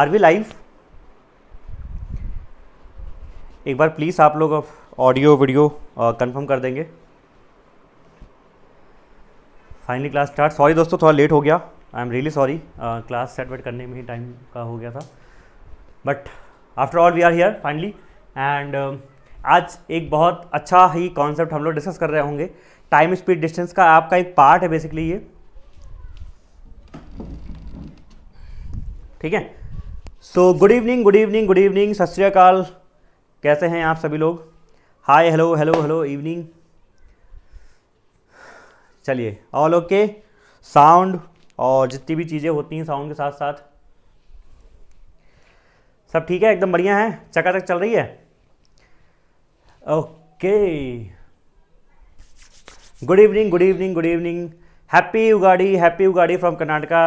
Are we live एक बार please आप लोग ऑडियो वीडियो कंफर्म कर देंगे फाइनली क्लास स्टार्ट सॉरी दोस्तों थोड़ा लेट हो गया I am really sorry class set wait करने में ही टाइम का हो गया था but after all we are here finally and आज एक बहुत अच्छा ही कॉन्सेप्ट हम लोग डिस्कस कर रहे होंगे टाइम स्पीड डिस्टेंस का आपका एक पार्ट है बेसिकली ये ठीक है so good evening good evening good evening सत श्रीकाल कैसे हैं आप सभी लोग hi hello hello hello evening चलिए ऑल ओके साउंड और जितनी भी चीज़ें होती हैं साउंड के साथ साथ सब ठीक है एकदम बढ़िया है चकाचक चल रही है okay good evening good evening good evening happy Ugadi happy Ugadi from Karnataka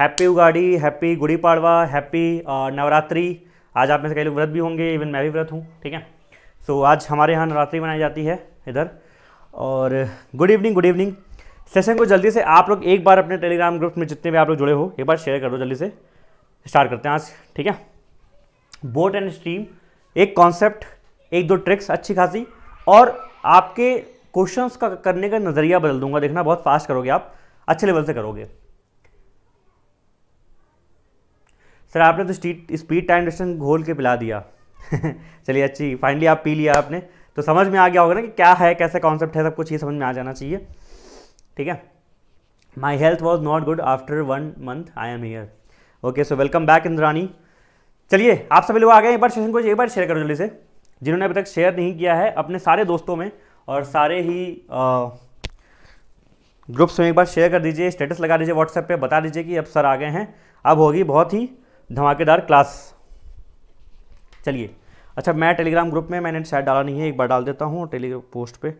happy Ugadi happy Gudi Padwa happy Navratri आज आप में से कई लोग व्रत भी होंगे इवन मैं भी व्रत हूँ ठीक है सो so, आज हमारे यहाँ नवरात्रि मनाई जाती है इधर और good evening good evening session को जल्दी से आप लोग एक बार अपने टेलीग्राम ग्रुप में जितने भी आप लोग जुड़े हो एक बार शेयर कर दो जल्दी से स्टार्ट करते हैं आज ठीक है बोट एंड स्ट्रीम एक कॉन्सेप्ट एक दो ट्रिक्स अच्छी खासी और आपके क्वेश्चंस का करने का नज़रिया बदल दूंगा देखना बहुत फास्ट करोगे आप अच्छे लेवल से करोगे सर आपने तो स्टीट स्पीड टाइम डिस्टेंस घोल के पिला दिया चलिए अच्छी फाइनली आप पी लिया आपने तो समझ में आ गया होगा ना कि क्या है कैसा कॉन्सेप्ट है सब कुछ ये समझ में आ जाना चाहिए ठीक है my health was not good after one month I am here okay so welcome back Indrani चलिए आप सभी लोग आ गए एक बार सेशन को एक बार शेयर करो जल्दी से जिन्होंने अभी तक शेयर नहीं किया है अपने सारे दोस्तों में और सारे ही ग्रुप्स में एक बार शेयर कर दीजिए स्टेटस लगा दीजिए व्हाट्सएप पे बता दीजिए कि अब सर आ गए हैं अब होगी बहुत ही धमाकेदार क्लास चलिए अच्छा मैं टेलीग्राम ग्रुप में मैंने शायद डाला नहीं है एक बार डाल देता हूँ टेलीग्राम पोस्ट पे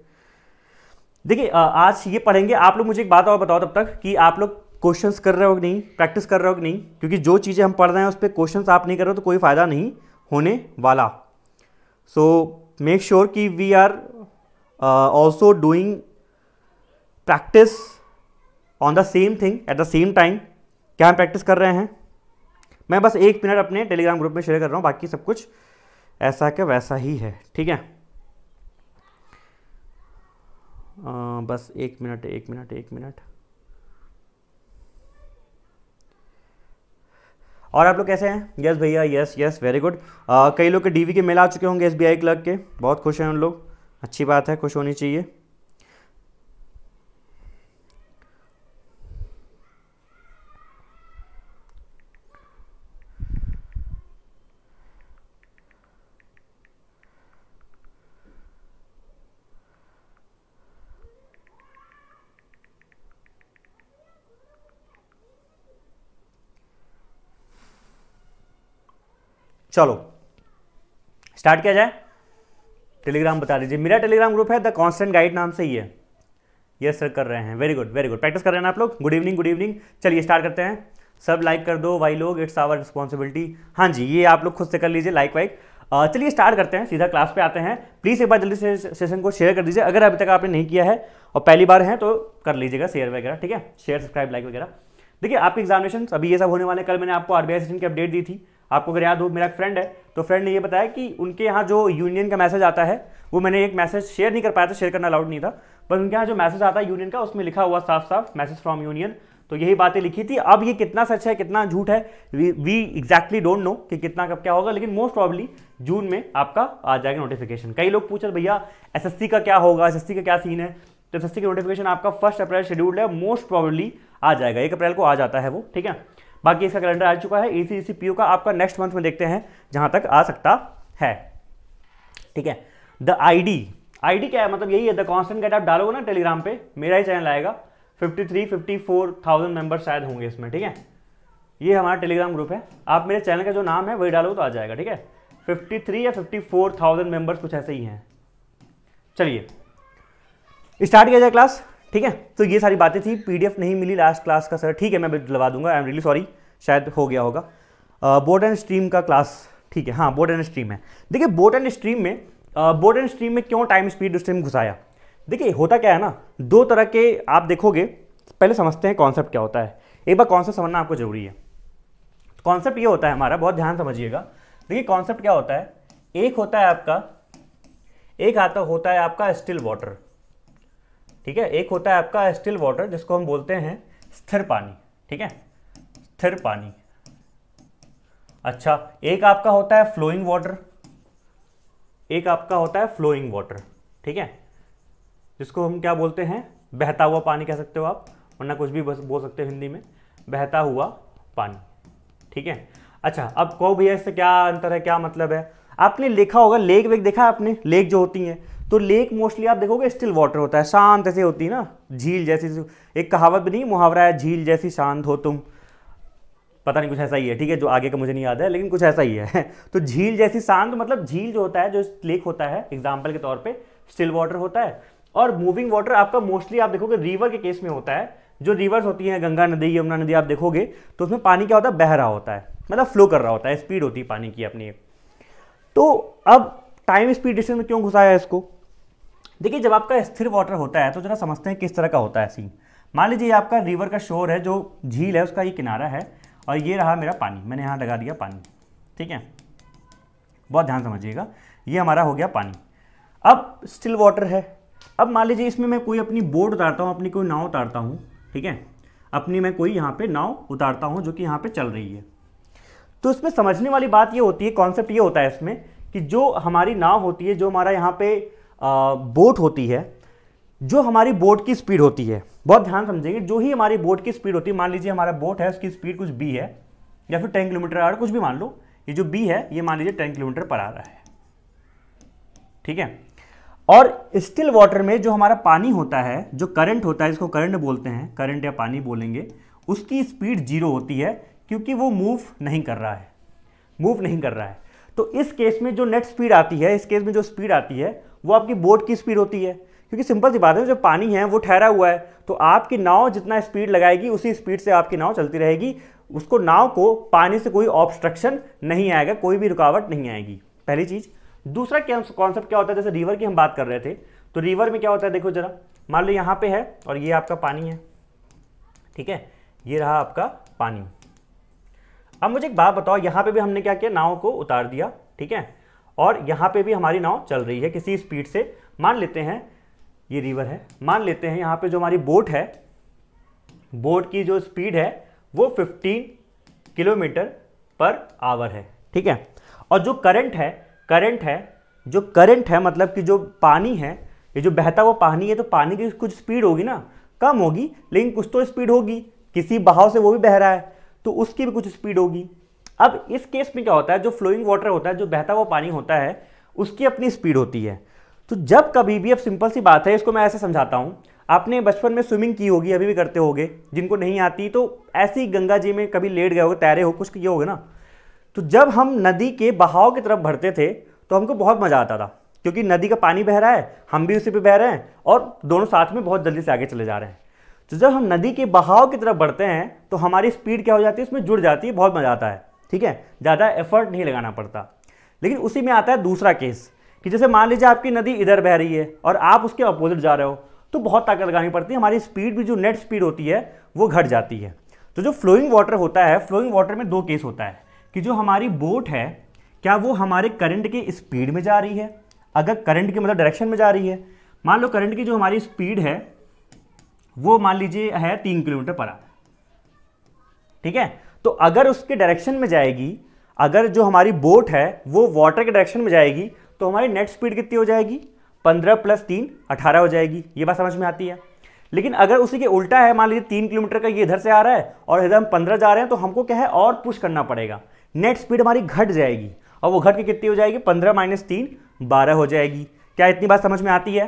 देखिए आज ये पढ़ेंगे आप लोग मुझे एक बात और बताओ तब तक कि आप लोग क्वेश्चंस कर रहे हो कि नहीं प्रैक्टिस कर रहे हो कि नहीं क्योंकि जो चीज़ें हम पढ़ रहे हैं उस पर क्वेश्चन आप नहीं कर रहे हो तो कोई फ़ायदा नहीं होने वाला सो मेक श्योर कि we are also doing practice on the same thing at the same time क्या हम प्रैक्टिस कर रहे हैं मैं बस एक मिनट अपने टेलीग्राम ग्रुप में शेयर कर रहा हूँ बाकी सब कुछ ऐसा के वैसा ही है ठीक है आ, बस एक मिनट एक मिनट एक मिनट और आप लोग कैसे हैं यस भैया यस यस वेरी गुड कई लोग के डीवी के मेल आ चुके होंगे एसबीआई क्लर्क के बहुत खुश हैं उन लोग अच्छी बात है खुश होनी चाहिए चलो स्टार्ट किया जाए टेलीग्राम बता दीजिए मेरा टेलीग्राम ग्रुप है द कॉन्स्टेंट गाइड नाम से ही है यस सर कर रहे हैं very good very good practice कर रहे हैं आप लोग गुड इवनिंग गुड इवनिंग चलिए स्टार्ट करते हैं सब लाइक कर दो वाई लोग इट्स आवर रिस्पॉन्सिबिलिटी हाँ जी ये आप लोग खुद से कर लीजिए लाइक वाइक चलिए स्टार्ट करते हैं सीधा क्लास पे आते हैं प्लीज़ एक बार जल्दी से सेशन को शेयर कर दीजिए अगर अभी तक आपने नहीं किया है और पहली बार है तो कर लीजिएगा शेयर वगैरह ठीक है शेयर सब्सक्राइब लाइक वगैरह देखिए आपके एग्जामिनेशन अभी ये सब होने वाले कल मैंने आपको आरबीआई सेशन की अपडेट दी थी आपको अगर याद हो मेरा एक फ्रेंड है तो फ्रेंड ने ये बताया कि उनके यहाँ जो यूनियन का मैसेज आता है वो मैंने एक मैसेज शेयर नहीं कर पाया था शेयर करना अलाउड नहीं था पर उनके यहाँ जो मैसेज आता है यूनियन का उसमें लिखा हुआ साफ साफ मैसेज फ्रॉम यूनियन तो यही बातें लिखी थी अब ये कितना सच है कितना झूठ है वी एग्जैक्टली डोंट नो कि कितना कब क्या होगा लेकिन मोस्ट प्रॉबली जून में आपका आ जाएगा नोटिफिकेशन कई लोग पूछ रहे भैया एसएससी का क्या होगा एसएससी का क्या सीन है तो एसएससी का नोटिफिकेशन आपका फर्स्ट अप्रैल शेड्यूल्ड है मोस्ट प्रॉबली आ जाएगा एक अप्रैल को आ जाता है वो ठीक है बाकी इसका कैलेंडर आ चुका है ई सी का आपका नेक्स्ट मंथ में देखते हैं जहाँ तक आ सकता है ठीक है द आईडी आईडी क्या है मतलब यही है द कॉन्स्टेंट गेट आप डालोगे ना टेलीग्राम पे मेरा ही चैनल आएगा 53 54,000 मेंबर शायद होंगे इसमें ठीक है ये हमारा टेलीग्राम ग्रुप है आप मेरे चैनल का जो नाम है वही डालोगे तो आ जाएगा ठीक है 53 या 54,000 मेंबर्स कुछ ऐसे ही हैं चलिए स्टार्ट किया जाए क्लास ठीक है तो ये सारी बातें थी पीडीएफ नहीं मिली लास्ट क्लास का सर ठीक है मैं दिलवा दूंगा आई एम रियली सॉरी शायद हो गया होगा बोर्ड एंड स्ट्रीम का क्लास ठीक है हाँ बोर्ड एंड स्ट्रीम है देखिए बोर्ड एंड स्ट्रीम में बोर्ड एंड स्ट्रीम में क्यों टाइम स्पीड स्ट्रीम घुसाया देखिए होता क्या है ना दो तरह के आप देखोगे पहले समझते हैं कॉन्सेप्ट क्या होता है एक बार कॉन्सेप्ट समझना आपको ज़रूरी है कॉन्सेप्ट ये होता है हमारा बहुत ध्यान समझिएगा देखिए कॉन्सेप्ट क्या होता है एक होता है आपका एक आता होता है आपका स्टिल वाटर ठीक है एक होता है आपका स्टिल वाटर जिसको हम बोलते हैं स्थिर पानी ठीक है स्थिर पानी अच्छा एक आपका होता है फ्लोइंग वाटर एक आपका होता है फ्लोइंग वाटर ठीक है जिसको हम क्या बोलते हैं बहता हुआ पानी कह सकते हो आप वरना कुछ भी बोल सकते हो हिंदी में बहता हुआ पानी ठीक है अच्छा अब कहो भैया इससे क्या अंतर है क्या मतलब है आपने लिखा होगा लेक वेक देखा आपने लेक जो होती हैं तो लेक मोस्टली आप देखोगे स्टिल वाटर होता है शांत ऐसे होती है ना झील जैसी एक कहावत भी नहीं मुहावरा है झील जैसी शांत हो तुम पता नहीं कुछ ऐसा ही है ठीक है जो आगे का मुझे नहीं याद है लेकिन कुछ ऐसा ही है तो झील जैसी शांत मतलब झील जो होता है जो लेक होता है एग्जाम्पल के तौर पर स्टिल वाटर होता है और मूविंग वाटर आपका मोस्टली आप देखोगे रिवर के केस में होता है जो रिवर्स होती हैं गंगा नदी यमुना नदी आप देखोगे तो उसमें पानी क्या होता है बह रहा होता है मतलब फ्लो कर रहा होता है स्पीड होती है पानी की अपनी तो अब टाइम स्पीड डिस्टेंस में क्यों घुसाया इसको देखिए जब आपका स्थिर वाटर होता है तो जरा समझते हैं किस तरह का होता है सीन मान लीजिए आपका रिवर का शोर है जो झील है उसका ये किनारा है और ये रहा मेरा पानी मैंने यहाँ लगा दिया पानी ठीक है बहुत ध्यान समझिएगा ये हमारा हो गया पानी अब स्टिल वाटर है अब मान लीजिए इसमें मैं कोई अपनी बोट उतारता हूँ अपनी कोई नाव उतारता हूँ ठीक है अपनी मैं कोई यहाँ पे नाव उतारता हूँ जो कि यहाँ पे चल रही है तो इसमें समझने वाली बात ये होती है कॉन्सेप्ट ये होता है इसमें कि जो हमारी नाव होती है जो हमारा यहाँ पे बोट होती है जो हमारी बोट की स्पीड होती है बहुत ध्यान समझेंगे जो ही हमारी बोट की स्पीड होती है मान लीजिए हमारा बोट है उसकी स्पीड कुछ बी है या फिर टेन किलोमीटर आर कुछ भी मान लो ये जो बी है ये मान लीजिए टेन किलोमीटर पर आ रहा है ठीक है और स्टिल वाटर में जो हमारा पानी होता है जो करंट होता है इसको करंट बोलते हैं करंट या पानी बोलेंगे उसकी स्पीड जीरो होती है क्योंकि वो मूव नहीं कर रहा है मूव नहीं कर रहा है तो इस केस में जो नेट स्पीड आती है इस केस में जो स्पीड आती है वो आपकी बोट की स्पीड होती है क्योंकि सिंपल सी बात है जो पानी है वो ठहरा हुआ है तो आपकी नाव जितना स्पीड लगाएगी उसी स्पीड से आपकी नाव चलती रहेगी उसको नाव को पानी से कोई ऑब्स्ट्रक्शन नहीं आएगा कोई भी रुकावट नहीं आएगी पहली चीज़ दूसरा क्या कॉन्सेप्ट क्या होता है जैसे रिवर की हम बात कर रहे थे तो रिवर में क्या होता है देखो जरा मान लो यहाँ पे है और ये आपका पानी है ठीक है ये रहा आपका पानी अब मुझे एक बात बताओ यहाँ पे भी हमने क्या किया नाव को उतार दिया ठीक है और यहाँ पे भी हमारी नाव चल रही है किसी स्पीड से मान लेते हैं ये रिवर है मान लेते हैं यहाँ पे जो हमारी बोट है बोट की जो स्पीड है वो 15 किलोमीटर पर आवर है ठीक है और जो करंट है करंट है जो करंट है मतलब कि जो पानी है ये जो बहता हुआ पानी है तो पानी की कुछ स्पीड होगी ना कम होगी लेकिन कुछ तो स्पीड होगी किसी बहाव से वो भी बह रहा है तो उसकी भी कुछ स्पीड होगी अब इस केस में क्या होता है जो फ्लोइंग वाटर होता है जो बहता हुआ पानी होता है उसकी अपनी स्पीड होती है तो जब कभी भी अब सिंपल सी बात है इसको मैं ऐसे समझाता हूँ आपने बचपन में स्विमिंग की होगी अभी भी करते होगे जिनको नहीं आती तो ऐसी गंगा जी में कभी लेट गए हो तैरे हो कुछ किए होगे ना तो जब हम नदी के बहाव की तरफ भरते थे तो हमको बहुत मज़ा आता था क्योंकि नदी का पानी बह रहा है हम भी उसी पे बह रहे हैं और दोनों साथ में बहुत जल्दी से आगे चले जा रहे हैं तो जब हम नदी के बहाव की तरफ बढ़ते हैं तो हमारी स्पीड क्या हो जाती है उसमें जुड़ जाती है बहुत मज़ा आता है ठीक है ज़्यादा एफर्ट नहीं लगाना पड़ता लेकिन उसी में आता है दूसरा केस कि जैसे मान लीजिए आपकी नदी इधर बह रही है और आप उसके अपोजिट जा रहे हो तो बहुत ताकत लगानी पड़ती है हमारी स्पीड भी जो नेट स्पीड होती है वो घट जाती है तो जो फ्लोइंग वाटर होता है फ्लोइंग वाटर में दो केस होता है कि जो हमारी बोट है क्या वो हमारे करंट की स्पीड में जा रही है अगर करंट की मतलब डायरेक्शन में जा रही है मान लो करंट की जो हमारी स्पीड है वो मान लीजिए है तीन किलोमीटर पर आ ठीक है तो अगर उसके डायरेक्शन में जाएगी अगर जो हमारी बोट है वो वाटर के डायरेक्शन में जाएगी तो हमारी नेट स्पीड कितनी हो जाएगी पंद्रह प्लस तीन अठारह हो जाएगी ये बात समझ में आती है लेकिन अगर उसी के उल्टा है मान लीजिए तीन किलोमीटर का ये इधर से आ रहा है और इधर हम पंद्रह जा रहे हैं तो हमको क्या है और पुश करना पड़ेगा नेट स्पीड हमारी घट जाएगी और वो घट के कितनी हो जाएगी पंद्रह माइनस तीन बारह हो जाएगी क्या इतनी बात समझ में आती है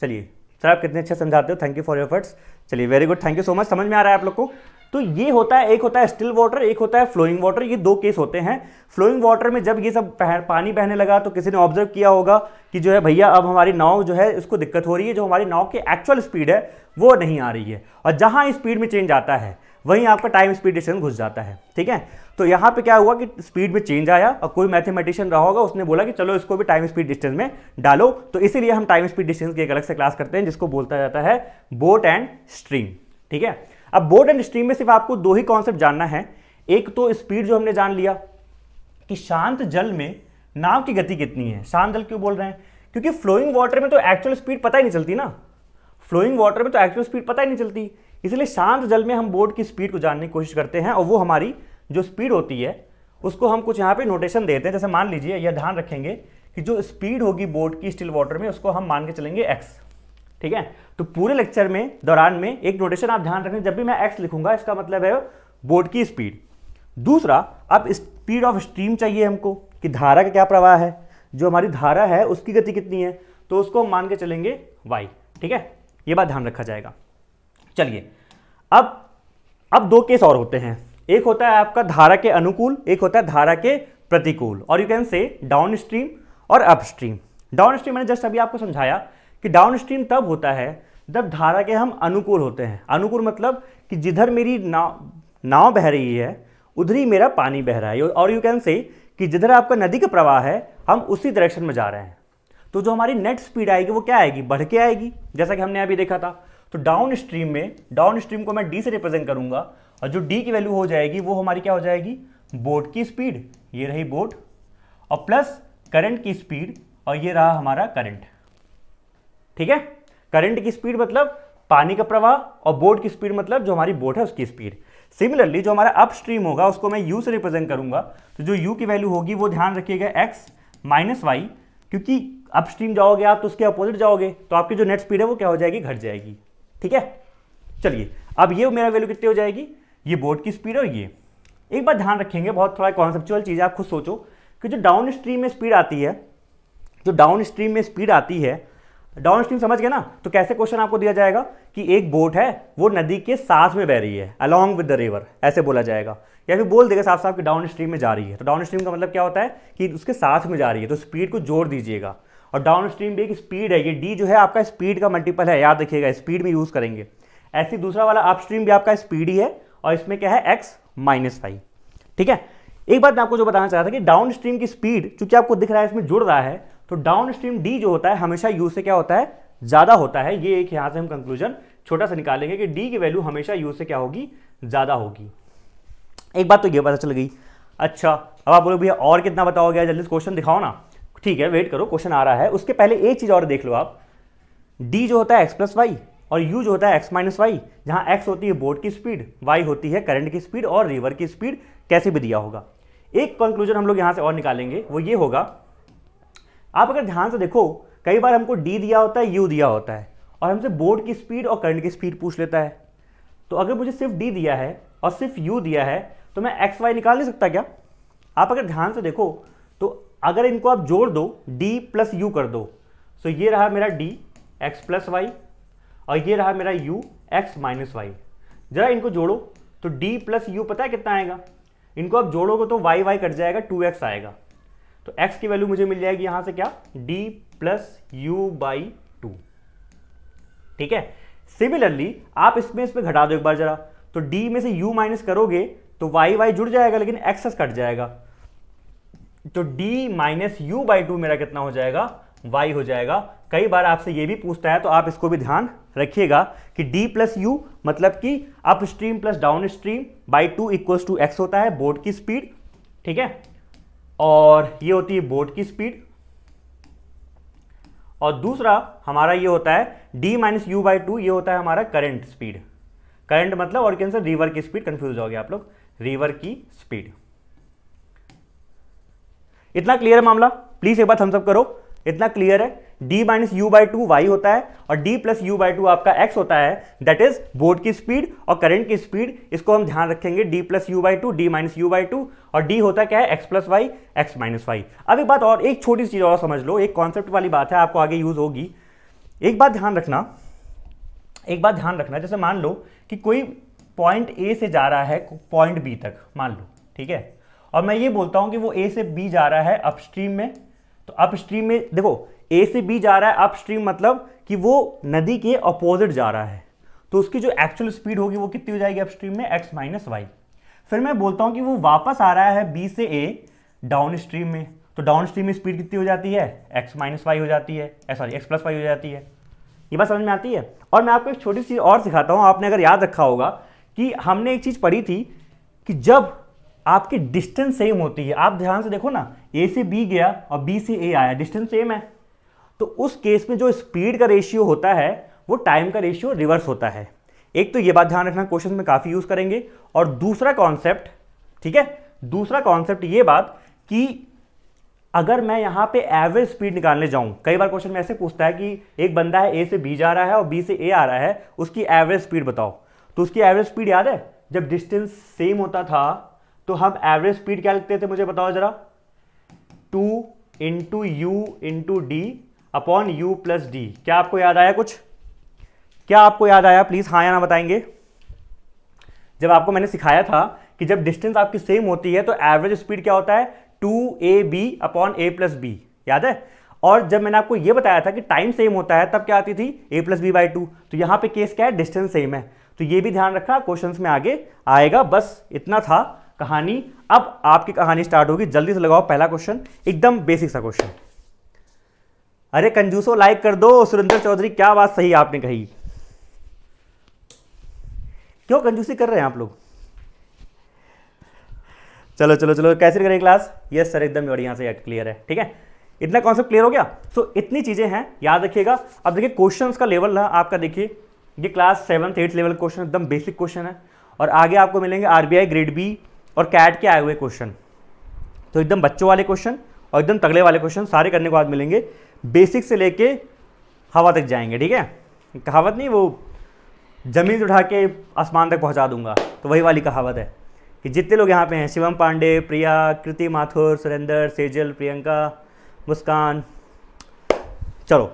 चलिए सर आप कितने अच्छे समझाते हो थैंक यू फॉर एफर्ट्स चलिए very good thank you so much समझ में आ रहा है आप लोग को तो ये होता है एक होता है स्टिल वाटर एक होता है फ्लोइंग वाटर ये दो केस होते हैं फ्लोइंग वाटर में जब ये सब पानी बहने लगा तो किसी ने ऑब्जर्व किया होगा कि जो है भैया अब हमारी नाव जो है इसको दिक्कत हो रही है जो हमारी नाव की एक्चुअल स्पीड है वो नहीं आ रही है और जहाँ स्पीड में चेंज आता है वहीं आपका टाइम स्पीड डिस्टेंस घुस जाता है ठीक है तो यहाँ पे क्या हुआ कि स्पीड में चेंज आया और कोई मैथमेटिशियन रहा होगा उसने बोला कि चलो इसको भी टाइम स्पीड डिस्टेंस में डालो तो इसीलिए हम टाइम स्पीड डिस्टेंस की एक अलग से क्लास करते हैं जिसको बोलता जाता है बोट एंड स्ट्रीम ठीक है अब बोट एंड स्ट्रीम में सिर्फ आपको दो ही कॉन्सेप्ट जानना है एक तो स्पीड जो हमने जान लिया कि शांत जल में नाव की गति कितनी है शांत जल क्यों बोल रहे हैं क्योंकि फ्लोइंग वाटर में तो एक्चुअल स्पीड पता ही नहीं चलती ना फ्लोइंग वाटर में तो एक्चुअल स्पीड पता ही नहीं चलती इसलिए शांत जल में हम बोट की स्पीड को जानने की कोशिश करते हैं और वो हमारी जो स्पीड होती है उसको हम कुछ यहाँ पे नोटेशन देते हैं जैसे मान लीजिए यह ध्यान रखेंगे कि जो स्पीड होगी बोट की स्टिल वाटर में उसको हम मान के चलेंगे एक्स ठीक है तो पूरे लेक्चर में दौरान में एक नोटेशन आप ध्यान रखें जब भी मैं एक्स लिखूंगा इसका मतलब है बोट की स्पीड दूसरा अब स्पीड ऑफ स्ट्रीम चाहिए हमको कि धारा का क्या प्रवाह है जो हमारी धारा है उसकी गति कितनी है तो उसको हम मान के चलेंगे वाई ठीक है ये बात ध्यान रखा जाएगा चलिए अब अब दो केस और होते हैं एक होता है आपका धारा के अनुकूल एक होता है धारा के प्रतिकूल और you can say down stream और अप स्ट्रीम डाउन स्ट्रीम मैंने जस्ट अभी आपको समझाया कि डाउन स्ट्रीम तब होता है जब धारा के हम अनुकूल होते हैं अनुकूल मतलब कि जिधर मेरी नाव नाव बह रही है उधर ही मेरा पानी बह रहा है और यू कैन से कि जिधर आपका नदी का प्रवाह है हम उसी डायरेक्शन में जा रहे हैं तो जो हमारी नेट स्पीड आएगी वो क्या आएगी बढ़ के आएगी जैसा कि हमने अभी देखा था तो डाउन स्ट्रीम में डाउन स्ट्रीम को मैं डी से रिप्रेजेंट करूंगा और जो डी की वैल्यू हो जाएगी वो हमारी क्या हो जाएगी बोट की स्पीड ये रही बोट और प्लस करंट की स्पीड और ये रहा हमारा करंट ठीक है करंट की स्पीड मतलब पानी का प्रवाह और बोट की स्पीड मतलब जो हमारी बोट है उसकी स्पीड सिमिलरली जो हमारा अप स्ट्रीम होगा उसको मैं यू से रिप्रेजेंट करूंगा तो जो यू की वैल्यू होगी वो ध्यान रखिएगा एक्स माइनस वाई क्योंकि अपस्ट्रीम जाओगे आप तो उसके अपोजिट जाओगे तो आपकी जो नेट स्पीड है वो क्या हो जाएगी घट जाएगी ठीक है चलिए अब ये मेरा वैल्यू कितनी हो जाएगी ये बोर्ड की स्पीड और ये एक बार ध्यान रखेंगे बहुत थोड़ा कॉन्सेप्चुअल चीज़ है आप खुद सोचो कि जो डाउन स्ट्रीम में स्पीड आती है जो डाउन स्ट्रीम में स्पीड आती है डाउन स्ट्रीम समझ गए ना तो कैसे क्वेश्चन आपको दिया जाएगा कि एक बोट है वो नदी के साथ में बह रही है अलॉन्ग विद द रिवर ऐसे बोला जाएगा या फिर बोल देगा साफ साफ कि डाउन स्ट्रीम में जा रही है तो डाउन स्ट्रीम का मतलब क्या होता है कि उसके साथ में जा रही है तो स्पीड को जोड़ दीजिएगा और डाउन स्ट्रीम भी एक स्पीड है ये डी जो है आपका स्पीड का मल्टीपल है याद रखिएगा स्पीड में यूज़ करेंगे ऐसे दूसरा वाला अपस्ट्रीम भी आपका स्पीड ही है और इसमें क्या है एक्स माइनस फाइव ठीक है एक बात मैं आपको जो बताना चाह रहा था कि डाउन स्ट्रीम की स्पीड चूंकि आपको दिख रहा है इसमें जुड़ रहा है तो डाउन स्ट्रीम डी जो होता है हमेशा यू से क्या होता है ज़्यादा होता है ये एक यहाँ से हम कंक्लूजन छोटा सा निकालेंगे कि डी की वैल्यू हमेशा यू से क्या होगी ज़्यादा होगी एक बात तो ये पता चल गई अच्छा अब आप बोलो भैया और कितना बताओगे जल्दी क्वेश्चन दिखाओ ना ठीक है वेट करो क्वेश्चन आ रहा है उसके पहले एक चीज़ और देख लो आप डी जो होता है एक्स प्लस वाई और यू जो होता है एक्स माइनस वाई जहां एक्स होती है बोट की स्पीड वाई होती है करंट की स्पीड और रिवर की स्पीड कैसे भी दिया होगा एक कंक्लूजन हम लोग यहाँ से और निकालेंगे वो ये होगा आप अगर ध्यान से देखो कई बार हमको डी दिया होता है यू दिया होता है और हमसे बोर्ड की स्पीड और करंट की स्पीड पूछ लेता है तो अगर मुझे सिर्फ डी दिया है और सिर्फ यू दिया है तो मैं एक्स वाई निकाल नहीं सकता क्या आप अगर ध्यान से देखो अगर इनको आप जोड़ दो d प्लस यू कर दो सो तो ये रहा मेरा d x प्लस वाई और ये रहा मेरा u x माइनस वाई जरा इनको जोड़ो तो d प्लस यू पता है कितना आएगा इनको आप जोड़ोगे तो y y कट जाएगा 2x आएगा तो x की वैल्यू मुझे मिल जाएगी यहाँ से क्या d plus U by two ठीक है सिमिलरली आप इसमें इसमें घटा दो एक बार जरा तो d में से u माइनस करोगे तो y y जुड़ जाएगा लेकिन एक्सेस कट जाएगा तो d minus U by two मेरा कितना हो जाएगा y हो जाएगा कई बार आपसे ये भी पूछता है तो आप इसको भी ध्यान रखिएगा कि d प्लस यू मतलब कि up stream plus down stream by two equals to X होता है बोट की स्पीड ठीक है और ये होती है बोट की स्पीड और दूसरा हमारा ये होता है d minus U by two ये होता है हमारा करंट स्पीड करंट मतलब और कैंसर रिवर की स्पीड कंफ्यूज हो गया आप लोग रिवर की स्पीड इतना क्लियर है मामला प्लीज एक बार थम्सअप करो इतना क्लियर है d minus U by two Y होता है और d plus U by two आपका x होता है दैट इज बोर्ड की स्पीड और करंट की स्पीड इसको हम ध्यान रखेंगे d plus U by two D minus U by two और d होता क्या है x plus Y x minus Y अब एक बात और एक छोटी सी चीज़ और समझ लो एक कॉन्सेप्ट वाली बात है आपको आगे यूज होगी एक बात ध्यान रखना एक बात ध्यान रखना जैसे मान लो कि कोई पॉइंट ए से जा रहा है पॉइंट बी तक मान लो ठीक है और मैं ये बोलता हूँ कि वो ए से बी जा रहा है अपस्ट्रीम में तो अपस्ट्रीम में देखो ए से बी जा रहा है अपस्ट्रीम मतलब कि वो नदी के अपोजिट जा रहा है तो उसकी जो एक्चुअल स्पीड होगी वो कितनी हो जाएगी अपस्ट्रीम में एक्स माइनस वाई फिर मैं बोलता हूँ कि वो वापस आ रहा है बी से ए डाउन स्ट्रीम में तो डाउन स्ट्रीम में स्पीड कितनी हो जाती है एक्स माइनस वाई हो जाती है सॉरी एक्स प्लस वाई हो जाती है ये बात समझ में आती है और मैं आपको एक छोटी सी चीज़ और सिखाता हूँ आपने अगर याद रखा होगा कि हमने एक चीज़ पढ़ी थी कि जब आपकी डिस्टेंस सेम होती है आप ध्यान से देखो ना ए से बी गया और बी से ए आया डिस्टेंस सेम है तो उस केस में जो स्पीड का रेशियो होता है वो टाइम का रेशियो रिवर्स होता है एक तो ये बात ध्यान रखना क्वेश्चन में काफ़ी यूज़ करेंगे और दूसरा कॉन्सेप्ट ठीक है दूसरा कॉन्सेप्ट ये बात कि अगर मैं यहाँ पे एवरेज स्पीड निकालने जाऊँ कई बार क्वेश्चन में ऐसे पूछता है कि एक बंदा है ए से बी जा रहा है और बी से ए आ रहा है उसकी एवरेज स्पीड बताओ तो उसकी एवरेज स्पीड याद है जब डिस्टेंस सेम होता था तो हम एवरेज स्पीड क्या लिखते थे मुझे बताओ जरा two into U into D upon U plus D क्या आपको याद आया कुछ क्या आपको याद आया प्लीज़ हाँ या ना बताएंगे जब आपको मैंने सिखाया था कि जब डिस्टेंस आपकी सेम होती है तो एवरेज स्पीड क्या होता है two A B upon A plus B याद है और जब मैंने आपको यह बताया था कि टाइम सेम होता है तब क्या आती थी A plus B by two तो यहां पे केस क्या है डिस्टेंस सेम है तो ये भी ध्यान रखना क्वेश्चंस में आगे आएगा बस इतना था कहानी अब आपकी कहानी स्टार्ट होगी जल्दी से लगाओ पहला क्वेश्चन एकदम बेसिक सा क्वेश्चन अरे कंजूसो लाइक कर दो सुरेंद्र चौधरी क्या बात सही आपने कही क्यों कंजूसी कर रहे हैं आप लोग चलो चलो चलो कैसे करें क्लास यस सर एकदम बढ़िया से क्लियर है ठीक है इतना कॉन्सेप्ट क्लियर हो गया सो so, इतनी चीज़ें हैं याद रखिएगा अब देखिए क्वेश्चंस का लेवल ना आपका देखिए ये class seventh eighth level question एकदम बेसिक क्वेश्चन है और आगे आपको मिलेंगे आरबीआई ग्रेड बी और कैट के आए हुए क्वेश्चन तो एकदम बच्चों वाले क्वेश्चन और एकदम तगड़े वाले क्वेश्चन सारे करने को बाद मिलेंगे बेसिक से लेके हवा तक जाएंगे ठीक है कहावत नहीं वो जमीन उठा के आसमान तक पहुंचा दूंगा तो वही वाली कहावत है कि जितने लोग यहाँ पे हैं शिवम पांडे प्रिया कृति माथुर सुरेंद्र सेजल प्रियंका मुस्कान चलो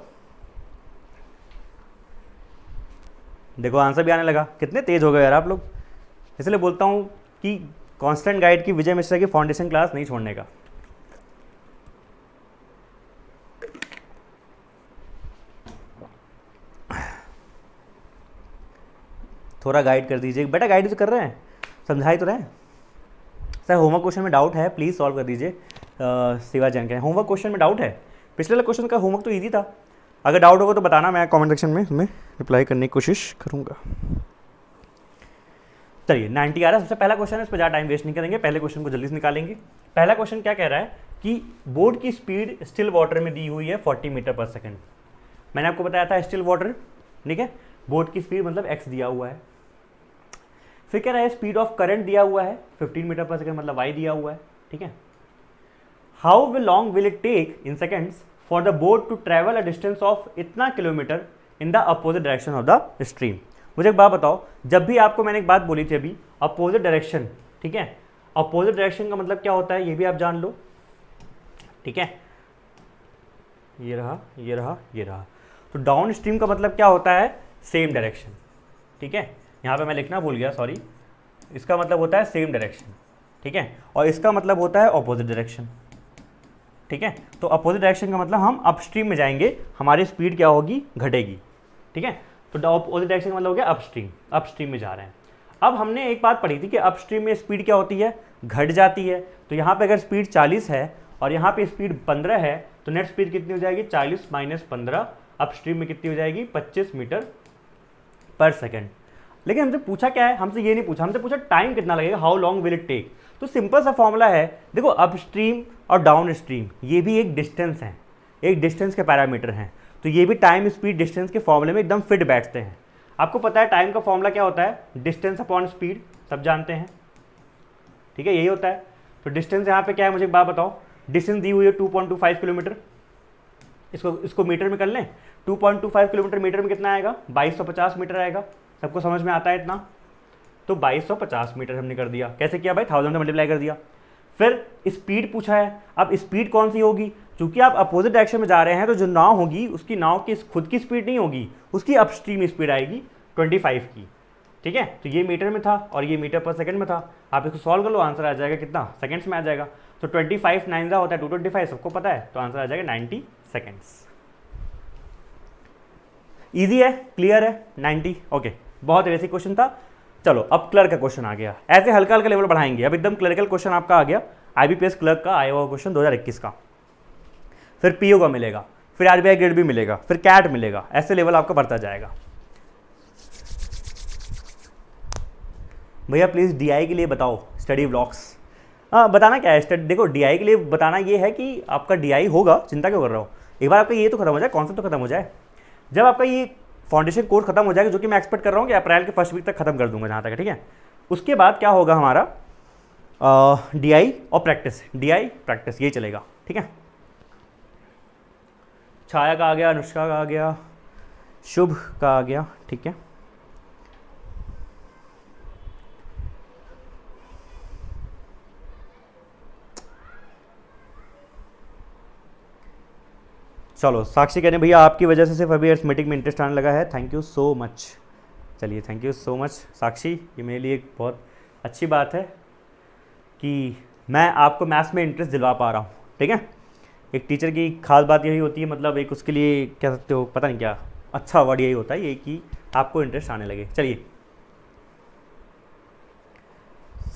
देखो आंसर भी आने लगा कितने तेज़ हो गए यार आप लोग इसलिए बोलता हूँ कि कांस्टेंट गाइड की विजय मिश्रा की फाउंडेशन क्लास नहीं छोड़ने का थोड़ा गाइड कर दीजिए बेटा गाइड तो कर रहे हैं समझाई तो रहे हैं सर होमवर्क क्वेश्चन में डाउट है प्लीज़ सॉल्व कर दीजिए सिवा जैन के होमवर्क क्वेश्चन में डाउट है पिछले क्वेश्चन का होमवर्क तो ईजी था अगर डाउट होगा तो बताना मैं कमेंट सेक्शन में मैं रिप्लाई करने की कोशिश करूँगा चलिए नाइन्टी आ रहा है सबसे पहला क्वेश्चन है इस पर ज़्यादा टाइम वेस्ट नहीं करेंगे पहले क्वेश्चन को जल्दी से निकालेंगे पहला क्वेश्चन क्या कह रहा है कि बोट की स्पीड स्टिल वाटर में दी हुई है फोर्टी मीटर पर सेकेंड मैंने आपको बताया था स्टिल वाटर ठीक है बोट की स्पीड मतलब एक्स दिया हुआ है फिर कह रहा है स्पीड ऑफ करंट दिया हुआ है फिफ्टीन मीटर पर सेकेंड मतलब वाई दिया हुआ है ठीक है how way long will it take in seconds for the boat to travel a distance of इतना kilometre in the opposite direction of the stream मुझे एक बात बताओ जब भी आपको मैंने एक बात बोली थी अभी अपोजिट डायरेक्शन ठीक है अपोजिट डायरेक्शन का मतलब क्या होता है ये भी आप जान लो ठीक है ये रहा ये रहा ये रहा तो डाउन स्ट्रीम का मतलब क्या होता है सेम डायरेक्शन ठीक है यहाँ पे मैं लिखना भूल गया सॉरी इसका मतलब होता है सेम डायरेक्शन ठीक है और इसका मतलब होता है अपोजिट डायरेक्शन ठीक है तो अपोजिट डायरेक्शन का मतलब हम अपस्ट्रीम में जाएंगे हमारी स्पीड क्या होगी घटेगी ठीक है अपोजिट तो डायरेक्शन का मतलब हो गया अपस्ट्रीम अपस्ट्रीम में जा रहे हैं अब हमने एक बात पढ़ी थी कि अपस्ट्रीम में स्पीड क्या होती है घट जाती है तो यहाँ पे अगर स्पीड 40 है और यहाँ पे स्पीड 15 है तो नेट स्पीड कितनी हो जाएगी 40 माइनस पंद्रह अपस्ट्रीम में कितनी हो जाएगी 25 मीटर पर सेकेंड लेकिन हमसे पूछा क्या है हमसे ये नहीं पूछा हमसे पूछा टाइम कितना लगेगा how long will it take तो सिंपल सा फॉर्मूला है देखो अपस्ट्रीम और डाउन स्ट्रीम ये भी एक डिस्टेंस है एक डिस्टेंस के पैरामीटर हैं तो ये भी टाइम स्पीड डिस्टेंस के फॉर्मूले में एकदम फिट बैठते हैं आपको पता है टाइम का फॉर्मूला क्या होता है डिस्टेंस अपॉन स्पीड सब जानते हैं ठीक है यही होता है तो डिस्टेंस यहाँ पे क्या है मुझे एक बात बताओ डिस्टेंस दी हुई है 2.25 किलोमीटर इसको इसको मीटर में कर लें 2.25 किलोमीटर मीटर में कितना आएगा 2250 मीटर आएगा सबको समझ में आता है इतना तो 2250 मीटर हमने कर दिया कैसे किया भाई थाउजेंड से मल्टीप्लाई कर दिया फिर स्पीड पूछा है अब स्पीड कौन सी होगी चूंकि आप अपोजिट डायरेक्शन में जा रहे हैं तो जो नाव होगी उसकी नाव की खुद की स्पीड नहीं होगी उसकी अपस्ट्रीम स्पीड आएगी 25 की ठीक है तो ये मीटर में था और ये मीटर पर सेकंड में था आप इसको सॉल्व कर लो आंसर आ जाएगा कितना सेकंड्स में आ जाएगा तो 25 फाइव नाइन होता है टू ट्वेंटी फाइव सबको पता है तो आंसर आ जाएगा नाइन्टी सेकेंड्स ईजी है क्लियर है नाइन्टी ओके बहुत बेसिक क्वेश्चन था चलो अब क्लर्क का क्वेश्चन आ गया ऐसे हल्का हल्का लेवल बढ़ाएंगे अब एकदम क्लर्कल क्वेश्चन आपका आ गया आईबीपीएस क्लर्क का आया हुआ क्वेश्चन 2021 का फिर पी का मिलेगा फिर आर ग्रेड भी मिलेगा फिर कैट मिलेगा ऐसे लेवल आपका बढ़ता जाएगा भैया प्लीज़ डी के लिए बताओ स्टडी ब्लॉक्स हाँ बताना क्या है स्टडी देखो डी के लिए बताना ये है कि आपका डी होगा चिंता क्यों कर रहा हो एक बार आपका ये तो खत्म हो जाए कॉन्सेप्ट तो खत्म हो जाए जब आपका ये फाउंडेशन कोर्स खत्म हो जाएगा जो कि मैं एक्सपेक्ट कर रहा हूँ कि अप्रैल के फर्स्ट वीक तक खत्म कर दूंगा जहाँ तक ठीक है उसके बाद क्या होगा हमारा डी आई और प्रैक्टिस डी आई प्रैक्टिस ये चलेगा ठीक है छाया का आ गया अनुष्का का आ गया शुभ का आ गया ठीक है चलो साक्षी कहने भैया आपकी वजह से सिर्फ अभी एर्थमेटिक में इंटरेस्ट आने लगा है थैंक यू सो मच चलिए thank you so much Sakshi ये मेरे लिए एक बहुत अच्छी बात है कि मैं आपको मैथ्स में इंटरेस्ट दिलवा पा रहा हूँ ठीक है एक टीचर की खास बात यही होती है मतलब एक उसके लिए कह सकते हो पता नहीं क्या अच्छा वर्ड यही होता है ये कि आपको इंटरेस्ट आने लगे चलिए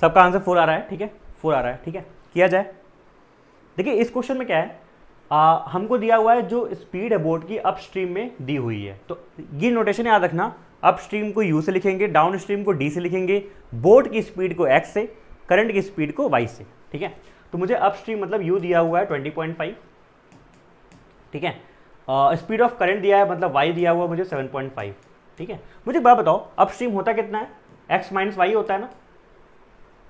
सबका आंसर फोर आ रहा है ठीक है फोर आ रहा है ठीक है किया जाए देखिए इस क्वेश्चन में क्या है आ, हमको दिया हुआ है जो स्पीड है बोट की अप स्ट्रीम में दी हुई है तो ये नोटेशन याद रखना अप स्ट्रीम को यू से लिखेंगे डाउन स्ट्रीम को डी से लिखेंगे बोट की स्पीड को एक्स से करंट की स्पीड को वाई से ठीक है तो मुझे अपस्ट्रीम मतलब यू दिया हुआ है ट्वेंटी पॉइंट फाइव ठीक है स्पीड ऑफ करंट दिया है मतलब वाई दिया हुआ है मुझे सेवन पॉइंट फाइव ठीक है मुझे एक बात बताओ अपस्ट्रीम होता कितना है एक्स माइनस वाई होता है ना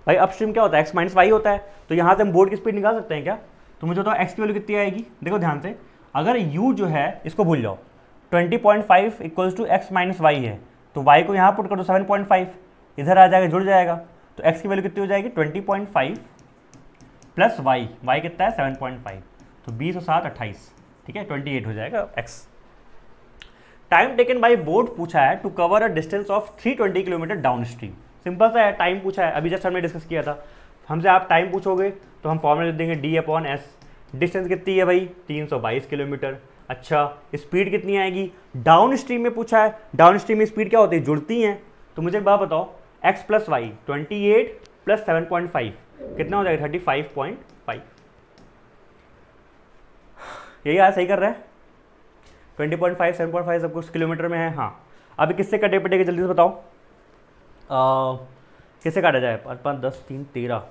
भाई अपस्ट्रीम क्या होता है एक्स माइनस वाई होता है तो यहाँ से हम बोर्ड की स्पीड निकाल सकते हैं क्या तो मुझे बताओ एक्स की वैल्यू कितनी आएगी देखो ध्यान से अगर यू जो है इसको भूल जाओ twenty point five equals to x minus y है तो वाई को यहाँ पुट कर दो सेवन पॉइंट फाइव इधर आ जाएगा जुड़ जाएगा तो एक्स की वैल्यू कितनी हो जाएगी twenty point five plus Y y कितना है सेवन पॉइंट फाइव तो बीस और तो सात अट्ठाईस ठीक है ट्वेंटी एट हो जाएगा x time taken by boat पूछा है to cover a distance of three twenty kilometre down stream simple सा है टाइम पूछा है अभी जस्ट हमने डिस्कस किया था हमसे आप टाइम पूछोगे तो हम फॉर्मूला देंगे डी अपॉन एस डिस्टेंस कितनी है भाई तीन सौ बाईस किलोमीटर अच्छा स्पीड कितनी आएगी डाउन स्ट्रीम में पूछा है डाउन स्ट्रीम में स्पीड क्या होती है जुड़ती हैं तो मुझे एक बात बताओ x plus y twenty eight plus seven point five कितना हो जाएगा थर्टी फाइव पॉइंट फाइव यही आया सही कर रहा है twenty point five seven point five सब कुछ किलोमीटर में है हाँ अभी किससे कटे पटेगा जल्दी से बताओ किससे काटा जाए पाँच पाँच दस तीन तेरह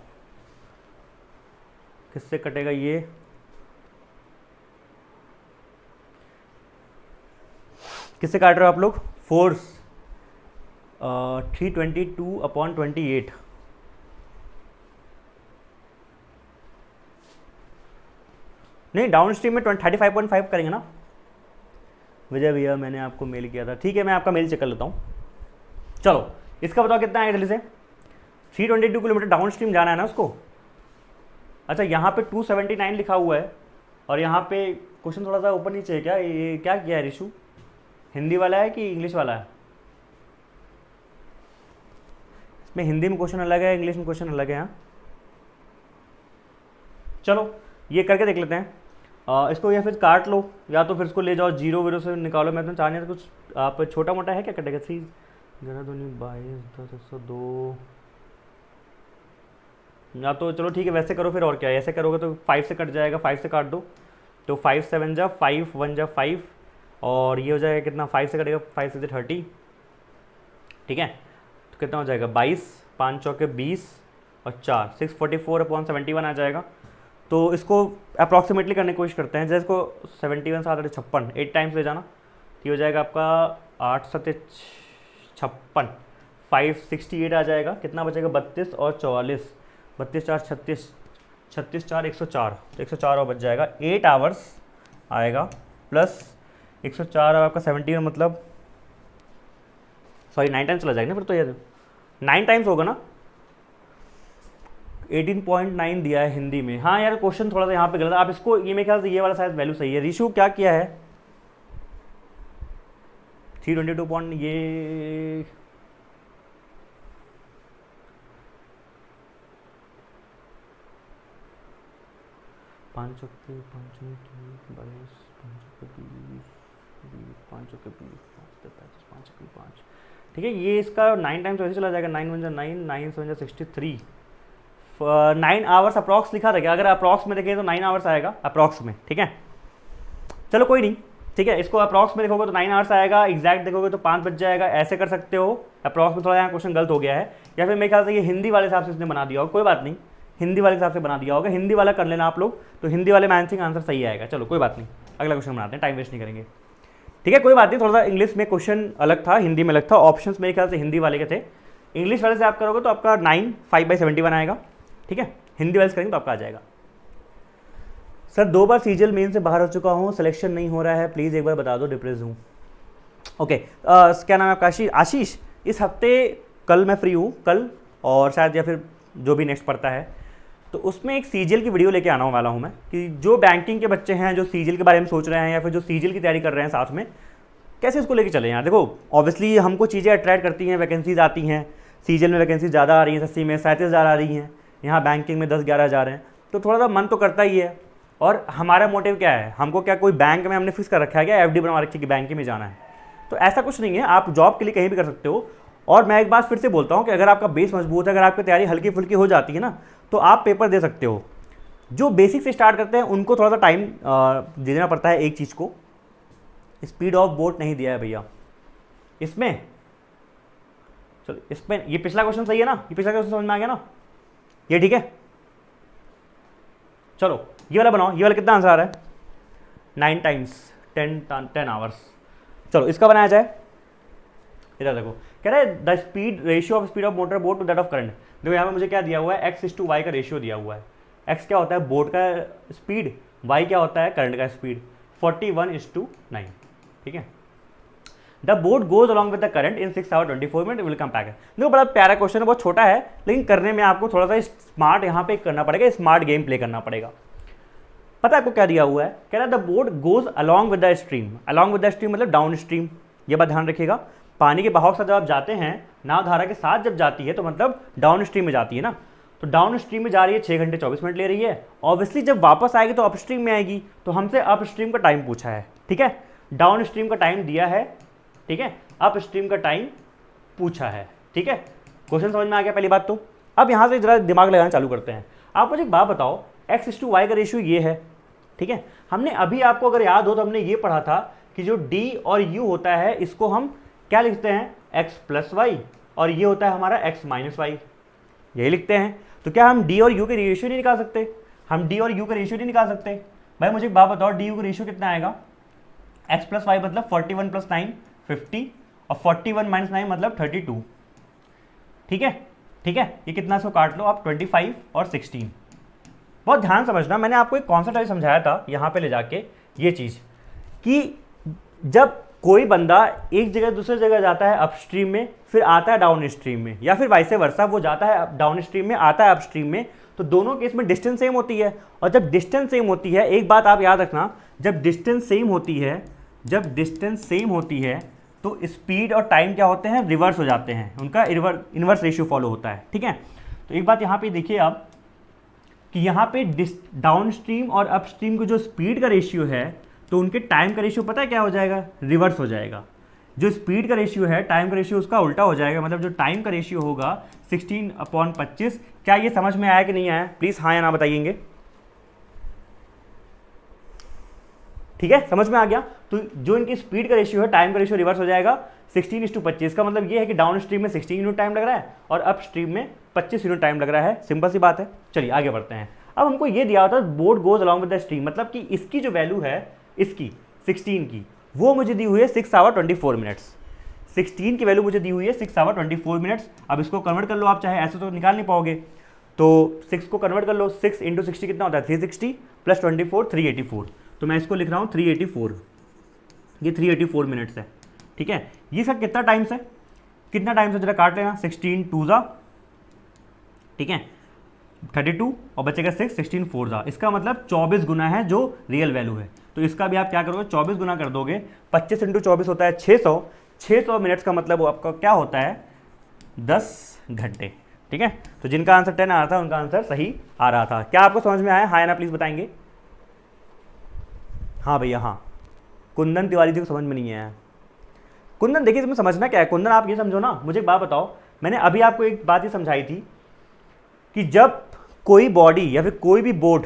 किससे कटेगा ये किससे काट रहे हो आप लोग force three twenty two upon twenty eight नहीं डाउन स्ट्रीम में twenty thirty five point five करेंगे ना विजय भैया मैंने आपको मेल किया था ठीक है मैं आपका मेल चेक कर लेता हूँ चलो इसका बताओ कितना है जल्दी से three twenty two kilometre down stream जाना है ना उसको अच्छा यहाँ पे टू सेवेंटी नाइन लिखा हुआ है और यहाँ पे क्वेश्चन थोड़ा सा ऊपर नीचे है क्या ये क्या किया है इशू हिंदी वाला है कि इंग्लिश वाला है इसमें हिंदी में क्वेश्चन अलग है इंग्लिश में क्वेश्चन अलग है यहाँ चलो ये करके देख लेते हैं आ, इसको या फिर काट लो या तो फिर इसको ले जाओ जीरो वीरो से निकालो मैं तो नहीं कुछ आप छोटा मोटा है क्या कटेगा थ्री ग्यारह दूनी बाईस दस एक सौ दो या तो चलो ठीक है वैसे करो फिर और क्या ऐसे करोगे तो फाइव से कट जाएगा फाइव से काट दो तो फाइव सेवन जा फाइव वन जा फाइव और ये हो जाएगा कितना फाइव से कटेगा फाइव से थर्टी ठीक है तो कितना हो जाएगा बाईस पाँच चौके बीस और चार six forty four upon seventy one आ जाएगा तो इसको अप्रॉक्सीमेटली करने की कोशिश करते हैं जैसे इसको सेवेंटी वन सात आठ छप्पन एट टाइम्स ले जाना तो हो जाएगा आपका आठ सत्य छप्पन फाइव सिक्सटी एट आ जाएगा कितना बचेगा बत्तीस और चौवालीस बत्तीस चार छत्तीस छत्तीस चार एक सौ चार तो एक सौ चार और बच जाएगा एट आवर्स आएगा प्लस एक सौ चार और आपका सेवेंटी मतलब सॉरी नाइन टाइम्स चला जाएगा ना फिर तो ये नाइन टाइम्स होगा ना 18.9 दिया है हिंदी में हाँ यार क्वेश्चन थोड़ा सा यहाँ पे गलत है आप इसको ये मेरे ख्याल से ये वाला शायद वैल्यू सही है रिशु क्या किया है 322 पॉइंट ये पाँच सौ पाँच सौ बाईस पाँच सौ बीस बीस पाँच सौ बीस पाँच सौ पैंतीस पाँच सौ पाँच ठीक है ये इसका नाइन टाइम्स वैसे चला जाएगा नाइन वन जो नाइन नाइन सेवन जो sixty three nine hours approx लिखा था क्या अगर अप्रॉक्स में देखें तो नाइन आवर्स आएगा अप्रॉक्स में ठीक है चलो कोई नहीं ठीक है इसको अप्रॉक्स में देखोगे तो नाइन आवर्स आएगा एग्जैक्ट देखोगे तो पाँच बज जाएगा ऐसे कर सकते हो अप्रॉक्स में थोड़ा यहाँ क्वेश्चन गलत हो गया है या फिर मेरे ख्याल से ये हिंदी वाले हिसाब से इसने बना दिया होगा कोई बात नहीं हिंदी वाले हिसाब से बना दिया होगा हिंदी वाला कर लेना आप लोग तो हिंदी वाले में आंसर सही आएगा चलो कोई बात नहीं अगला क्वेश्चन बनाते हैं टाइम वेस्ट नहीं करेंगे ठीक है कोई बात नहीं थोड़ा सा इंग्लिश में क्वेश्चन अलग था हिंदी में अलग था ऑप्शन मेरे ख्याल से हिंदी वाले के थे इंग्लिश वाले से आप करोगे तो आपका nine five by seventy one आएगा ठीक है हिंदी वाइज करेंगे तो आपका आ जाएगा सर दो बार सीजल मेन से बाहर हो चुका हूँ सिलेक्शन नहीं हो रहा है प्लीज़ एक बार बता दो डिप्रेस हूँ ओके okay, क्या नाम है आपका आशीष आशीष इस हफ्ते कल मैं फ्री हूँ कल और शायद या फिर जो भी नेक्स्ट पड़ता है तो उसमें एक सीजल की वीडियो लेके आना वाला हूँ मैं कि जो बैंकिंग के बच्चे हैं जो सीजल के बारे में सोच रहे हैं या फिर जो सीजल की तैयारी कर रहे हैं साथ में कैसे इसको लेके चले यार देखो ऑब्वियसली हमको चीज़ें अट्रैक्ट करती हैं वैकेंसीज आती हैं सीजल में वैकेंसी ज़्यादा आ रही हैं सस्ती में सैंतीस ज़्यादा आ रही हैं यहाँ बैंकिंग में दस ग्यारह हज़ार हैं तो थोड़ा सा मन तो करता ही है और हमारा मोटिव क्या है हमको क्या कोई बैंक में हमने फिक्स कर रखा है क्या एफ बनवा रखी है कि बैंक में जाना है तो ऐसा कुछ नहीं है आप जॉब के लिए कहीं भी कर सकते हो और मैं एक बार फिर से बोलता हूँ कि अगर आपका बेस मजबूत है अगर आपकी तैयारी हल्की फुल्की हो जाती है ना तो आप पेपर दे सकते हो जो बेसिक से स्टार्ट करते हैं उनको थोड़ा सा टाइम दे देना पड़ता है एक चीज़ को स्पीड ऑफ बोट नहीं दिया है भैया इसमें चलो इसमें ये पिछला क्वेश्चन सही है ना ये पिछला क्वेश्चन समझ में आ गया ना ये ठीक है चलो ये वाला बनाओ ये वाला कितना आंसर आ रहा है nine times ten ten hours चलो इसका बनाया जाए इधर देखो कह रहे the speed ratio of speed of motor boat to that of current देखो यहाँ पे मुझे क्या दिया हुआ है एक्स इज टू वाई का रेशियो दिया हुआ है एक्स क्या होता है बोट का स्पीड वाई क्या होता है करंट का speed forty one is to nine ठीक है the boat goes along with the current in six hour twenty four minute will come back देखो बड़ा प्यारा क्वेश्चन है बहुत छोटा है लेकिन करने में आपको थोड़ा सा स्मार्ट यहाँ पे करना पड़ेगा स्मार्ट गेम प्ले करना पड़ेगा पता आपको क्या दिया हुआ है कह रहा है the boat goes along with the stream along with the stream मतलब डाउन स्ट्रीम ये बात ध्यान रखिएगा पानी के बहाव के साथ जब आप जाते हैं नावधारा के साथ जब जाती है तो मतलब डाउन स्ट्रीम में जाती है ना तो डाउन स्ट्रीम में जा रही है छः घंटे चौबीस मिनट ले रही है ऑब्वियसली जब वापस आएगी तो अप स्ट्रीम में आएगी तो हमसे अप स्ट्रीम का टाइम पूछा है ठीक है डाउन स्ट्रीम का टाइम दिया है ठीक है अब स्ट्रीम का टाइम पूछा है ठीक है क्वेश्चन समझ में आ गया पहली बात तो अब यहां से जरा दिमाग लगाना चालू करते हैं आप मुझे एक बात बताओ एक्स इस टू वाई का रेशियो ये है ठीक है हमने अभी आपको अगर याद हो तो हमने ये पढ़ा था कि जो डी और यू होता है इसको हम क्या लिखते हैं एक्स प्लस वाई और ये होता है हमारा एक्स माइनस वाई यही लिखते हैं तो क्या हम डी और यू के रेशियो नहीं निकाल सकते हम डी और यू का रेशियो नहीं निकाल सकते भाई मुझे एक बात बताओ डी यू का रेशियो कितना आएगा एक्स प्लस वाई मतलब फोर्टी वन प्लस नाइन 50 और 41 वन माइनस नाइन मतलब 32 ठीक है ठीक है ये कितना सो काट लो आप 25 और 16 बहुत ध्यान समझना मैंने आपको एक कॉन्सेप्ट अभी समझाया था यहाँ पे ले जाके ये चीज़ कि जब कोई बंदा एक जगह दूसरे जगह जाता है अपस्ट्रीम में फिर आता है डाउन स्ट्रीम में या फिर वाइसे वर्षा वो जाता है डाउन स्ट्रीम में आता है अपस्ट्रीम में तो दोनों केस में डिस्टेंस सेम होती है और जब डिस्टेंस सेम होती है एक बात आप याद रखना जब डिस्टेंस सेम होती है जब डिस्टेंस सेम होती है तो स्पीड और टाइम क्या होते हैं रिवर्स हो जाते हैं उनका इन्वर्स रेशियो फॉलो होता है ठीक है तो एक बात यहाँ पे देखिए आप कि यहाँ पे डाउन स्ट्रीम और अप स्ट्रीम को जो स्पीड का रेशियो है तो उनके टाइम का रेशियो पता है क्या हो जाएगा रिवर्स हो जाएगा जो स्पीड का रेशियो है टाइम का रेशियो उसका उल्टा हो जाएगा मतलब जो टाइम का रेशियो होगा 16 अपॉन 25 क्या ये समझ में आया कि नहीं आया प्लीज़ हाँ या ना बताइएंगे ठीक है समझ में आ गया तो जो इनकी स्पीड का रेशियो है टाइम का रेशियो रिवर्स हो जाएगा सिक्सटीन इस टू पच्चीस का मतलब ये है कि डाउन स्ट्रीम में सिक्सटीन यूनिट टाइम लग रहा है और अप स्ट्रीम में पच्चीस यूनिट टाइम लग रहा है सिंपल सी बात है चलिए आगे बढ़ते हैं अब हमको ये दिया होता है boat goes along with the stream मतलब कि इसकी जो वैल्यू है इसकी सिक्सटीन की वो मुझे दी हुई है six hour twenty four minutes sixteen की वैल्यू मुझे दी हुई है six hour twenty four minutes अब इसको कन्वर्ट कर लो आप चाहे ऐसे तो निकाल नहीं पाओगे तो सिक्स को कन्वर्ट कर लो सिक्स इंटू सिक्सटी कितना होता है three sixty plus twenty four three eighty four तो मैं इसको लिख रहा हूँ थ्री एटी फोर ये थ्री एटी फोर मिनट्स है ठीक है ये सर कितना टाइम्स है कितना टाइम्स है जरा काट लेना सिक्सटीन टू ज़ा ठीक है थर्टी टू और बचेगा सिक्स सिक्सटीन फोर ज़ा इसका मतलब चौबीस गुना है जो रियल वैल्यू है तो इसका भी आप क्या करोगे चौबीस गुना कर दोगे पच्चीस इंटू चौबीस होता है छः सौ छः सौ मिनट्स का मतलब आपका क्या होता है दस घंटे ठीक है तो जिनका आंसर टेन आ रहा था उनका आंसर सही आ रहा था क्या आपको समझ में आया हाँ ना प्लीज़ बताएंगे हाँ भैया हाँ कुंदन तिवारी जी को समझ में नहीं आया कुंदन देखिए इसमें समझना क्या है कुंदन आप ये समझो ना मुझे एक बात बताओ मैंने अभी आपको एक बात ये समझाई थी कि जब कोई बॉडी या फिर कोई भी बोर्ड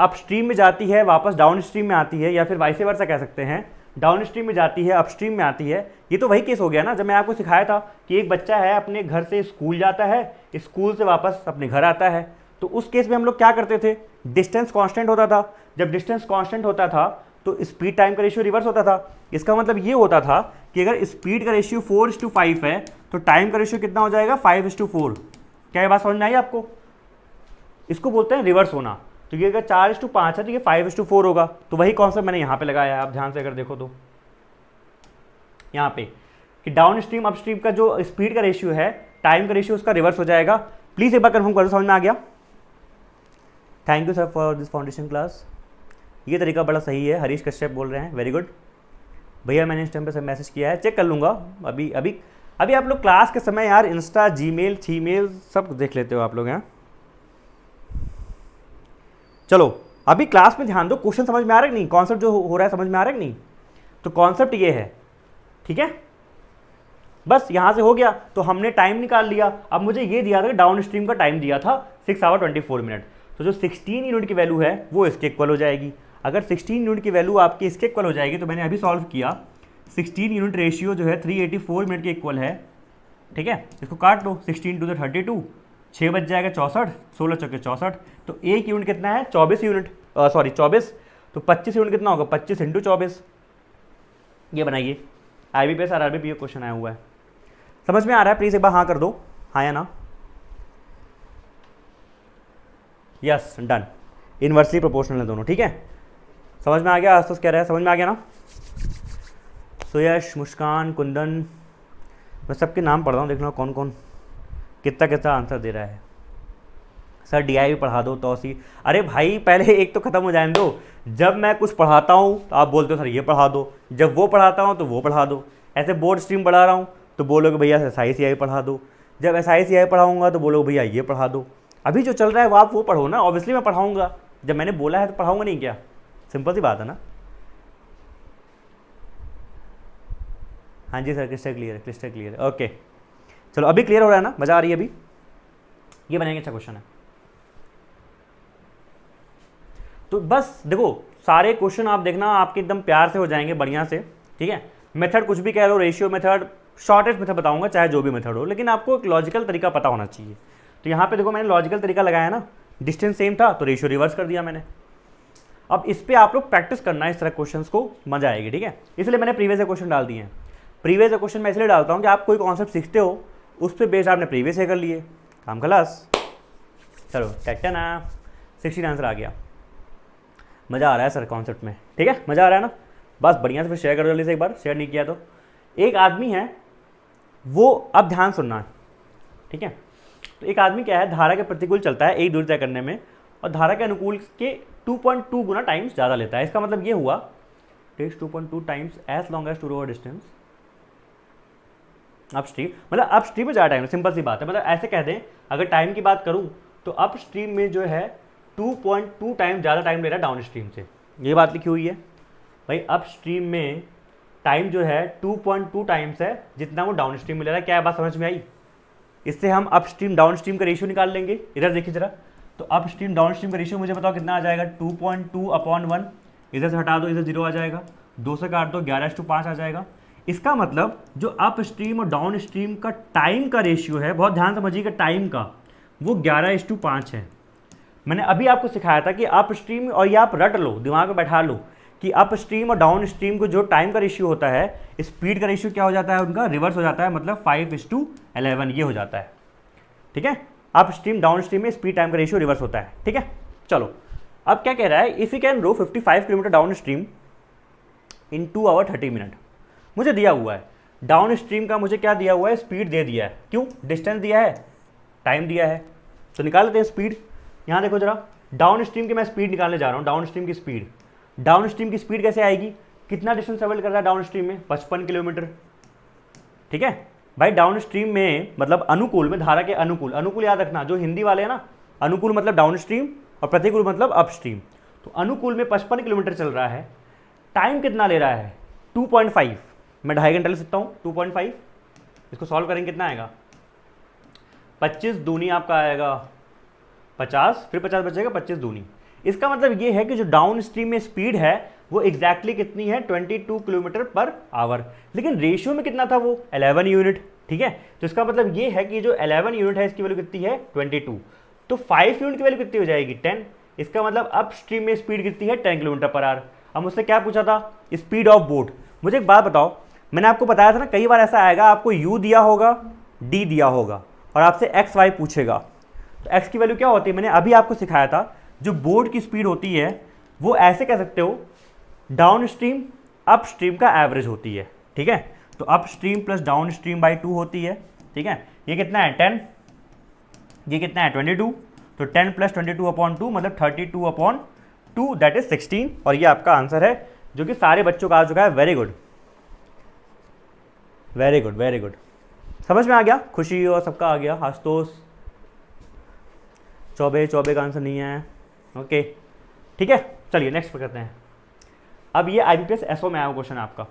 अपस्ट्रीम में जाती है वापस डाउन स्ट्रीम में आती है या फिर वाइस वर्सा कह सकते हैं डाउन स्ट्रीम में जाती है अपस्ट्रीम में आती है ये तो वही केस हो गया ना जब मैं आपको सिखाया था कि एक बच्चा है अपने घर से स्कूल जाता है स्कूल से वापस अपने घर आता है तो उस केस में हम लोग क्या करते थे डिस्टेंस कांस्टेंट होता था जब डिस्टेंस कांस्टेंट होता था तो स्पीड टाइम का रेशियो रिवर्स होता था इसका मतलब ये होता था कि अगर स्पीड का ratio four is to five है तो टाइम का रेशियो कितना हो जाएगा फाइव इस टू फोर क्या ये बात समझ में आई आपको इसको बोलते हैं रिवर्स होना तो ये अगर चार इस टू पाँच है तो ये फाइव इस टू फोर होगा तो वही कॉन्सेप्ट मैंने यहाँ पे लगाया है आप ध्यान से अगर देखो तो यहाँ पे कि डाउन स्ट्रीम अप स्ट्रीम का जो स्पीड का रेशियो है टाइम का रेशियो उसका रिवर्स हो जाएगा प्लीज़ एक बार कन्फर्म कर समझ में आ गया thank you sir for this foundation class ये तरीका बड़ा सही है हरीश कश्यप बोल रहे हैं वेरी गुड भैया मैंने इस टाइम पर सब मैसेज किया है चेक कर लूँगा अभी अभी अभी आप लोग क्लास के समय यार इंस्टा जी मेल थी मेल सब देख लेते हो आप लोग यहाँ चलो अभी क्लास में ध्यान दो क्वेश्चन समझ में आ रहा है नहीं कॉन्सेप्ट जो हो रहा है समझ में आ रहा है नहीं तो कॉन्सेप्ट ये है ठीक है बस यहाँ से हो गया तो हमने टाइम निकाल लिया अब मुझे ये दिया था कि डाउन स्ट्रीम का टाइम दिया था six hour twenty four minute तो जो सिक्सटीन यूनिट की वैल्यू है वो इसके इक्वल हो जाएगी अगर 16 यूनिट की वैल्यू आपके इसके इक्वल हो जाएगी तो मैंने अभी सॉल्व किया 16 यूनिट रेशियो जो है 384 मिनट के इक्वल है ठीक है इसको काट दो 16 टू द थर्टी टू छः बज जाएगा चौंसठ सोलह चौके चौंसठ तो एक यूनिट कितना है चौबीस यूनिट सॉरी चौबीस तो पच्चीस यूनिट कितना होगा पच्चीस इंटू चौबीस ये बनाइए I B P S R R B P question आया हुआ है समझ में आ रहा है प्लीज़ एक बार हाँ कर दो हाँ या ना यस डन इन्वर्सली प्रोपोर्शनल है दोनों ठीक है समझ में आ गया आशुतोष कह रहे हैं समझ में आ गया ना सुयश मुस्कान कुंदन मैं सबके नाम पढ़ रहा हूँ देख लो कौन कौन कितना कितना आंसर दे रहा है सर डी आई पढ़ा दो तोसी अरे भाई पहले एक तो ख़त्म हो जाए दो जब मैं कुछ पढ़ाता हूँ तो आप बोलते हो सर ये पढ़ा दो जब वो पढ़ाता हूँ तो वो पढ़ा दो ऐसे बोर्ड स्ट्रीम पढ़ा रहा हूँ तो बोलोगे भैया एस आई सी आई पढ़ा दो जब एस आई सी आई पढ़ाऊँगा तो बोलोगे भैया ये पढ़ा दो अभी जो चल रहा है वो आप वो पढ़ो ना ऑब्वियसली मैं पढ़ाऊँगा जब मैंने बोला है तो पढ़ाऊँगा नहीं क्या सिंपल सी बात है ना हाँ जी सर क्रिस्टल क्लियर है क्रिस्टल क्लियर है ओके चलो अभी क्लियर हो रहा है ना मज़ा आ रही है अभी ये बनाएंगे अच्छा क्वेश्चन है तो बस देखो सारे क्वेश्चन आप देखना आपके एकदम प्यार से हो जाएंगे बढ़िया से ठीक है मेथड कुछ भी कह लो रेशियो मेथड शॉर्टेस्ट मेथड बताऊंगा चाहे जो भी मेथड हो लेकिन आपको एक लॉजिकल तरीका पता होना चाहिए तो यहाँ पे देखो मैंने लॉजिकल तरीका लगाया ना डिस्टेंस सेम था तो रेशियो रिवर्स कर दिया मैंने अब इस पर आप लोग प्रैक्टिस करना है इस तरह क्वेश्चन को मजा आएगी ठीक है इसलिए मैंने प्रीवियस क्वेश्चन डाल दिए हैं प्रीवियस क्वेश्चन मैं इसलिए डालता हूँ कि आप कोई कॉन्सेप्ट सीखते हो उस पर बेस्ड आपने प्रीवियस कर लिए काम खलास चलो कैप्टन ना सिक्सटीन आंसर आ गया मज़ा आ रहा है सर कॉन्सेप्ट में ठीक है मज़ा आ रहा है ना बस बढ़िया से फिर शेयर कर दो एक बार शेयर नहीं किया तो एक आदमी है वो अब ध्यान सुनना है ठीक है तो एक आदमी क्या है धारा के प्रतिकूल चलता है एक दूरी तय करने में और धारा के अनुकूल के टू पॉइंट टू गुना टाइम्स ज़्यादा लेता है इसका मतलब ये हुआ takes two point two times as long as to row a distance up stream मतलब अप स्ट्रीम में ज़्यादा टाइम सिंपल सी बात है मतलब ऐसे कह दें अगर टाइम की बात करूँ तो अप स्ट्रीम में जो है टू पॉइंट टू टाइम ज़्यादा टाइम ले रहा है डाउन स्ट्रीम से ये बात लिखी हुई है भाई अप स्ट्रीम में टाइम जो है टू पॉइंट टू टाइम्स है जितना वो डाउन स्ट्रीम में ले रहा है क्या बात समझ में आई इससे हम अप स्ट्रीम डाउन स्ट्रीम का रेशियो निकाल लेंगे इधर देखिए जरा तो अप स्ट्रीम डाउन स्ट्रीम का रेशियो मुझे बताओ कितना आ जाएगा two point two upon one इधर से हटा दो इधर जीरो आ जाएगा दो से काट दो ग्यारह टू पाँच आ जाएगा इसका मतलब जो अप स्ट्रीम और डाउन स्ट्रीम का टाइम का रेशियो है बहुत ध्यान समझिएगा टाइम का वो ग्यारह इस टू पाँच है मैंने अभी आपको सिखाया था कि अप स्ट्रीम और ये आप रट लो दिमाग में बैठा लो कि अप स्ट्रीम और डाउन स्ट्रीम को जो टाइम का रेशियो होता है स्पीड का रेशियो क्या हो जाता है उनका रिवर्स हो जाता है मतलब फाइव इस टू एलेवन ये हो जाता है ठीक है अप स्ट्रीम डाउन स्ट्रीम में स्पीड टाइम का रेशियो रिवर्स होता है ठीक है चलो अब क्या कह रहा है if you can row 55 kilometre down stream in two hour thirty minute मुझे दिया हुआ है डाउन स्ट्रीम का मुझे क्या दिया हुआ है स्पीड दे दिया है क्यों डिस्टेंस दिया है टाइम दिया है तो निकाल लेते हैं स्पीड यहाँ देखो जरा डाउन स्ट्रीम की मैं स्पीड निकालने जा रहा हूँ डाउन स्ट्रीम की स्पीड डाउन स्ट्रीम की स्पीड कैसे आएगी कितना डिस्टेंस ट्रेवल कर रहा है डाउन स्ट्रीम में पचपन किलोमीटर ठीक है भाई डाउन स्ट्रीम में मतलब अनुकूल में धारा के अनुकूल अनुकूल याद रखना जो हिंदी वाले हैं ना अनुकूल मतलब डाउन स्ट्रीम और प्रतिकूल मतलब अप स्ट्रीम तो अनुकूल में पचपन किलोमीटर चल रहा है टाइम कितना ले रहा है 2.5 मैं ढाई घंटा ले सकता हूँ 2.5 इसको सॉल्व करेंगे कितना आएगा 25 दूनी आपका आएगा 50 फिर 50 बचेगा 25 दूनी इसका मतलब ये है कि जो डाउन स्ट्रीम में स्पीड है वो एग्जैक्टली exactly कितनी है 22 किलोमीटर पर आवर लेकिन रेशियो में कितना था वो 11 यूनिट ठीक है तो इसका मतलब ये है कि जो 11 यूनिट है इसकी वैल्यू कितनी है 22 तो 5 यूनिट की वैल्यू कितनी हो जाएगी 10 इसका मतलब अप स्ट्रीम में स्पीड कितनी है 10 किलोमीटर पर आवर अब मुझसे क्या पूछा था स्पीड ऑफ बोट मुझे एक बात बताओ मैंने आपको बताया था ना कई बार ऐसा आएगा आपको यू दिया होगा डी दिया होगा और आपसे एक्स वाई पूछेगा तो एक्स की वैल्यू क्या होती है मैंने अभी आपको सिखाया था जो बोर्ड की स्पीड होती है वो ऐसे कह सकते हो डाउन स्ट्रीम अप स्ट्रीम का एवरेज होती है ठीक है तो up stream plus down stream by two होती है ठीक है ये कितना है टेन ये कितना है ट्वेंटी टू तो ten plus twenty two upon two मतलब thirty two upon two that is sixteen और ये आपका आंसर है जो कि सारे बच्चों का आ चुका है very good very good very good समझ में आ गया खुशी और सबका आ गया हास्तोस चौबे चौबे का आंसर नहीं आया ओके ठीक है चलिए नेक्स्ट पर करते हैं अब ये आई बी में आया क्वेश्चन आपका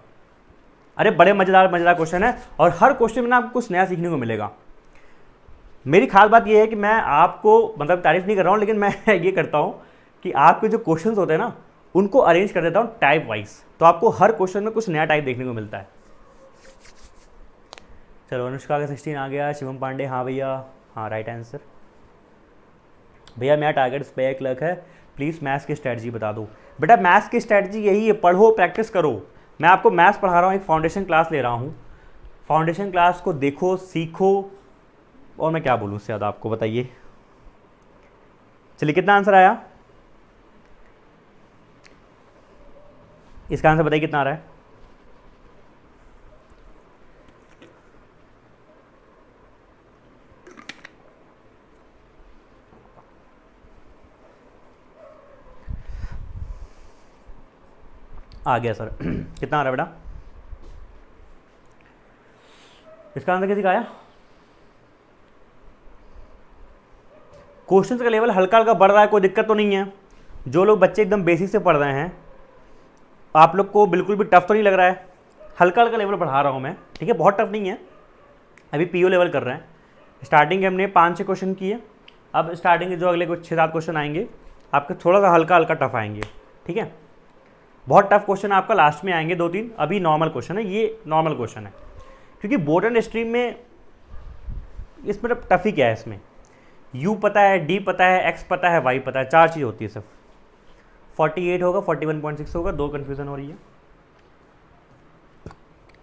अरे बड़े मज़ेदार मज़ेदार क्वेश्चन है और हर क्वेश्चन में ना आपको कुछ नया सीखने को मिलेगा मेरी खास बात यह है कि मैं आपको मतलब तारीफ नहीं कर रहा हूँ लेकिन मैं ये करता हूँ कि आपके जो क्वेश्चंस होते हैं ना उनको अरेंज कर देता हूँ टाइप वाइज तो आपको हर क्वेश्चन में कुछ नया टाइप देखने को मिलता है चलो अनुष्का का सिक्सटीन आ गया शिवम पांडे हाँ भैया हाँ राइट आंसर भैया मेरा टारगेट पे एक लक है प्लीज़ मैथ्स की स्ट्रैटी बता दो बेटा मैथ्स की स्ट्रैटेजी यही है पढ़ो प्रैक्टिस करो मैं आपको मैथ्स पढ़ा रहा हूँ एक फाउंडेशन क्लास ले रहा हूँ फाउंडेशन क्लास को देखो सीखो और मैं क्या बोलूँ उससे ज़्यादा आपको बताइए चलिए कितना आंसर आया इसका आंसर बताइए कितना आ रहा है आ गया सर कितना आ रहा है बेटा इसका आंसर कैसे आया क्वेश्चन का लेवल हल्का हल्का बढ़ रहा है कोई दिक्कत तो नहीं है जो लोग बच्चे एकदम बेसिक से पढ़ रहे हैं आप लोग को बिल्कुल भी टफ तो नहीं लग रहा है हल्का हल्का लेवल बढ़ा रहा हूँ मैं ठीक है बहुत टफ नहीं है अभी पीओ लेवल कर रहे हैं स्टार्टिंग के हमने पाँच छः क्वेश्चन किए अब स्टार्टिंग के जो अगले कुछ छः सात क्वेश्चन आएंगे आपके थोड़ा सा हल्का हल्का टफ आएंगे ठीक है बहुत टफ क्वेश्चन आपका लास्ट में आएंगे दो तीन अभी नॉर्मल क्वेश्चन है ये नॉर्मल क्वेश्चन है क्योंकि बोटन स्ट्रीम में इसमें मतलब टफ ही क्या है इसमें यू पता है डी पता है एक्स पता है वाई पता है चार चीज़ होती है सिर्फ फोर्टी एट होगा फोर्टी वन पॉइंट सिक्स होगा दो कन्फ्यूज़न हो रही है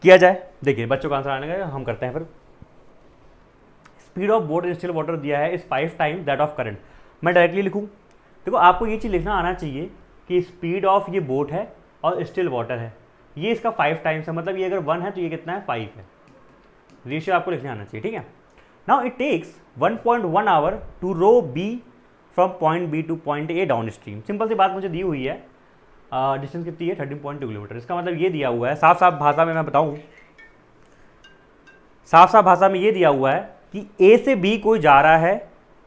किया जाए देखिए बच्चों का आंसर आने का हम करते हैं फिर speed of boat still water दिया है is five time that of current मैं डायरेक्टली लिखूँ देखो आपको ये चीज़ लिखना आना चाहिए कि स्पीड ऑफ ये बोट है और स्टिल वाटर है ये इसका फाइव टाइम्स है मतलब ये अगर वन है तो ये कितना है फाइव है रेशियो आपको लिखने आना चाहिए ठीक है now it takes 1.1 point one hour to row B from point B to point A down stream simple सी बात मुझे दी हुई है डिस्टेंस कितनी है थर्टीन पॉइंट टू किलोमीटर इसका मतलब ये दिया हुआ है साफ साफ भाषा में मैं बताऊँ साफ साफ भाषा में ये दिया हुआ है कि ए से बी कोई जा रहा है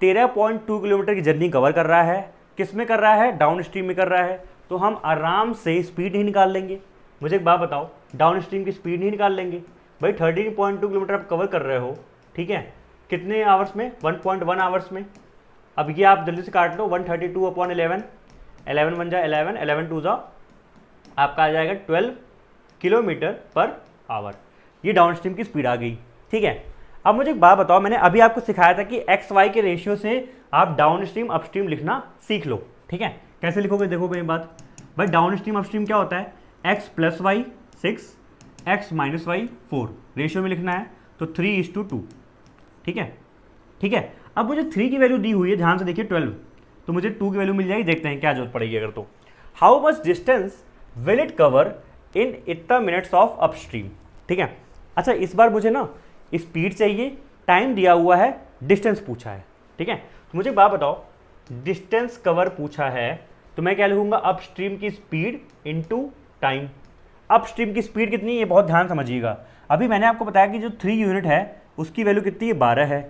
तेरह पॉइंट टू किलोमीटर की जर्नी कवर कर रहा है किस में कर रहा है डाउन स्ट्रीम में कर रहा है तो हम आराम से स्पीड नहीं निकाल लेंगे मुझे एक बात बताओ डाउन स्ट्रीम की स्पीड नहीं निकाल लेंगे भाई थर्टीन पॉइंट टू किलोमीटर आप कवर कर रहे हो ठीक है कितने आवर्स में वन पॉइंट वन आवर्स में अब ये आप जल्दी से काट लो one thirty two upon eleven eleven one जा एलेवन एलेवन टू जा आपका आ जाएगा ट्वेल्व किलोमीटर पर आवर ये डाउन स्ट्रीम की स्पीड आ गई ठीक है अब मुझे एक बात बताओ मैंने अभी आपको सिखाया था कि एक्स वाई के रेशियो से आप डाउन स्ट्रीम अपस्ट्रीम लिखना सीख लो ठीक है कैसे लिखोगे देखो भाई बात भाई डाउन स्ट्रीम अपस्ट्रीम क्या होता है x plus y six x minus y four ratio में लिखना है तो थ्री इज टू टू ठीक है ठीक है अब मुझे थ्री की वैल्यू दी हुई है ध्यान से देखिए ट्वेल्व तो मुझे टू की वैल्यू मिल जाएगी देखते हैं क्या जरूरत पड़ेगी अगर तो how much distance will it cover in इतना मिनट्स ऑफ अपस्ट्रीम ठीक है अच्छा इस बार मुझे ना स्पीड चाहिए टाइम दिया हुआ है डिस्टेंस पूछा है ठीक है तो मुझे बात बताओ डिस्टेंस कवर पूछा है तो मैं क्या लिखूंगा अपस्ट्रीम की स्पीड इनटू टाइम अपस्ट्रीम की स्पीड कितनी ये बहुत ध्यान समझिएगा अभी मैंने आपको बताया कि जो थ्री यूनिट है उसकी वैल्यू कितनी है बारह है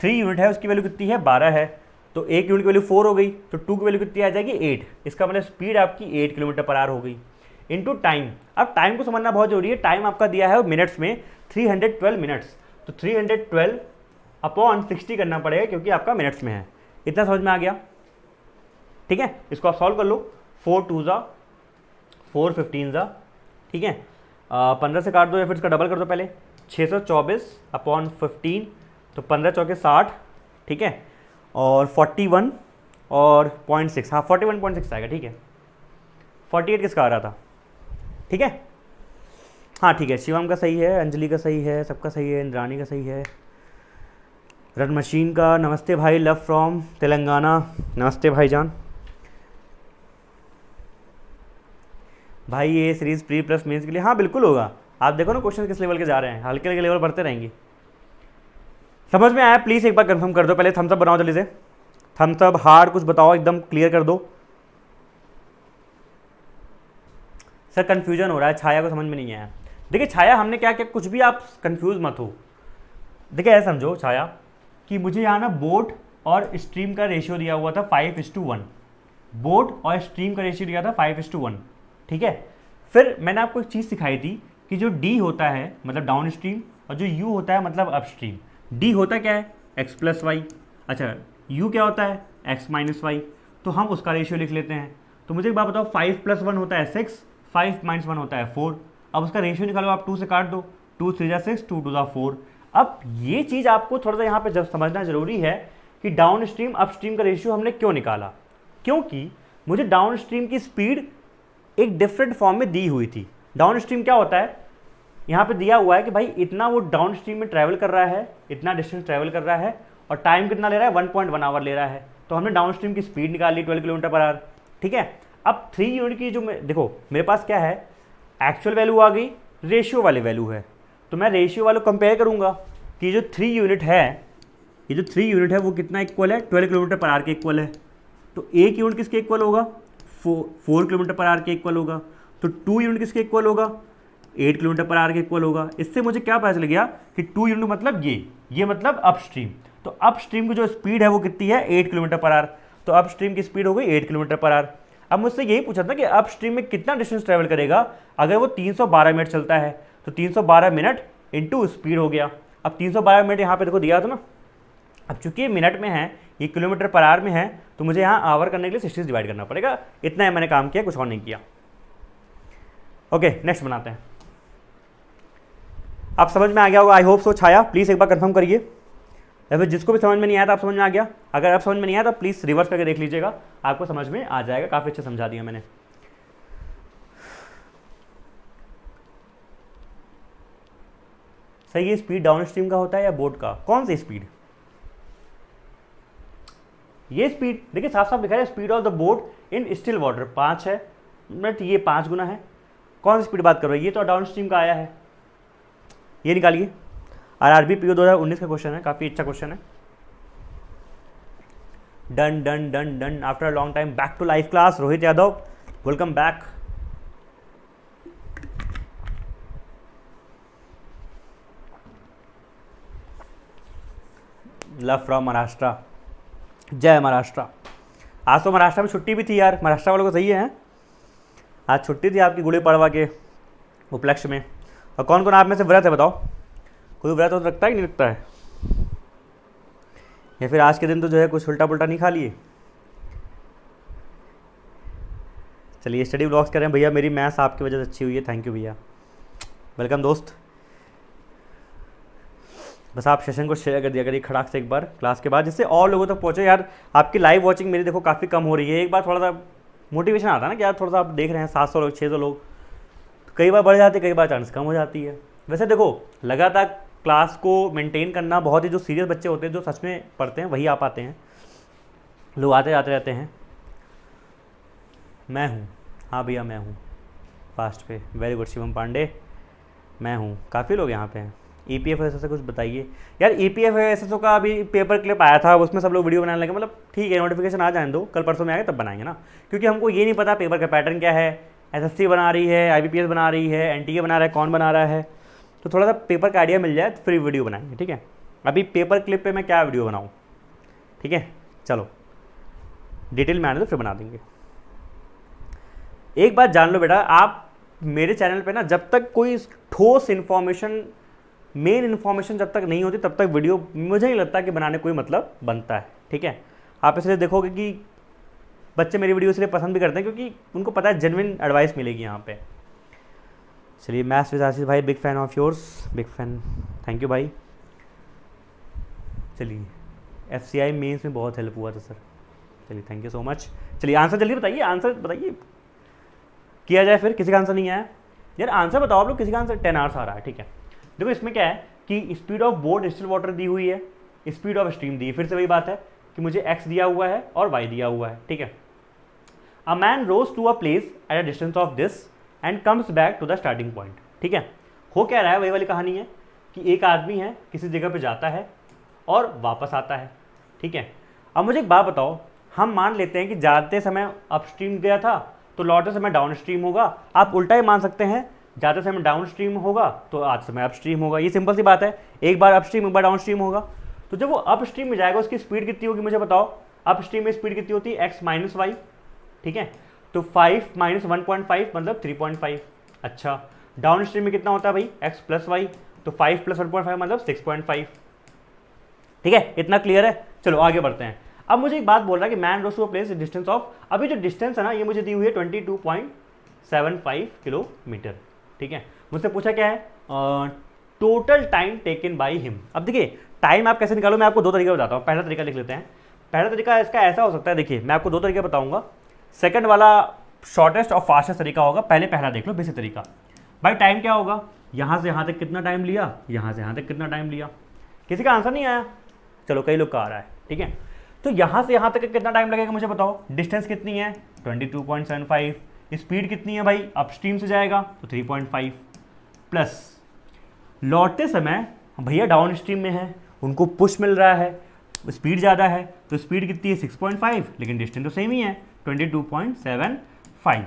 थ्री यूनिट है उसकी वैल्यू कितनी है बारह है तो एक यूनिट की वैल्यू फोर हो गई तो टू की वैल्यू कितनी आ जाएगी एट इसका मतलब स्पीड आपकी एट किलोमीटर पर आर हो गई टू टाइम अब टाइम को समझना बहुत जरूरी है टाइम आपका दिया है मिनट्स में 312 मिनट्स तो 312 अपॉन सिक्सटी करना पड़ेगा क्योंकि आपका मिनट्स में है इतना समझ में आ गया ठीक है इसको आप सॉल्व कर लो फोर टू ज़ा फोर फिफ्टीन ज़ा ठीक है पंद्रह से काट दो या फिर इसका डबल कर दो पहले छः सौ चौबीस अपॉन फिफ्टीन तो पंद्रह चौके साठ ठीक है और फोर्टी वन और पॉइंट सिक्स हाँ फोर्टी वन पॉइंट सिक्स आएगा ठीक है फोर्टी एट किसका आ रहा था ठीक है हाँ ठीक है शिवम का सही है अंजलि का सही है सबका सही है इंद्रानी का सही है रन मशीन का नमस्ते भाई लव फ्रॉम तेलंगाना नमस्ते भाई जान भाई ये सीरीज़ प्री प्लस मेंस के लिए हाँ बिल्कुल होगा आप देखो ना क्वेश्चन किस लेवल के जा रहे हैं हल्के हल्के लेवल बढ़ते रहेंगे समझ में आया प्लीज़ एक बार कंफर्म कर दो पहले थम्सअप बनाओ जल्दी से थम्सअप हार्ड कुछ बताओ एकदम क्लियर कर दो सर कन्फ्यूजन हो रहा है छाया को समझ में नहीं आया देखिए छाया हमने क्या किया कुछ भी आप कंफ्यूज मत हो देखिए ऐसा समझो छाया कि मुझे यहाँ ना बोट और स्ट्रीम का रेशियो दिया हुआ था five is to one boat और स्ट्रीम का रेशियो दिया था फाइव इस टू वन ठीक है फिर मैंने आपको एक चीज़ सिखाई थी कि जो डी होता है मतलब डाउन स्ट्रीम और जो यू होता है मतलब स्ट्रीम डी होता क्या है एक्स प्लस वाई अच्छा यू क्या होता है एक्स माइनस वाई तो हम उसका रेशियो लिख लेते हैं तो मुझे एक बात बताओ फाइव प्लस वन होता है सिक्स फाइव माइनस वन होता है फोर अब उसका रेशियो निकालो आप टू से काट दो टू थ्री जा सिक्स टू टू जा फोर अब ये चीज़ आपको थोड़ा सा यहाँ पे जब समझना ज़रूरी है कि डाउन स्ट्रीम अप स्ट्रीम का रेशियो हमने क्यों निकाला क्योंकि मुझे डाउन स्ट्रीम की स्पीड एक डिफरेंट फॉर्म में दी हुई थी डाउन स्ट्रीम क्या होता है यहाँ पे दिया हुआ है कि भाई इतना वो डाउन स्ट्रीम में ट्रैवल कर रहा है इतना डिस्टेंस ट्रैवल कर रहा है और टाइम कितना ले रहा है वन पॉइंट वन आवर ले रहा है तो हमने डाउन स्ट्रीम की स्पीड निकाल ली ट्वेल्व किलोमीटर पर आवर ठीक है अब थ्री यूनिट की जो देखो मेरे पास क्या है एक्चुअल वैल्यू आ गई रेशियो वाली वैल्यू है तो मैं रेशियो वालों कंपेयर करूँगा कि जो थ्री यूनिट है ये जो थ्री यूनिट है वो कितना इक्वल है ट्वेल्व किलोमीटर पर आर के इक्वल है तो एक यूनिट किसके इक्वल होगा फोर किलोमीटर पर आर के इक्वल होगा तो टू यूनिट किसके इक्वल होगा एट किलोमीटर पर आर के इक्वल होगा इससे मुझे क्या पता चल गया कि टू यूनिट मतलब ये ये मतलब अपस्ट्रीम तो अपस्ट्रीम की जो स्पीड है वो कितनी है एट किलोमीटर पर आर तो अपस्ट्रीम की स्पीड हो गई एट किलोमीटर पर आर अब मुझसे यही पूछा था कि अपस्ट्रीम में कितना डिस्टेंस ट्रेवल करेगा अगर वो 312 मिनट चलता है तो 312 मिनट इंटू स्पीड हो गया अब 312 मिनट यहाँ पर देखो दिया था ना अब चूंकि मिनट में है ये किलोमीटर पर आवर में है तो मुझे यहाँ आवर करने के लिए सिक्सटी डिवाइड करना पड़ेगा इतना ही मैंने काम किया कुछ और नहीं किया ओके नेक्स्ट बनाते हैं आप समझ में आ गया होगा I hope so Chhaya please एक बार कंफर्म करिए या फिर जिसको भी समझ में नहीं आया था आप समझ में आ गया अगर आप समझ में नहीं आया तो प्लीज़ रिवर्स करके देख लीजिएगा आपको समझ में आ जाएगा काफ़ी अच्छे समझा दिया मैंने सही ये स्पीड डाउन स्ट्रीम का होता है या बोट का कौन सी स्पीड ये स्पीड देखिए साफ साफ लिखा है speed of the boat in still water पाँच है मिनट ये पाँच गुना है कौन सी स्पीड बात कर रहे हैं ये तो डाउन स्ट्रीम का आया है ये निकालिए R R B P O दो हज़ार उन्नीस का क्वेश्चन है काफ़ी अच्छा क्वेश्चन है done done done done after a long time back to live class Rohit Yadav welcome back love from Maharashtra जय महाराष्ट्र आज तो महाराष्ट्र में छुट्टी भी थी यार महाराष्ट्र वालों को सही है आज छुट्टी थी आपकी गुड़ी पड़वा के उपलक्ष्य में और कौन कौन आप में से व्रत है बताओ कोई व्रत व्रत रखता है कि नहीं रखता है या फिर आज के दिन तो जो है कुछ उल्टा पुल्टा नहीं खा लिए चलिए स्टडी ब्लॉग्स कर रहे हैं भैया मेरी मैथ्स आपकी वजह से अच्छी हुई है थैंक यू भैया वेलकम दोस्त बस आप सेशन को शेयर कर दिया करिए खड़ाक से एक बार क्लास के बाद जिससे और लोगों तक तो पहुँचे यार आपकी लाइव वॉचिंग मेरी देखो काफ़ी कम हो रही है एक बार थोड़ा सा मोटिवेशन आता है ना कि यार थोड़ा सा आप देख रहे हैं सात सौ लोग छः सौ लोग तो कई बार बढ़ जाते कई बार चांस कम हो जाती है वैसे देखो लगातार क्लास को मेंटेन करना बहुत ही जो सीरियस बच्चे होते हैं जो सच में पढ़ते हैं वही आ पाते हैं लोग आते जाते रहते हैं मैं हूँ हाँ भैया मैं हूँ फास्ट पे वेरी गुड शिवम पांडे मैं हूँ काफ़ी लोग यहाँ पे हैं ई पी एफ एस कुछ बताइए यार ई पी एफ एस का अभी पेपर क्लिप आया था उसमें सब लोग वीडियो बनाने लगे मतलब ठीक है नोटिफिकेशन आ जाए दो कल परसों में आएगा तब बनाएंगे ना क्योंकि हमको ये नहीं पता पेपर का पैटर्न क्या है सी बना रही है एस बना रही है ए बना रहा है कौन बना रहा है तो थोड़ा सा पेपर का आइडिया मिल जाए तो फ्री वीडियो बनाएंगे ठीक है अभी पेपर क्लिप पे मैं क्या वीडियो बनाऊँ ठीक है चलो डिटेल में आने तो फिर बना देंगे एक बात जान लो बेटा आप मेरे चैनल पे ना जब तक कोई ठोस इन्फॉर्मेशन मेन इन्फॉर्मेशन जब तक नहीं होती तब तक वीडियो मुझे नहीं लगता कि बनाने कोई मतलब बनता है ठीक है आप इसलिए देखोगे कि बच्चे मेरी वीडियो इसलिए पसंद भी करते हैं क्योंकि उनको पता है जेनविन एडवाइस मिलेगी यहाँ पे चलिए मैथ्स विद आशीष भाई big fan of yours big fan thank you भाई चलिए एफ सी आई मेन्स में बहुत हेल्प हुआ था सर चलिए थैंक यू सो मच चलिए आंसर जल्दी बताइए आंसर बताइए किया जाए फिर किसी का आंसर नहीं आया यार आंसर बताओ आप लोग किसी का आंसर टेन आवर्स आ रहा है ठीक है देखो इसमें क्या है कि speed of boat still water दी हुई है स्पीड ऑफ स्ट्रीम दी फिर से वही बात है कि मुझे एक्स दिया हुआ है और वाई दिया हुआ है ठीक है a man rows to a place at a distance of this and comes back to the starting point ठीक है हो क्या रहा है वही वाली कहानी है कि एक आदमी है किसी जगह पे जाता है और वापस आता है ठीक है अब मुझे एक बात बताओ हम मान लेते हैं कि जाते समय अपस्ट्रीम गया था तो लौटते समय डाउन स्ट्रीम होगा आप उल्टा ही मान सकते हैं ज़्यादा समय डाउन स्ट्रीम होगा तो आज समय अप स्ट्रीम होगा ये सिंपल सी बात है एक बार अप स्ट्रीम एक बार डाउन स्ट्रीम होगा तो जब वो अप स्ट्रीम में जाएगा उसकी स्पीड कितनी होगी मुझे बताओ अप स्ट्रीम में स्पीड कितनी होती है एक्स माइनस वाई ठीक है तो five minus one point five मतलब थ्री पॉइंट फाइव अच्छा डाउन स्ट्रीम में कितना होता है भाई एक्स प्लस वाई तो five plus one point five मतलब सिक्स पॉइंट फाइव ठीक है इतना क्लियर है चलो आगे बढ़ते हैं अब मुझे एक बात बोल रहा है कि man rows to place distance of अभी जो डिस्टेंस है ना ये मुझे दी हुई है twenty two point seven five kilometre ठीक है मुझसे पूछा क्या है total time taken by him अब देखिए टाइम आप कैसे निकालो मैं आपको दो तरीके बताता हूँ पहला तरीका लिख लेते हैं पहला तरीका इसका ऐसा हो सकता है देखिए मैं आपको दो तरीके बताऊंगा सेकंड वाला शॉर्टेस्ट और फास्टेस्ट तरीका होगा पहले पहला देख लो बेसिक तरीका भाई टाइम क्या होगा यहाँ से यहाँ तक कितना टाइम लिया यहाँ से यहाँ तक कितना टाइम लिया किसी का आंसर नहीं आया चलो कई लोग का आ रहा है ठीक है तो यहाँ से यहाँ तक कितना टाइम लगेगा मुझे बताओ डिस्टेंस कितनी है फाइव स्पीड कितनी है भाई अपस्ट्रीम से जाएगा तो 3.5 प्लस लौटते समय भैया डाउन स्ट्रीम में है उनको पुश मिल रहा है स्पीड ज़्यादा है तो स्पीड कितनी है 6.5 लेकिन डिस्टेंस तो सेम ही है 22.75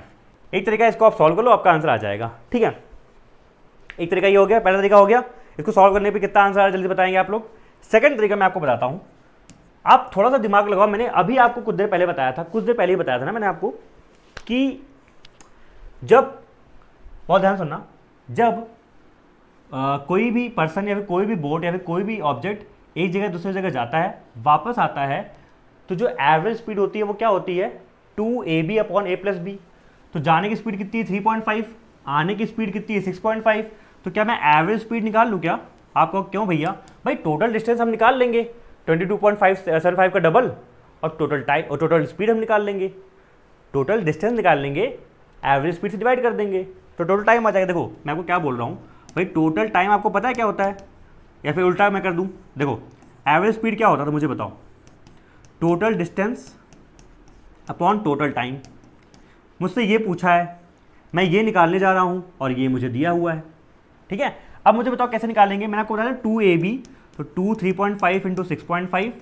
एक तरीका इसको आप सॉल्व कर लो आपका आंसर आ जाएगा ठीक है एक तरीका ये हो गया पहला तरीका हो गया इसको सॉल्व करने पर कितना आंसर आ जल्दी बताएंगे आप लोग सेकेंड तरीका मैं आपको बताता हूँ आप थोड़ा सा दिमाग लगाओ मैंने अभी आपको कुछ देर पहले बताया था कुछ देर पहले ही बताया था ना मैंने आपको कि जब बहुत ध्यान सुनना जब आ, कोई भी पर्सन या फिर कोई भी बोट या फिर कोई भी ऑब्जेक्ट एक जगह दूसरी जगह जाता है वापस आता है तो जो एवरेज स्पीड होती है वो क्या होती है two A B upon A plus B तो जाने की स्पीड कितनी है थ्री पॉइंट फाइव आने की स्पीड कितनी है सिक्स पॉइंट फाइव तो क्या मैं एवरेज स्पीड निकाल लूँ क्या आपको क्यों भैया भाई टोटल डिस्टेंस हम निकाल लेंगे twenty two point five seven five का डबल और टोटल टाइम और टोटल स्पीड हम निकाल लेंगे टोटल डिस्टेंस निकाल लेंगे एवरेज स्पीड से डिवाइड कर देंगे तो टोटल टाइम आ जाएगा देखो मैं आपको क्या बोल रहा हूँ भाई टोटल टाइम आपको पता है क्या होता है या फिर उल्टा मैं कर दूँ देखो एवरेज स्पीड क्या होता था तो मुझे बताओ total distance upon total time मुझसे ये पूछा है मैं ये निकालने जा रहा हूँ और ये मुझे दिया हुआ है ठीक है अब मुझे बताओ कैसे निकालेंगे मैंने आपको बताया टू ए बी तो two three point five into six point five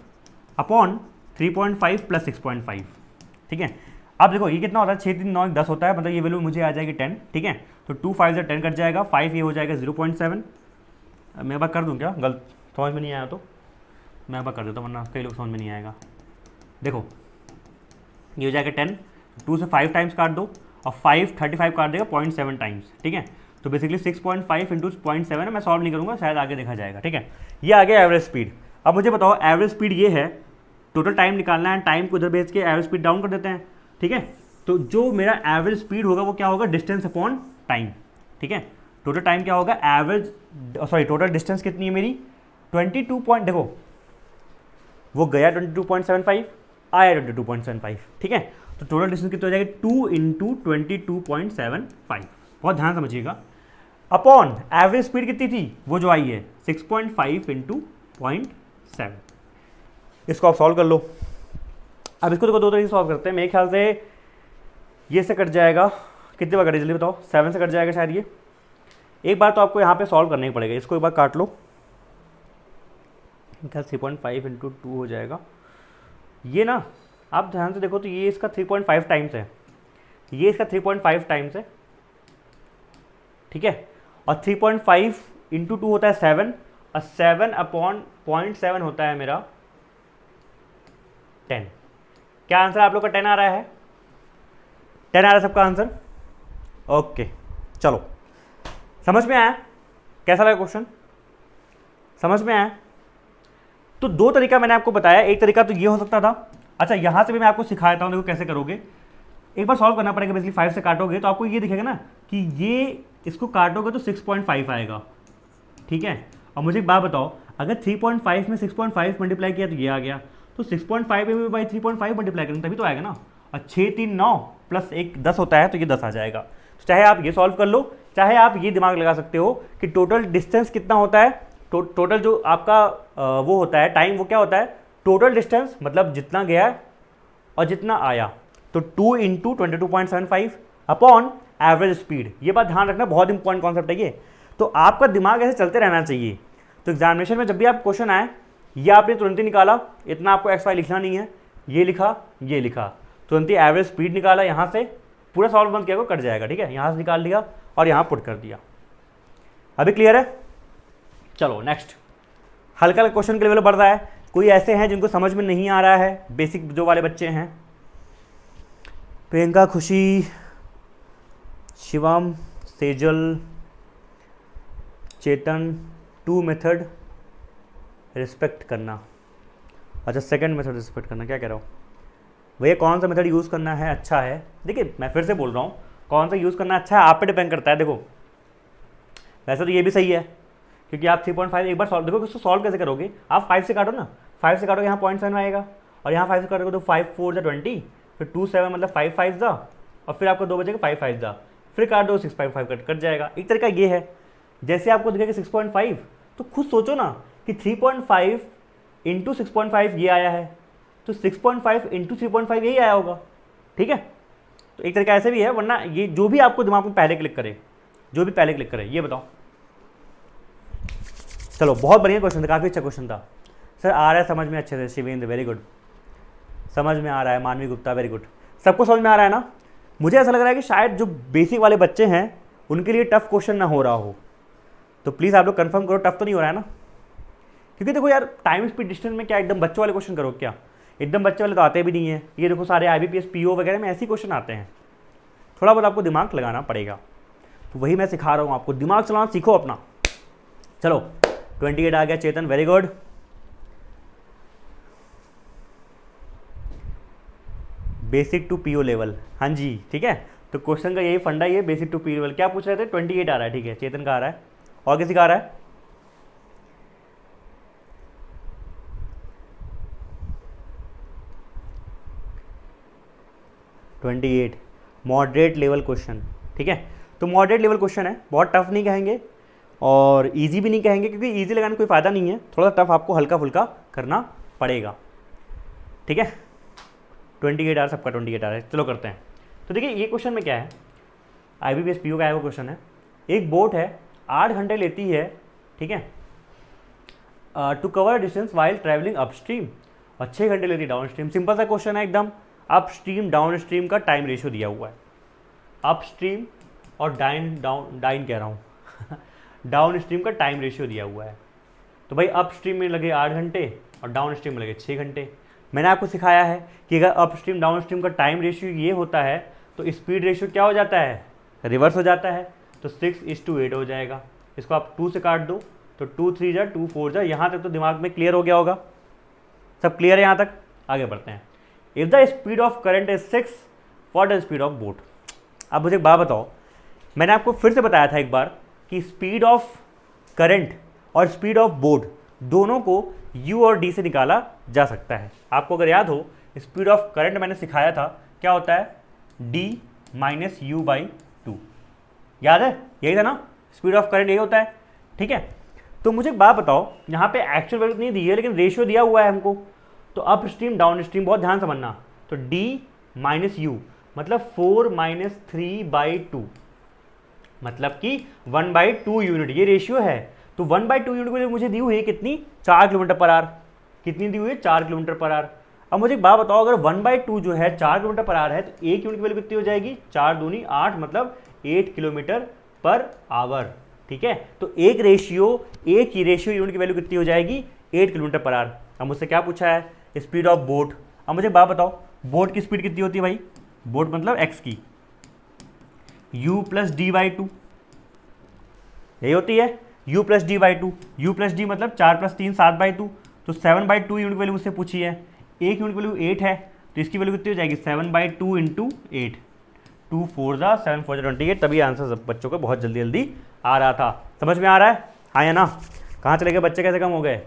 upon three point five plus six point five ठीक है अब देखो ये कितना होता है छः तीन नौ दस होता है मतलब ये वैल्यू मुझे आ जाएगी टेन ठीक है तो टू फाइव से टेन कट जाएगा फाइव ये हो जाएगा जीरो पॉइंट सेवन मैं बात कर दूँ क्या गलत समझ में नहीं आया तो मैं बात कर देता हूँ वरना कई लोग समझ में नहीं आएगा देखो ये हो जाएगा टेन टू से फाइव टाइम्स काट दो और फाइव थर्टी फाइव काट देगा पॉइंट सेवन टाइम्स ठीक है तो basically six point five into point seven है मैं सॉल्व नहीं करूँगा शायद आगे देखा जाएगा ठीक है ये आ गया एवरेज स्पीड अब मुझे बताओ एवरेज स्पीड ये है टोटल टाइम निकालना है टाइम को उधर भेज के एवरेज स्पीड डाउन कर देते हैं ठीक है तो जो मेरा एवरेज स्पीड होगा वो क्या होगा डिस्टेंस अपॉन टाइम ठीक है टोटल टाइम क्या होगा एवरेज सॉरी टोटल डिस्टेंस कितनी है मेरी 22 पॉइंट देखो वो गया 22.75 आया 22.75 ठीक है तो टोटल डिस्टेंस कितना हो जाएगा टू इंटू ट्वेंटी बहुत ध्यान समझिएगा अपॉन एवरेज स्पीड कितनी थी वो जो आई है 6.5 पॉइंट सेवन इसको आप सॉल्व कर लो अब इसको देखो दो तरीके से सॉल्व करते हैं मेरे ख्याल से ये से कट जाएगा कितने बार कटे जल्दी बताओ सेवन से कट जाएगा शायद ये एक बार तो आपको यहाँ पे सॉल्व करना ही पड़ेगा इसको एक बार काट लो ख्याल three point five into two हो जाएगा ये ना आप ध्यान से देखो तो ये इसका थ्री पॉइंट फाइव टाइम्स है ये इसका थ्री पॉइंट फाइव टाइम्स है ठीक है और three point five into two होता है सेवन और सेवन अपॉन पॉइंट सेवन होता है मेरा टेन क्या आंसर आप लोग का टेन आ रहा है टेन आ रहा है सबका आंसर ओके चलो समझ में आया कैसा लगा क्वेश्चन समझ में आया तो दो तरीका मैंने आपको बताया एक तरीका तो ये हो सकता था अच्छा यहाँ से भी मैं आपको सिखा देता हूँ देखो कैसे करोगे एक बार सॉल्व करना पड़ेगा बेसिकली फाइव से काटोगे तो आपको ये दिखेगा ना कि ये इसको काटोगे तो सिक्स पॉइंट फाइव आएगा ठीक है और मुझे एक बात बताओ अगर थ्री पॉइंट फाइव में सिक्स पॉइंट फाइव मल्टीप्लाई किया तो ये आ गया तो six point five M by three point five multiply करेंगे तभी तो आएगा ना और छः तीन नौ प्लस एक दस होता है तो ये दस आ जाएगा तो चाहे आप ये सॉल्व कर लो चाहे आप ये दिमाग लगा सकते हो कि टोटल डिस्टेंस कितना होता है टो, टोटल जो आपका वो होता है टाइम वो क्या होता है टोटल डिस्टेंस मतलब जितना गया और जितना आया तो two into twenty two point seven five upon average speed ये बात ध्यान रखना बहुत इंपॉर्टेंट कॉन्सेप्ट है ये तो आपका दिमाग ऐसे चलते रहना चाहिए तो एग्जामिनेशन में जब भी आप क्वेश्चन आए ये आपने तुरंत ही निकाला इतना आपको एक्स वाई लिखना नहीं है ये लिखा ये लिखा तुरंत ही एवरेज स्पीड निकाला यहाँ से पूरा सॉल्व बंद किया कट जाएगा ठीक है यहाँ से निकाल लिया और यहाँ पुट कर दिया अभी क्लियर है चलो नेक्स्ट हल्का हल्का क्वेश्चन के लेवल बढ़ रहा है कोई ऐसे हैं जिनको समझ में नहीं आ रहा है बेसिक जो वाले बच्चे हैं Priyanka Khushi Shivam Sejal Chetan two method respect करना अच्छा सेकंड मेथड रिस्पेक्ट करना क्या कह रहा हूँ भैया कौन सा मेथड यूज़ करना है अच्छा है देखिए मैं फिर से बोल रहा हूँ कौन सा यूज़ करना अच्छा है आप पे डिपेंड करता है देखो वैसे तो ये भी सही है क्योंकि आप 3.5 एक बार सॉल्व देखो इसको सॉल्व कैसे करोगे आप फाइव से काटो ना फाइव से काटोगे यहाँ पॉइंट सेवन आएगा और यहाँ फाइव से काटोगे तो फाइव फोर ज़ा ट्वेंटी फिर टू सेवन मतलब फाइव फाइव ज़ा और फिर आपको दो बजेगा फाइव फाइव ज़ा फिर काट दो six point five cut cut जाएगा एक तरीका ये है जैसे आपको दिखेगा सिक्स पॉइंट फाइव तो खुद सोचो ना कि 3.5 पॉइंट फाइव इंटू सिक्स ये आया है तो 6.5 पॉइंट फाइव इंटू थ्री यही आया होगा ठीक है तो एक तरीका ऐसे भी है वरना ये जो भी आपको दिमाग में पहले क्लिक करे जो भी पहले क्लिक करे ये बताओ चलो बहुत बढ़िया क्वेश्चन था काफ़ी अच्छा क्वेश्चन था सर आ रहा है समझ में अच्छे से शिवेंद्र वेरी गुड समझ में आ रहा है मानवी गुप्ता वेरी गुड सबको समझ में आ रहा है ना मुझे ऐसा लग रहा है कि शायद जो बेसिक वाले बच्चे हैं उनके लिए टफ क्वेश्चन ना हो रहा हो तो प्लीज़ आप लोग कन्फर्म करो टफ तो नहीं हो रहा है ना क्योंकि देखो यार टाइम स्पीड डिस्टेंस में क्या एकदम बच्चों वाले क्वेश्चन करो क्या एकदम बच्चे वाले तो आते भी नहीं है ये देखो सारे आई बी वगैरह में ऐसे क्वेश्चन आते हैं थोड़ा बहुत आपको दिमाग लगाना पड़ेगा तो वही मैं सिखा रहा हूँ आपको दिमाग चलाना सीखो अपना चलो ट्वेंटी एट आ गया Chetan very good basic to PO level हाँ जी ठीक है तो क्वेश्चन का यही फंडा ये बेसिक टू पीओ लेवल क्या पूछ रहे थे ट्वेंटी एट आ रहा है ठीक है चेतन का आ रहा है और किसी का आ रहा है twenty eight moderate level question ठीक है तो मॉडरेट लेवल क्वेश्चन है बहुत टफ नहीं कहेंगे और इजी भी नहीं कहेंगे क्योंकि इजी लगाने कोई फ़ायदा नहीं है थोड़ा सा टफ आपको हल्का फुल्का करना पड़ेगा ठीक है ट्वेंटी एट आर सबका ट्वेंटी एट आर है चलो करते हैं तो देखिए ये क्वेश्चन में क्या है I B B S P का आया हुआ क्वेश्चन है एक बोट है आठ घंटे लेती है ठीक है to cover distance while travelling upstream और छः घंटे लेती है डाउन स्ट्रीम सिंपल सा क्वेश्चन है एकदम अपस्ट्रीम डाउनस्ट्रीम का टाइम रेशियो दिया हुआ है अपस्ट्रीम और डाइन डाउन डाइन कह रहा हूँ डाउन स्ट्रीम का टाइम रेशियो दिया हुआ है तो भाई अप स्ट्रीम में लगे आठ घंटे और डाउन स्ट्रीम में लगे छः घंटे मैंने आपको सिखाया है कि अगर अप स्ट्रीम डाउन स्ट्रीम का टाइम रेशियो ये होता है तो स्पीड रेशियो क्या हो जाता है रिवर्स हो जाता है तो सिक्स इज टू एट हो जाएगा इसको आप टू से काट दो तो टू थ्री जा टू फोर जा यहाँ तक तो दिमाग में क्लियर हो गया होगा सब क्लियर है यहाँ तक आगे बढ़ते हैं if the speed of current is six what is speed of boat अब मुझे एक बात बताओ मैंने आपको फिर से बताया था एक बार कि स्पीड ऑफ करंट और स्पीड ऑफ बोट दोनों को यू और डी से निकाला जा सकता है आपको अगर याद हो स्पीड ऑफ करंट मैंने सिखाया था क्या होता है D minus U by two याद है यही था ना स्पीड ऑफ करंट यही होता है ठीक है तो मुझे एक बात बताओ यहाँ पे एक्चुअल वैल्यू तो नहीं दी है लेकिन रेशियो दिया हुआ है हमको तो अप स्ट्रीम डाउन स्ट्रीम बहुत ध्यान समझना तो डी माइनस यू मतलब four minus three by two मतलब कि वन बाई टू यूनिट ये रेशियो है तो वन बाई टू यूनिट को मुझे दी हुई है कितनी चार किलोमीटर पर आर कितनी दी हुई है चार किलोमीटर पर आर अब मुझे एक बात बताओ अगर वन बाई टू जो है चार किलोमीटर पर आर है तो एक यूनिट की वैल्यू कितनी हो जाएगी चार दूनी आठ मतलब एट किलोमीटर पर आवर ठीक है तो एक रेशियो एक ही रेशियो यूनिट की वैल्यू कितनी हो जाएगी एट किलोमीटर पर आर अब मुझसे क्या पूछा है स्पीड ऑफ बोट अब मुझे बात बताओ बोट की स्पीड कितनी होती है भाई बोट मतलब एक्स की U plus D by two यही होती है U plus D by two U plus D मतलब चार प्लस तीन सात बाई टू तो seven by two unit value मुझसे पूछी है एक यूनिट वैल्यू एट है तो इसकी वैल्यू कितनी हो जाएगी seven by two into eight two four ज़ा सेवन फोर ज़ा ट्वेंटी एट तभी आंसर सब बच्चों को बहुत जल्दी जल्दी आ रहा था समझ में आ रहा है आया ना कहाँ चले गए बच्चे कैसे कम हो गए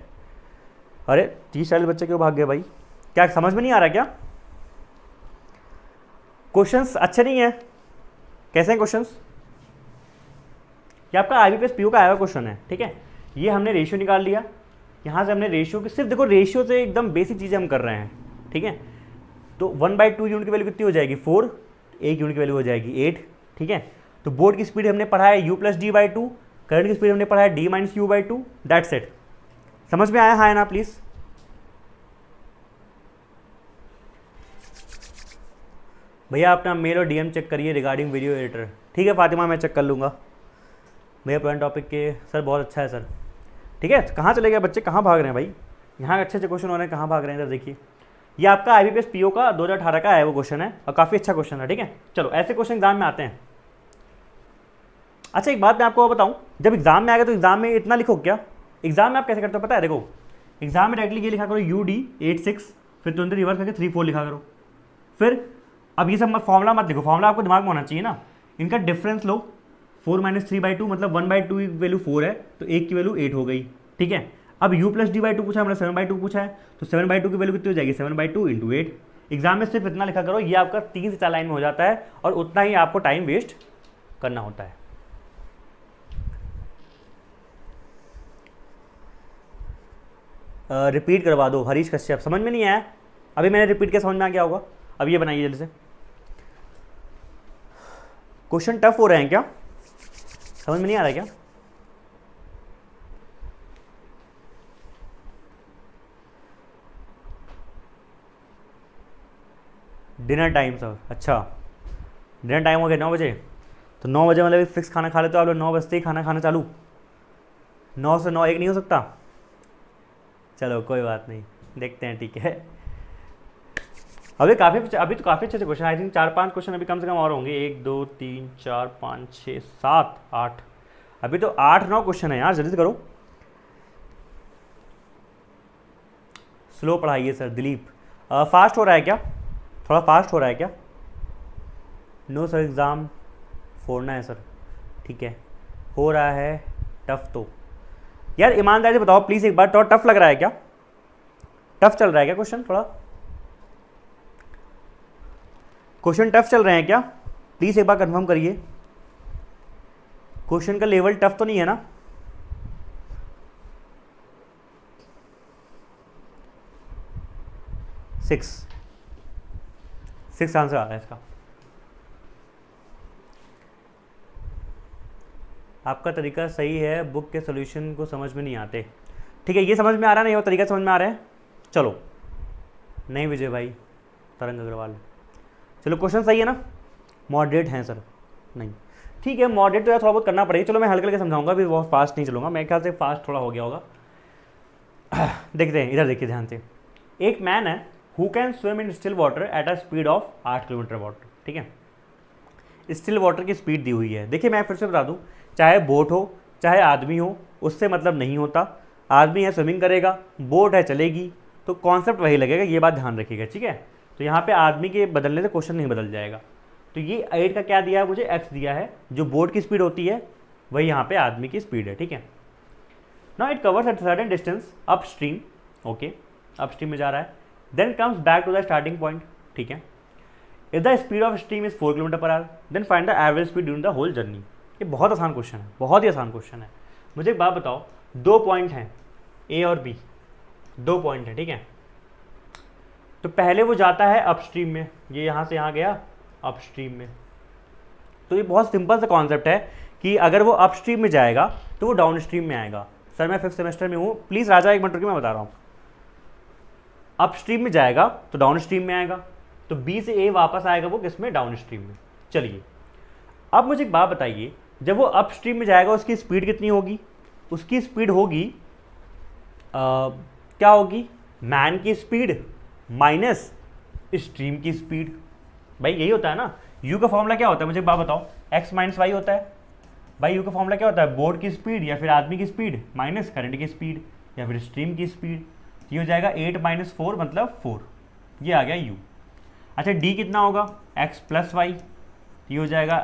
अरे तीस चालीस बच्चे क्यों भाग गए भाई क्या समझ में नहीं आ रहा क्या क्वेश्चंस अच्छे नहीं है कैसे हैं क्वेश्चंस ये आपका आई बी पी का आया हुआ क्वेश्चन है ठीक है ये हमने रेशियो निकाल लिया यहाँ से हमने रेशियो की सिर्फ देखो रेशियो से एकदम बेसिक चीज़ें हम कर रहे हैं ठीक है तो वन बाई टू यूनिट की वैल्यू कितनी हो जाएगी फोर एक यूनिट की वैल्यू हो जाएगी एट ठीक है तो बोर्ड की स्पीड हमने पढ़ा है U plus D by two current की स्पीड हमने पढ़ा है D minus U by two that set समझ में आया हाँ ना प्लीज़ भैया अपना मेल और डीएम चेक करिए रिगार्डिंग वीडियो एडिटर ठीक है फातिमा मैं चेक कर लूँगा भैया पॉइंट टॉपिक के सर बहुत अच्छा है सर ठीक है कहाँ चले गए बच्चे कहाँ भाग रहे हैं भाई यहाँ अच्छे अच्छे क्वेश्चन हो रहे हैं कहाँ भाग रहे हैं सर देखिए ये आपका आई बी पी का दो का है वो क्वेश्चन है और काफ़ी अच्छा क्वेश्चन है ठीक है चलो ऐसे क्वेश्चन एग्जाम में आते हैं अच्छा एक बात मैं आपको बताऊँ जब एग्ज़ाम में आएगा तो एग्ज़ाम में इतना लिखो क्या एग्जाम में आप कैसे करते हो पता है देखो एग्जाम में डायरेक्टली ये लिखा करो यू डी एट सिक्स फिर तुरंत रिवर्स करके थ्री फोर लिखा करो फिर अब ये सब मत फॉर्मूला मत लिखो फॉर्मला आपको दिमाग में होना चाहिए ना इनका डिफरेंस लो four minus three by two मतलब वन बाई टू की वैल्यू फोर है तो एक की वैल्यू एट हो गई ठीक है अब U plus D by two पूछा हमने सेवन बाई टू पूछा है तो सेवन बाई टू की वैल्यू कितनी हो जाएगी seven by two into eight exam में सिर्फ इतना लिखा करो ये आपका तीन से चार लाइन में हो जाता है और उतना ही आपको टाइम वेस्ट करना होता है रिपीट करवा दो हरीश कश्यप समझ में नहीं आया अभी मैंने रिपीट किया समझ में आ गया होगा अब ये बनाइए जल्दी से क्वेश्चन टफ हो रहे हैं क्या समझ में नहीं आ रहा क्या डिनर टाइम सर अच्छा डिनर टाइम हो गया नौ बजे तो नौ बजे मतलब फिक्स खाना खा लेते हो आप लोग नौ बजते ही खाना खाना चालू नौ से नौ एक नहीं हो सकता चलो कोई बात नहीं देखते हैं ठीक है अभी काफ़ी अभी तो काफ़ी अच्छे अच्छे क्वेश्चन आई थिंक चार पांच क्वेश्चन अभी कम से कम और होंगे एक दो तीन चार पाँच छः सात आठ अभी तो आठ नौ क्वेश्चन है यार जल्दी करो स्लो पढ़ाइए सर दिलीप फास्ट हो रहा है क्या थोड़ा फास्ट हो रहा है क्या नो सर एग्ज़ाम फोड़ना है सर ठीक है हो रहा है टफ तो यार ईमानदारी से बताओ प्लीज़ एक बार थोड़ा टफ लग रहा है क्या टफ चल रहा है क्या क्वेश्चन थोड़ा क्वेश्चन टफ चल रहे हैं क्या प्लीज़ एक बार कंफर्म करिए क्वेश्चन का लेवल टफ तो नहीं है ना सिक्स सिक्स आंसर आ रहा है इसका आपका तरीका सही है बुक के सोल्यूशन को समझ में नहीं आते ठीक है ये समझ में आ रहा है नहीं वो तरीका समझ में आ रहा है चलो नहीं विजय भाई तरंग अग्रवाल चलो क्वेश्चन सही है ना मॉडरेट हैं सर नहीं ठीक है मॉडरेट तो यार थोड़ा बहुत करना पड़ेगा चलो मैं हल्के हल्के समझाऊंगा अभी बहुत फास्ट नहीं चलूंगा मेरे ख्याल से फास्ट थोड़ा हो गया होगा देखते हैं इधर देखिए ध्यान से एक मैन है who can swim in still water at a speed of आठ किलोमीटर वाटर ठीक है स्टिल वाटर की स्पीड दी हुई है देखिए मैं फिर से बता दूँ चाहे बोट हो चाहे आदमी हो उससे मतलब नहीं होता आदमी है स्विमिंग करेगा बोट है चलेगी तो कॉन्सेप्ट वही लगेगा ये बात ध्यान रखिएगा ठीक है तो यहाँ पे आदमी के बदलने से क्वेश्चन नहीं बदल जाएगा तो ये एट का क्या दिया है मुझे एक्स दिया है जो बोट की स्पीड होती है वही यहाँ पे आदमी की स्पीड है ठीक है ना it covers at certain distance up upstream okay up stream में जा रहा है then comes back to the starting point ठीक है if the speed of stream is four kilometre per hour then find the average speed during the whole journey ये बहुत आसान question है बहुत ही आसान क्वेश्चन है मुझे एक बात बताओ दो पॉइंट हैं ए और बी दो पॉइंट हैं ठीक है तो पहले वो जाता है अपस्ट्रीम में ये यहाँ से यहाँ गया अपस्ट्रीम में तो ये बहुत सिंपल सा कॉन्सेप्ट है कि अगर वो अपस्ट्रीम में जाएगा तो वो डाउन स्ट्रीम में आएगा सर मैं फिफ्थ सेमेस्टर में हूँ प्लीज़ राजा एक मिनट रुकी मैं बता रहा हूँ अपस्ट्रीम में जाएगा तो डाउन स्ट्रीम में आएगा तो बी से ए वापस आएगा वो किस में डाउन स्ट्रीम में चलिए अब मुझे एक बात बताइए जब वो अप स्ट्रीम में जाएगा उसकी स्पीड कितनी होगी उसकी स्पीड होगी क्या होगी मैन की स्पीड माइनस स्ट्रीम की स्पीड भाई यही होता है ना यू का फॉर्मूला क्या होता है मुझे बात बताओ एक्स माइनस वाई होता है भाई यू का फॉर्मूला क्या होता है बोर्ड की स्पीड या फिर आदमी की स्पीड माइनस करंट की स्पीड या फिर स्ट्रीम की स्पीड ये हो जाएगा एट माइनस फोर मतलब फोर ये आ गया यू अच्छा डी कितना होगा एक्स प्लस वाई ये हो जाएगा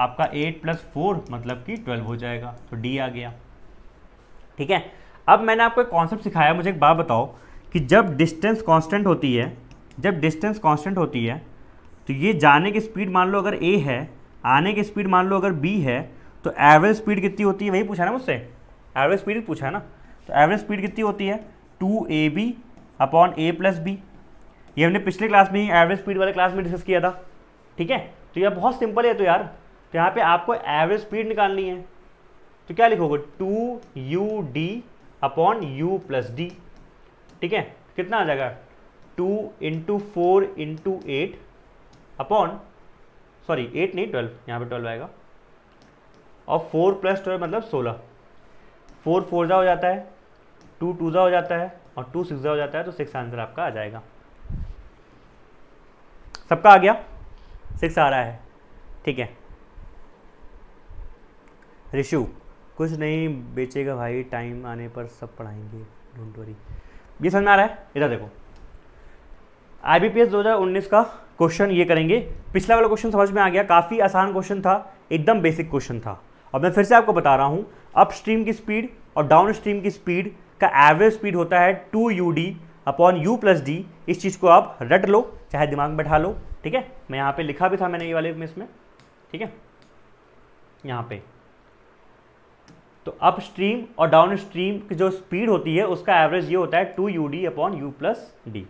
आपका एट प्लस फोर मतलब कि ट्वेल्व हो जाएगा तो डी आ गया ठीक है अब मैंने आपको एक कॉन्सेप्ट सिखाया मुझे एक बात बताओ कि जब डिस्टेंस कांस्टेंट होती है जब डिस्टेंस कांस्टेंट होती है तो ये जाने की स्पीड मान लो अगर ए है आने की स्पीड मान लो अगर बी है तो एवरेज स्पीड कितनी होती है वही पूछा ना मुझसे एवरेज स्पीड पूछा है ना तो एवरेज स्पीड कितनी होती है two A B upon A plus B ये हमने पिछले क्लास में ही एवरेज स्पीड वाले क्लास में डिस्कस किया था ठीक है तो यह बहुत सिंपल है तो यार तो यहाँ पे आपको एवरेज स्पीड निकालनी है तो क्या लिखोगे two U D upon U plus D ठीक है कितना आ जाएगा two into four into eight upon sorry eight नहीं ट्वेल्व यहाँ पे ट्वेल्व आएगा और फोर प्लस ट्वेल्व मतलब सोलह फोर फोर ज़ा हो जाता है टू टू ज़ा हो जाता है और टू सिक्स ज़ा हो जाता है तो सिक्स आंसर आपका आ जाएगा सबका आ गया सिक्स आ रहा है ठीक है रिशु कुछ नहीं बेचेगा भाई टाइम आने पर सब पढ़ाएंगे डोंट वरी ये समझ में आ रहा है इधर देखो आई बी पी एस दो हज़ार उन्नीस का क्वेश्चन ये करेंगे पिछला वाला क्वेश्चन समझ में आ गया काफ़ी आसान क्वेश्चन था एकदम बेसिक क्वेश्चन था और मैं फिर से आपको बता रहा हूँ अप स्ट्रीम की स्पीड और डाउन स्ट्रीम की स्पीड का एवरेज स्पीड होता है two U D upon U plus D इस चीज़ को आप रट लो चाहे दिमाग में बैठा लो ठीक है मैं यहाँ पे लिखा भी था मैंने ये वाले में इसमें ठीक है यहाँ पे तो अप स्ट्रीम और डाउन स्ट्रीम की जो स्पीड होती है उसका एवरेज ये होता है two U D upon U plus D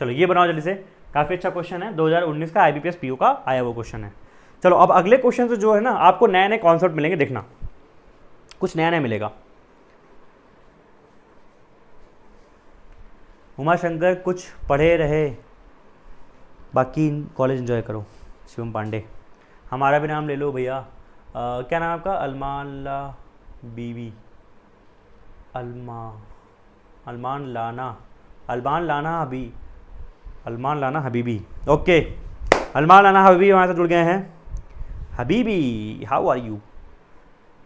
चलो ये बनाओ जल्दी से काफ़ी अच्छा क्वेश्चन है 2019 का आईबीपीएस पीओ का आया हुआ क्वेश्चन है चलो अब अगले क्वेश्चन से जो है ना आपको नए नए कॉन्सेप्ट मिलेंगे देखना कुछ नया नया मिलेगा उमाशंकर कुछ पढ़े रहे बाकी कॉलेज एंजॉय करो शिवम पांडे हमारा भी नाम ले लो भैया क्या नाम आपका अलमान ला बीवी अलमा अलमान लाना अलमान लाना हबी अलमान लाना हबीबी ओके अलमान लाना हबीबी हमारे साथ जुड़ गए हैं हबीबी हाउ आर यू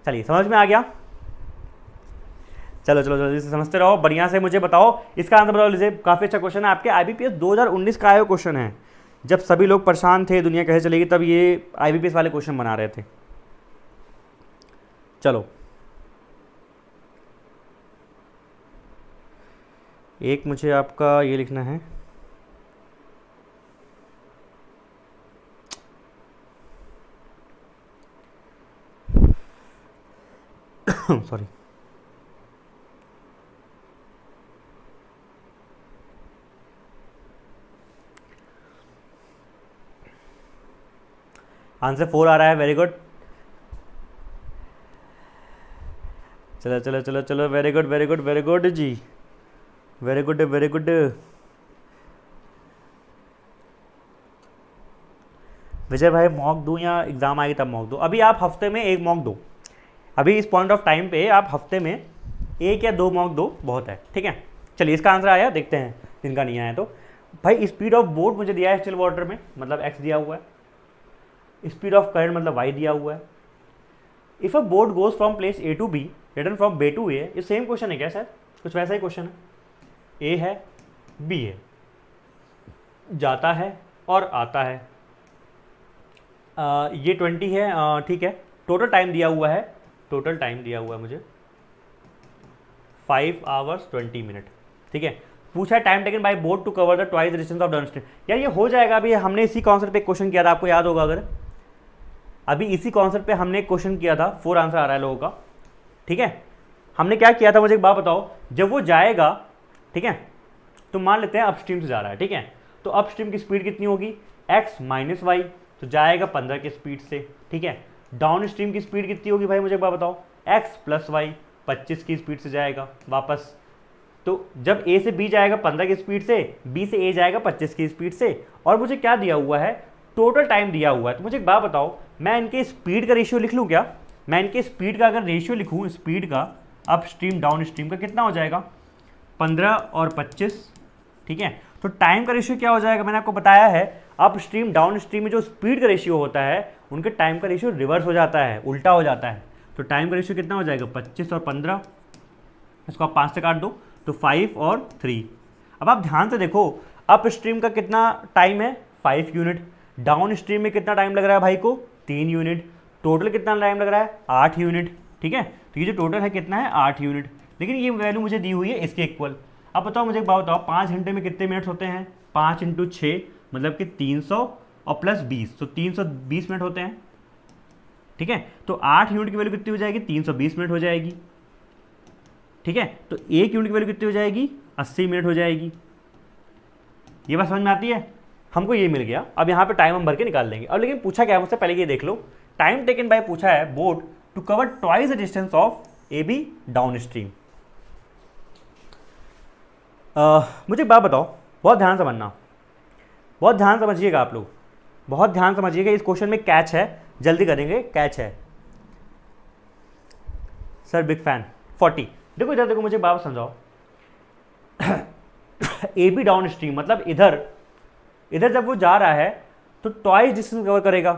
चलिए समझ में आ गया चलो चलो चलो समझते रहो बढ़िया से मुझे बताओ इसका आंसर बताओ लीजिए काफ़ी अच्छा क्वेश्चन है आपके आई बी पी एस दो हज़ार उन्नीस का आया क्वेश्चन है जब सभी लोग परेशान थे दुनिया कहे चलेगी तब ये आई बी पी एस वाले क्वेश्चन बना रहे थे चलो एक मुझे आपका ये लिखना है सॉरी आंसर फोर आ रहा है वेरी गुड चलो चलो चलो चलो very good very good very good जी very good very good Vijay भाई मॉक दूँ या एग्ज़ाम आएगी तब मॉक दो अभी आप हफ्ते में एक मॉक दो अभी इस पॉइंट ऑफ टाइम पे आप हफ्ते में एक या दो मॉक दो बहुत है ठीक है चलिए इसका आंसर आया देखते हैं जिनका नहीं आया तो भाई स्पीड ऑफ बोट मुझे दिया है स्टिल वाटर में मतलब एक्स दिया हुआ है स्पीड ऑफ करंट मतलब वाई दिया हुआ है if a boat goes from place A to B return from B to A ये सेम क्वेश्चन है क्या सर कुछ वैसा ही क्वेश्चन है ए है बी है जाता है और आता है आ, ये ट्वेंटी है ठीक है टोटल टाइम दिया हुआ है टोटल टाइम दिया हुआ है मुझे फाइव आवर्स ट्वेंटी मिनट ठीक है पूछा time taken by boat to cover the twice distance of डन यार ये हो जाएगा अभी हमने इसी कॉन्सेप्ट पे क्वेश्चन किया था आपको याद होगा अगर अभी इसी कॉन्सेप्ट पे हमने क्वेश्चन किया था फोर आंसर आ रहा है लोगों का ठीक है हमने क्या किया था मुझे एक बात बताओ जब वो जाएगा ठीक है तो मान लेते हैं अपस्ट्रीम से जा रहा है ठीक है तो अपस्ट्रीम की स्पीड कितनी होगी एक्स माइनस वाई तो जाएगा पंद्रह की स्पीड से ठीक है डाउन स्ट्रीम की स्पीड कितनी होगी भाई मुझे एक बात बताओ एक्स प्लस वाई पच्चीस की स्पीड से जाएगा वापस तो जब ए से बी जाएगा पंद्रह की स्पीड से बी से ए जाएगा पच्चीस की स्पीड से और मुझे क्या दिया हुआ है टोटल टाइम दिया हुआ है तो मुझे एक बात बताओ मैं इनके स्पीड का रेशियो लिख लूँ क्या मैं इनके स्पीड का अगर रेशियो लिखूँ स्पीड का अप स्ट्रीम डाउन स्ट्रीम का कितना हो जाएगा पंद्रह और पच्चीस ठीक है तो टाइम का रेशियो क्या हो जाएगा मैंने आपको बताया है अप स्ट्रीम डाउन स्ट्रीम में जो स्पीड का रेशियो होता है उनके टाइम का रेशियो रिवर्स हो जाता है उल्टा हो जाता है तो टाइम का रेशियो कितना हो जाएगा पच्चीस और पंद्रह इसको आप पाँच से काट दो तो फाइव और थ्री अब आप ध्यान से देखो अप स्ट्रीम का कितना टाइम है फाइव यूनिट डाउन स्ट्रीम में कितना टाइम लग रहा है भाई को तीन यूनिट टोटल कितना टाइम लग रहा है आठ यूनिट ठीक है तो ये जो टोटल है कितना है आठ यूनिट लेकिन ये वैल्यू मुझे दी हुई है इसके इक्वल अब बताओ मुझे एक बात बताओ पाँच घंटे में कितने मिनट होते हैं पाँच इंटू छः मतलब कि तीन सौ और प्लस बीस तो तीन सौ बीस मिनट होते हैं ठीक है तो आठ यूनिट की वैल्यू कितनी हो जाएगी तीन सौ बीस मिनट हो जाएगी ठीक है तो एक यूनिट की वैल्यू कितनी हो जाएगी अस्सी मिनट हो जाएगी ये बात समझ में आती है हमको ये मिल गया अब यहाँ पर टाइम हम भर के निकाल लेंगे अब लेकिन पूछा क्या मुझसे पहले ये देख लो टाइम टेकन बाय पूछा है boat to cover twice the distance of A B downstream मुझे एक बात बताओ बहुत ध्यान समझना बहुत ध्यान समझिएगा आप लोग बहुत ध्यान समझिएगा इस क्वेश्चन में कैच है जल्दी करेंगे कैच है सर बिग फैन फोर्टी देखो इधर देखो मुझे बात समझाओ ए बी डाउन स्ट्रीम मतलब इधर इधर जब वो जा रहा है तो ट्वाइस डिस्टेंस कवर करेगा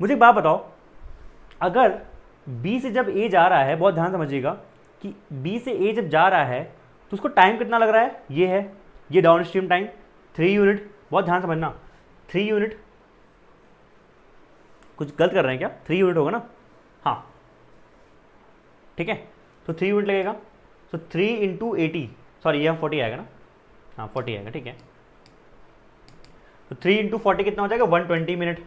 मुझे एक बात बताओ अगर बी से जब ए जा रहा है बहुत ध्यान समझिएगा कि बी से ए जब जा रहा है तो उसको टाइम कितना लग रहा है ये है ये down downstream time three unit बहुत ध्यान समझना थ्री यूनिट कुछ गलत कर रहे हैं क्या थ्री यूनिट होगा ना हाँ ठीक है तो थ्री यूनिट लगेगा तो थ्री इंटू एटी सॉरी ये फोर्टी आएगा ना हाँ फोर्टी आएगा ठीक है तो थ्री इंटू फोर्टी कितना हो जाएगा वन ट्वेंटी मिनट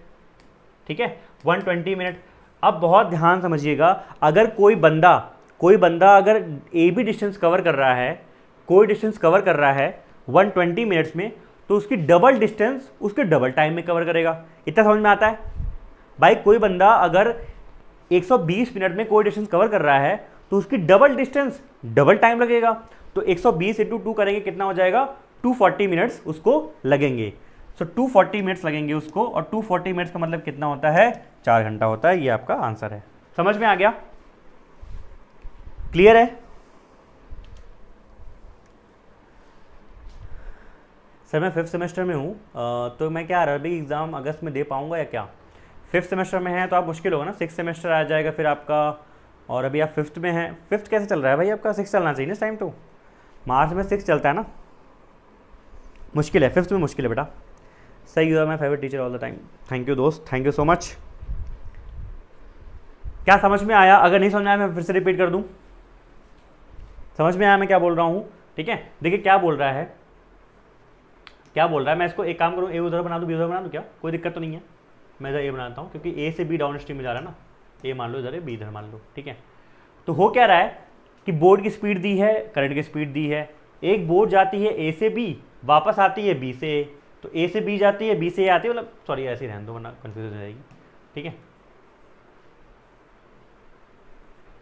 ठीक है 120 मिनट अब बहुत ध्यान समझिएगा अगर कोई बंदा कोई बंदा अगर ए भी डिस्टेंस कवर कर रहा है कोई डिस्टेंस कवर कर रहा है 120 मिनट्स में तो उसकी डबल डिस्टेंस उसके डबल टाइम में कवर करेगा इतना समझ में आता है भाई कोई बंदा अगर 120 मिनट में कोई डिस्टेंस कवर कर रहा है तो उसकी डबल डिस्टेंस डबल टाइम लगेगा तो 120 सौ बीस इंटू टू करेंगे कितना हो जाएगा 240 मिनट्स उसको लगेंगे सो टू फोर्टी मिनट्स लगेंगे उसको और फोर्टी मिनट्स का मतलब कितना होता है चार घंटा होता है ये आपका आंसर है समझ में आ गया क्लियर है सर मैं फिफ्थ सेमेस्टर में हूँ तो मैं क्या अरबी एग्ज़ाम अगस्त में दे पाऊँगा या क्या फिफ्थ सेमेस्टर में है तो आप मुश्किल होगा ना सिक्स सेमेस्टर आ जाएगा फिर आपका और अभी आप फिफ्थ में हैं फिफ्थ कैसे चल रहा है भाई आपका सिक्स चलना चाहिए ना इस टाइम टू मार्च में सिक्स चलता है ना मुश्किल है फिफ्थ में मुश्किल है बेटा सही you are my favourite teacher all the time thank you दोस्त थैंक यू सो मच क्या समझ में आया अगर नहीं समझ आया मैं फिर से रिपीट कर दूं समझ में आया मैं क्या बोल रहा हूं ठीक है देखिए क्या बोल रहा है क्या बोल रहा है मैं इसको एक काम करूँ ए उधर बना दूँ बी उधर बना दूं क्या कोई दिक्कत तो नहीं है मैं इधर ए बनाता हूँ क्योंकि ए से बी डाउन स्ट्रीम में जा रहा है ना ए मान लो इधर है बी इधर मान लो ठीक है तो हो क्या रहा है कि बोर्ड की स्पीड दी है करंट की स्पीड दी है एक बोर्ड जाती है ए से बी वापस आती है बी से ए तो ए से बी जाती है बी से ए आती है मतलब सॉरी ऐसे ही रहने दो वरना कन्फ्यूज हो जाएगी ठीक है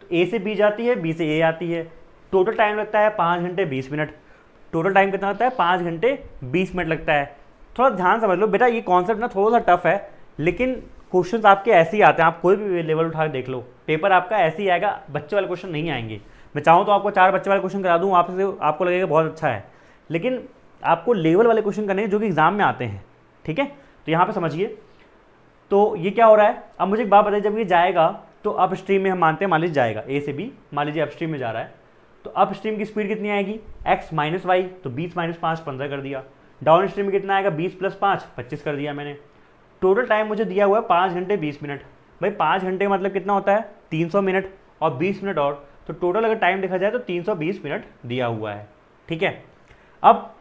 तो ए से बी जाती है बी से ए आती है टोटल टाइम लगता है पाँच घंटे बीस मिनट टोटल टाइम कितना लगता है पाँच घंटे बीस मिनट लगता है थोड़ा ध्यान समझ लो बेटा ये कॉन्सेप्ट ना थोड़ा सा टफ है लेकिन क्वेश्चन आपके ऐसे ही आते हैं आप कोई भी लेवल उठा देख लो पेपर आपका ऐसे ही आएगा बच्चे वाले क्वेश्चन नहीं आएंगे मैं चाहूँ तो आपको चार बच्चे वाले क्वेश्चन करा दूँ आपसे आपको लगेगा बहुत अच्छा है लेकिन आपको लेवल वाले क्वेश्चन करने हैं जो कि एग्जाम में आते हैं ठीक है तो यहाँ पर समझिए तो ये क्या हो रहा है अब मुझे एक बात बताइए जब ये जाएगा तो अप स्ट्रीम में हम मानते हैं मान लीजिए जाएगा ए से बी मान लीजिए अप स्ट्रीम में जा रहा है तो अप स्ट्रीम की स्पीड कितनी आएगी एक्स माइनस वाई तो बीस माइनस पाँच पंद्रह कर दिया डाउन स्ट्रीम में कितना आएगा बीस प्लस पाँच पच्चीस कर दिया मैंने टोटल टाइम मुझे दिया हुआ है पाँच घंटे बीस मिनट भाई पाँच घंटे मतलब कितना होता है तीन सौ मिनट और बीस मिनट और तो टोटल अगर टाइम देखा जाए तो तीन सौ बीस मिनट दिया हुआ है ठीक है अब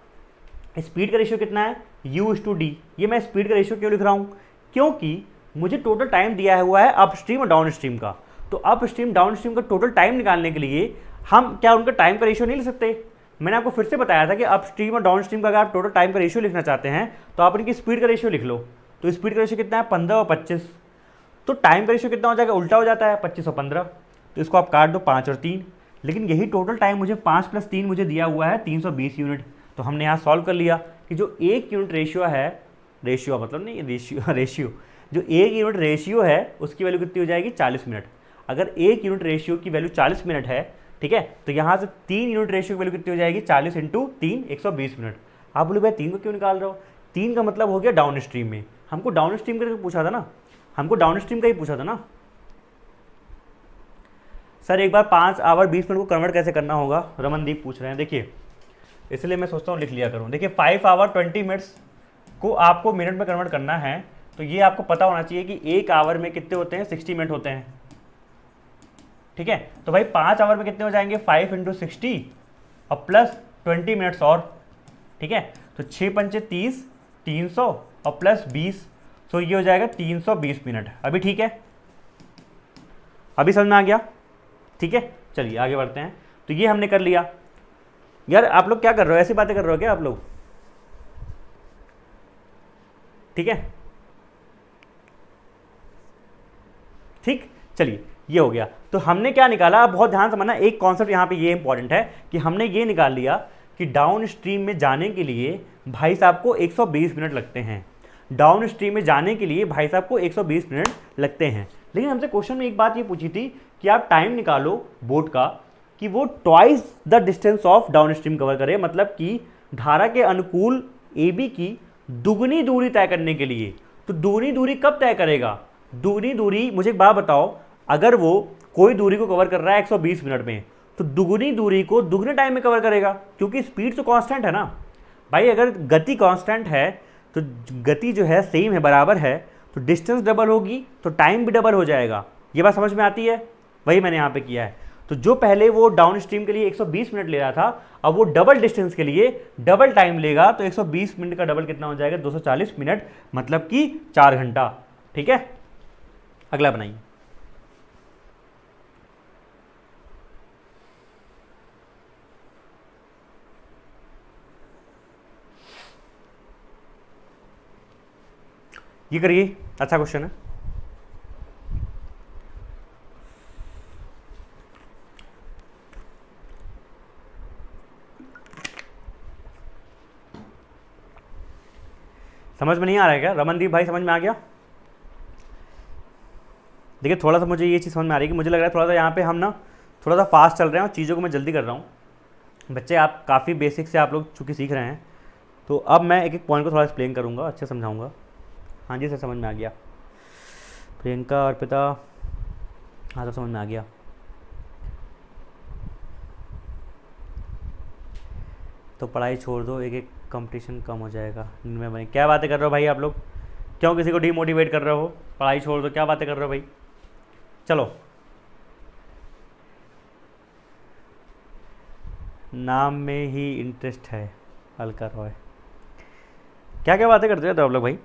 स्पीड का रेशियो कितना है यू इस टू डी ये मैं स्पीड का रेशियो क्यों लिख रहा हूँ क्योंकि मुझे टोटल टाइम दिया हुआ है अप स्ट्रीम और डाउन स्ट्रीम का तो अप स्ट्रीम डाउन स्ट्रीम का टोटल टाइम निकालने के लिए हम क्या उनका टाइम का रेशियो नहीं ले सकते मैंने आपको फिर से बताया था कि अप स्ट्रीम और डाउन स्ट्रीम का अगर आप टोटल टाइम का रेशियो लिखना चाहते हैं तो आप इनकी स्पीड का रेशियो लिख लो तो स्पीड का रेशियो कितना है पंद्रह और पच्चीस तो टाइम का रेशियो कितना हो जाएगा उल्टा हो जाता है पच्चीस और पंद्रह तो इसको आप काट दो पाँच और तीन लेकिन यही टोटल टाइम मुझे पाँच प्लस तीन मुझे दिया हुआ है तीन सौ बीस यूनिट तो हमने यहाँ सॉल्व कर लिया कि जो एक यूनिट रेशियो है रेशियो मतलब नहीं रेशियो रेशियो जो एक यूनिट रेशियो है उसकी वैल्यू कितनी हो जाएगी चालीस मिनट अगर एक यूनिट रेशियो की वैल्यू चालीस मिनट है ठीक है तो यहाँ से तीन यूनिट रेशियो की वैल्यू कितनी हो जाएगी चालीस इंटू तीन एक सौ बीस मिनट आप बोले भाई तीन को क्यों निकाल रहे हो तीन का मतलब हो गया डाउन स्ट्रीम में हमको डाउन स्ट्रीम करके पूछा था ना हमको डाउन स्ट्रीम का ही पूछा था ना सर एक बार पाँच आवर बीस मिनट को कन्वर्ट कैसे करना होगा रमनदीप पूछ रहे हैं देखिए इसलिए मैं सोचता हूँ लिख लिया करूँ देखिए फाइव आवर ट्वेंटी मिनट्स को आपको मिनट में कन्वर्ट करना है तो ये आपको पता होना चाहिए कि एक आवर में कितने होते हैं सिक्सटी मिनट होते हैं ठीक है तो भाई पाँच आवर में कितने हो जाएंगे फाइव इंटू सिक्सटी और प्लस ट्वेंटी मिनट्स और ठीक है तो छः पंचे तीस तीन सौ और प्लस बीस सो तो ये हो जाएगा तीन सौ बीस मिनट अभी ठीक है अभी समझ में आ गया ठीक है चलिए आगे बढ़ते हैं तो ये हमने कर लिया यार आप लोग क्या कर रहे हो ऐसी बातें कर रहे हो क्या आप लोग ठीक है ठीक चलिए ये हो गया तो हमने क्या निकाला आप बहुत ध्यान से माना एक कॉन्सेप्ट यहां पे ये इंपॉर्टेंट है कि हमने ये निकाल लिया कि डाउन स्ट्रीम में जाने के लिए भाई साहब को 120 मिनट लगते हैं डाउन स्ट्रीम में जाने के लिए भाई साहब को 120 मिनट लगते हैं लेकिन हमसे क्वेश्चन में एक बात ये पूछी थी कि आप टाइम निकालो बोट का कि वो twice the distance of downstream cover करे मतलब कि धारा के अनुकूल ए बी की दुगनी दूरी तय करने के लिए तो दुगनी दूरी कब तय करेगा दुगनी दूरी मुझे एक बात बताओ अगर वो कोई दूरी को कवर कर रहा है 120 मिनट में तो दुगनी दूरी को दुगने टाइम में कवर करेगा क्योंकि स्पीड तो कांस्टेंट है ना भाई अगर गति कांस्टेंट है तो गति जो है सेम है बराबर है तो डिस्टेंस डबल होगी तो टाइम भी डबल हो जाएगा ये बात समझ में आती है वही मैंने यहाँ पे किया है तो जो पहले वो डाउन स्ट्रीम के लिए 120 मिनट ले रहा था अब वो डबल डिस्टेंस के लिए डबल टाइम लेगा तो 120 मिनट का डबल कितना हो जाएगा 240 मिनट मतलब कि चार घंटा ठीक है अगला बनाइए ये करिए अच्छा क्वेश्चन है समझ में नहीं आ रहा है क्या रमनदीप भाई समझ में आ गया देखिए थोड़ा सा मुझे ये चीज़ समझ में आ रही है कि मुझे लग रहा है थोड़ा सा यहाँ पे हम ना थोड़ा सा फास्ट चल रहे हैं और चीज़ों को मैं जल्दी कर रहा हूँ बच्चे आप काफ़ी बेसिक से आप लोग चूँकि सीख रहे हैं तो अब मैं एक एक पॉइंट को थोड़ा एक्सप्लेन करूँगा अच्छे समझाऊँगा हाँ जी सर समझ में आ गया प्रियंका अर्पिता हाँ सर समझ में आ गया तो पढ़ाई छोड़ दो एक एक कंपटीशन कम हो जाएगा इनमें बने क्या बातें कर रहे हो भाई आप लोग क्यों किसी को डीमोटिवेट कर रहे हो पढ़ाई छोड़ दो क्या बातें कर रहे हो भाई चलो नाम में ही इंटरेस्ट है अलका रॉय क्या क्या बातें करते हो तो आप लोग भाई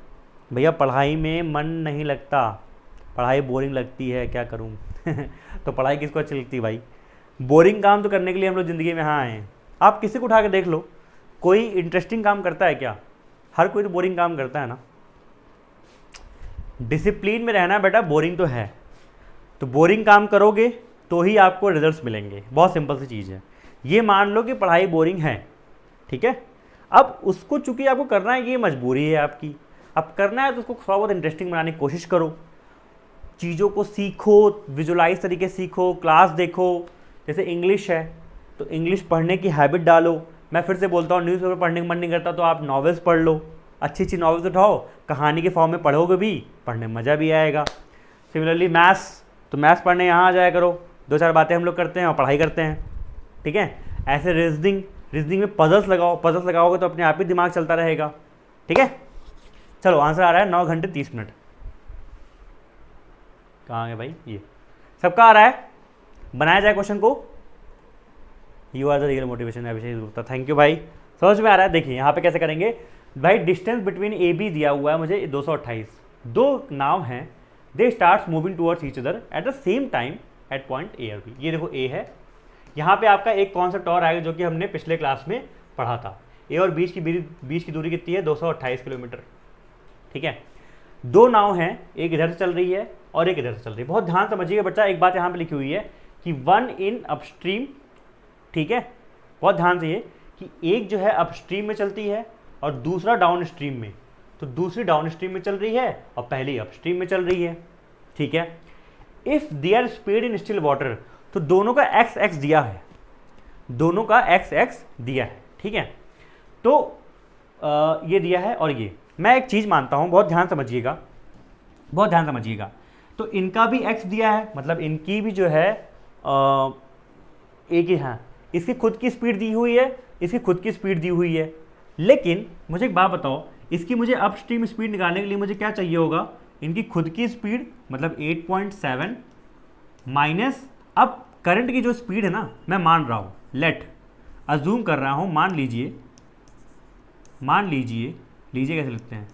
भैया पढ़ाई में मन नहीं लगता पढ़ाई बोरिंग लगती है क्या करूँ तो पढ़ाई किसको अच्छी लगती है भाई बोरिंग काम तो करने के लिए हम लोग ज़िंदगी में हाँ आए हैं आप किसी को उठा के देख लो कोई इंटरेस्टिंग काम करता है क्या हर कोई तो बोरिंग काम करता है ना डिसिप्लिन में रहना बेटा बोरिंग तो है तो बोरिंग काम करोगे तो ही आपको रिजल्ट्स मिलेंगे बहुत सिंपल सी चीज़ है ये मान लो कि पढ़ाई बोरिंग है ठीक है अब उसको चूंकि आपको करना है ये मजबूरी है आपकी अब करना है तो उसको थोड़ा बहुत इंटरेस्टिंग बनाने की कोशिश करो चीज़ों को सीखो विजुलाइज तरीके सीखो क्लास देखो जैसे इंग्लिश है तो इंग्लिश पढ़ने की हैबिट डालो मैं फिर से बोलता हूँ न्यूज़पेपर पढ़ने का मन नहीं करता तो आप नॉवेल्स पढ़ लो अच्छी अच्छी नॉवेल्स उठाओ कहानी के फॉर्म में पढ़ोगे भी पढ़ने में मज़ा भी आएगा सिमिलरली मैथ्स तो मैथ्स पढ़ने यहाँ आ जाया करो दो चार बातें हम लोग करते हैं और पढ़ाई करते हैं ठीक है ऐसे रीजनिंग रीजनिंग में पजल्स लगाओ पजल्स लगाओगे तो अपने आप ही दिमाग चलता रहेगा ठीक है चलो आंसर आ रहा है नौ घंटे तीस मिनट कहाँ है भाई ये सबका आ रहा है बनाया जाए क्वेश्चन को you are the real motivation Abhishek Gupta thank you भाई समझ में आ रहा है देखिए यहाँ पे कैसे करेंगे भाई डिस्टेंस बिटवीन ए बी दिया हुआ है मुझे दो दो नाव हैं they start moving towards each other at the same time at point A और बी ये देखो ए है यहाँ पे आपका एक कॉन्सेप्ट और आएगा जो कि हमने पिछले क्लास में पढ़ा था ए और बीच की बीच की दूरी कितनी है दो किलोमीटर ठीक है दो नाव हैं एक इधर से चल रही है और एक इधर से चल रही है बहुत ध्यान समझिएगा बच्चा एक बात यहाँ पे लिखी हुई है कि वन इन अपस्ट्रीम ठीक है बहुत ध्यान से ये कि एक जो है अपस्ट्रीम में चलती है और दूसरा डाउन स्ट्रीम में तो दूसरी डाउन स्ट्रीम में चल रही है और पहली अपस्ट्रीम में चल रही है ठीक है if their speed in still water तो दोनों का एक्स एक्स दिया है दोनों का एक्स एक्स दिया है ठीक है तो आ, ये दिया है और ये मैं एक चीज़ मानता हूं बहुत ध्यान समझिएगा बहुत ध्यान समझिएगा तो इनका भी एक्स दिया है मतलब इनकी भी जो है आ, एक ही हाँ इसकी खुद की स्पीड दी हुई है इसकी खुद की स्पीड दी हुई है लेकिन मुझे एक बात बताओ इसकी मुझे अप स्ट्रीम स्पीड निकालने के लिए मुझे क्या चाहिए होगा इनकी खुद की स्पीड मतलब 8.7 माइनस अब करंट की जो स्पीड है ना मैं मान रहा हूँ लेट अजूम कर रहा हूँ मान लीजिए मान लीजिए लीजिए कैसे लिखते हैं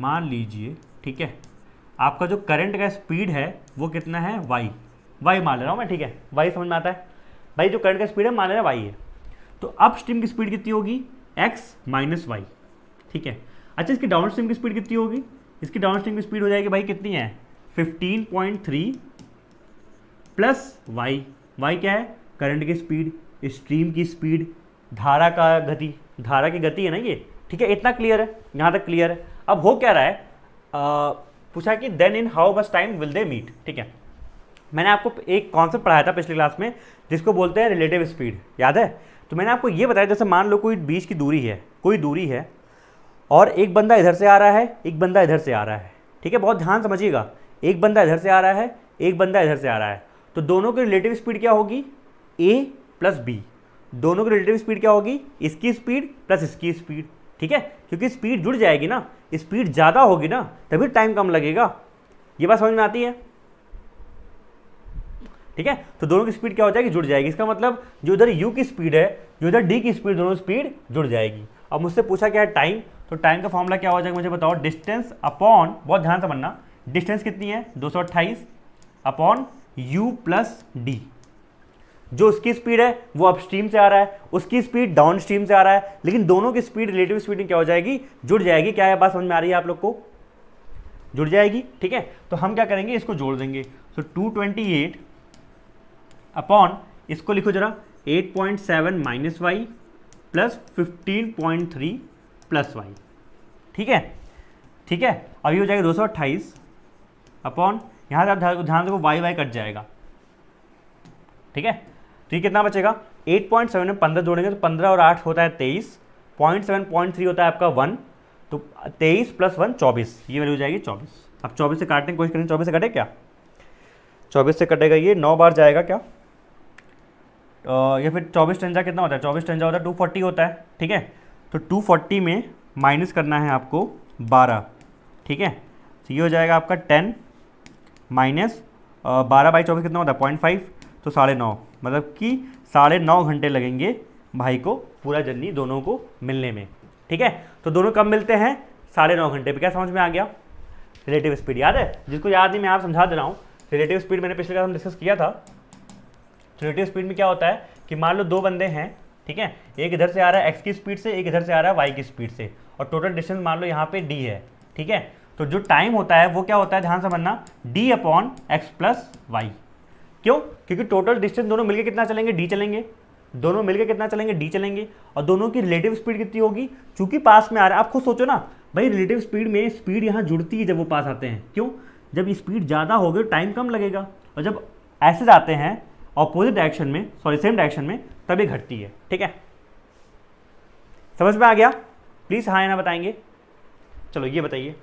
मान लीजिए ठीक है आपका जो करंट का स्पीड है वो कितना है वाई वाई मान ले रहा हूँ मैं ठीक है वाई समझ में आता है भाई जो करंट का स्पीड है मान है वाई है तो अप स्ट्रीम की स्पीड कितनी होगी एक्स माइनस वाई ठीक है अच्छा इसकी डाउन स्ट्रीम की स्पीड कितनी होगी इसकी डाउन स्ट्रीम की स्पीड हो जाएगी भाई कितनी है 15.3 प्लस वाई वाई क्या है करंट की स्पीड स्ट्रीम की स्पीड धारा का गति धारा की गति है ना ये ठीक है इतना क्लियर है यहाँ तक क्लियर है अब हो क्या रहा है पूछा कि then in how much time will they meet ठीक है मैंने आपको एक कॉन्सेप्ट पढ़ाया था पिछली क्लास में जिसको बोलते हैं रिलेटिव स्पीड याद है तो मैंने आपको ये बताया जैसे मान लो कोई बीच की दूरी है कोई दूरी है और एक बंदा इधर से आ रहा है एक बंदा इधर से आ रहा है ठीक है बहुत ध्यान समझिएगा एक बंदा इधर से आ रहा है एक बंदा इधर से आ रहा है तो दोनों की रिलेटिव स्पीड क्या होगी ए प्लस बी दोनों की रिलेटिव स्पीड क्या होगी इसकी स्पीड प्लस इसकी स्पीड ठीक है क्योंकि स्पीड जुड़ जाएगी ना स्पीड ज़्यादा होगी ना तभी टाइम कम लगेगा ये बात समझ में आती है ठीक है तो दोनों की स्पीड क्या हो जाएगी जुड़ जाएगी इसका मतलब जो इधर यू की स्पीड है जो इधर डी की स्पीड दोनों स्पीड जुड़ जाएगी अब मुझसे पूछा क्या है टाइम तो टाइम का फॉर्मूला क्या हो जाएगा मुझे बताओ डिस्टेंस अपॉन बहुत ध्यान से बनना डिस्टेंस कितनी है दो अपॉन यू प्लस डी जो उसकी स्पीड है वो अपस्ट्रीम से आ रहा है उसकी स्पीड डाउन स्ट्रीम से आ रहा है लेकिन दोनों की स्पीड रिलेटिव स्पीड में क्या हो जाएगी जुड़ जाएगी क्या है बात समझ में आ रही है आप लोग को जुड़ जाएगी ठीक है तो हम क्या करेंगे इसको जोड़ देंगे तो so, 228 अपॉन इसको लिखो जरा 8.7 point seven minus Y plus fifteen point three plus Y ठीक है ठीक है अभी हो जाएगा दो सौ अट्ठाईस अपॉन यहाँ से आप ध्यान देखो वाई वाई कट जाएगा ठीक है तो ये कितना बचेगा 8.7 पॉइंट सेवन में पंद्रह जोड़ेंगे तो पंद्रह और आठ होता है तेईस पॉइंट सेवन पॉइंट थ्री होता है आपका वन तो तेईस प्लस वन चौबीस ये वैल्यू हो जाएगी चौबीस अब चौबीस से काटने की कोशिश करेंगे चौबीस से कटे क्या चौबीस से कटेगा ये नौ बार जाएगा क्या या फिर चौबीस टंजा कितना होता है चौबीस टंजा होता है टू फोर्टी होता है ठीक है तो टू फोर्टी में माइनस करना है आपको बारह ठीक है तो ये हो जाएगा आपका टेन माइनस बारह बाई चौबीस कितना होता है पॉइंट फाइव तो साढ़े नौ मतलब कि साढ़े नौ घंटे लगेंगे भाई को पूरा जर्नी दोनों को मिलने में ठीक है तो दोनों कब मिलते हैं साढ़े नौ घंटे पर क्या समझ में आ गया रिलेटिव स्पीड याद है जिसको याद नहीं मैं आप समझा दे रहा हूँ रिलेटिव स्पीड मैंने पिछले का हम डिस्कस किया था रिलेटिव स्पीड में क्या होता है कि मान लो दो बंदे हैं ठीक है एक इधर से आ रहा है एक्स की स्पीड से एक इधर से आ रहा है वाई की स्पीड से और टोटल डिस्टेंस मान लो यहाँ पे डी है ठीक है तो जो टाइम होता है वो क्या होता है ध्यान से समझना D upon X plus Y क्यों क्योंकि टोटल डिस्टेंस दोनों मिलकर कितना चलेंगे डी चलेंगे दोनों मिलकर कितना चलेंगे डी चलेंगे और दोनों की रिलेटिव स्पीड कितनी होगी चूंकि पास में आ रहा है आप खुद सोचो ना भाई रिलेटिव स्पीड में स्पीड यहाँ जुड़ती है जब वो पास आते हैं क्यों जब स्पीड ज़्यादा होगी टाइम कम लगेगा और जब ऐसे जाते हैं अपोजिट डायरेक्शन में सॉरी सेम डायरेक्शन में तभी घटती है ठीक है समझ में आ गया प्लीज़ हाँ ना बताएंगे चलो ये बताइए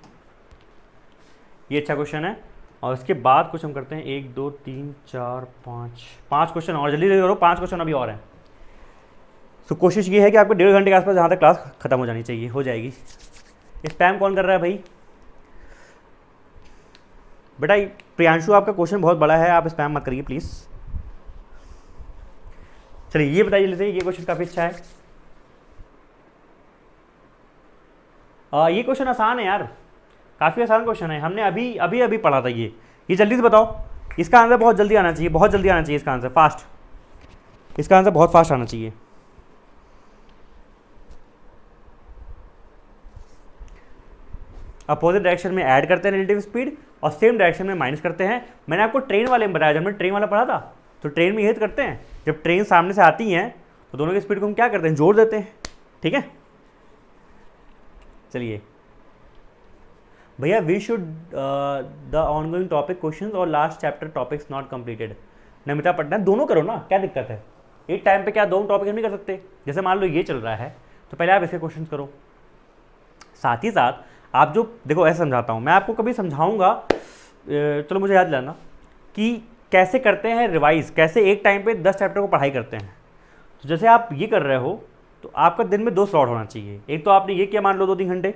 ये अच्छा क्वेश्चन है और इसके बाद कुछ हम करते हैं एक दो तीन चार पाँच पाँच क्वेश्चन और जल्दी जल्दी करो पाँच क्वेश्चन अभी और हैं सो कोशिश ये है कि आपको डेढ़ घंटे के आसपास जहाँ तक क्लास खत्म हो जानी चाहिए हो जाएगी स्पैम कौन कर रहा है भाई बेटा प्रियांशु आपका क्वेश्चन बहुत बड़ा है आप स्पैम मत करिए प्लीज़ चलिए ये बताइए लेते ये क्वेश्चन काफ़ी अच्छा है आ, ये क्वेश्चन आसान है यार काफ़ी आसान क्वेश्चन है हमने अभी अभी अभी पढ़ा था ये ये जल्दी से बताओ इसका आंसर बहुत जल्दी आना चाहिए बहुत जल्दी आना चाहिए इसका आंसर फास्ट इसका आंसर बहुत फास्ट आना चाहिए अपोजिट डायरेक्शन में ऐड करते हैं रिलेटिव स्पीड और सेम डायरेक्शन में माइनस करते हैं मैंने आपको ट्रेन वाले में बताया जब हमने ट्रेन वाला पढ़ा था तो ट्रेन में यही करते हैं जब ट्रेन सामने से आती हैं तो दोनों की स्पीड को हम क्या करते हैं जोड़ देते हैं ठीक है चलिए भैया we should the ongoing topic question और last chapter topics not completed Namita Patna दोनों करो ना क्या दिक्कत है एक टाइम पे क्या दोनों टॉपिक हम नहीं कर सकते जैसे मान लो ये चल रहा है तो पहले आप इसके क्वेश्चन करो साथ ही साथ आप जो देखो ऐसा समझाता हूँ मैं आपको कभी समझाऊंगा चलो मुझे याद लाना कि कैसे करते हैं रिवाइज कैसे एक टाइम पे दस चैप्टर को पढ़ाई करते हैं तो जैसे आप ये कर रहे हो तो आपका दिन में दो स्लॉट होना चाहिए एक तो आपने ये किया मान लो दो तीन घंटे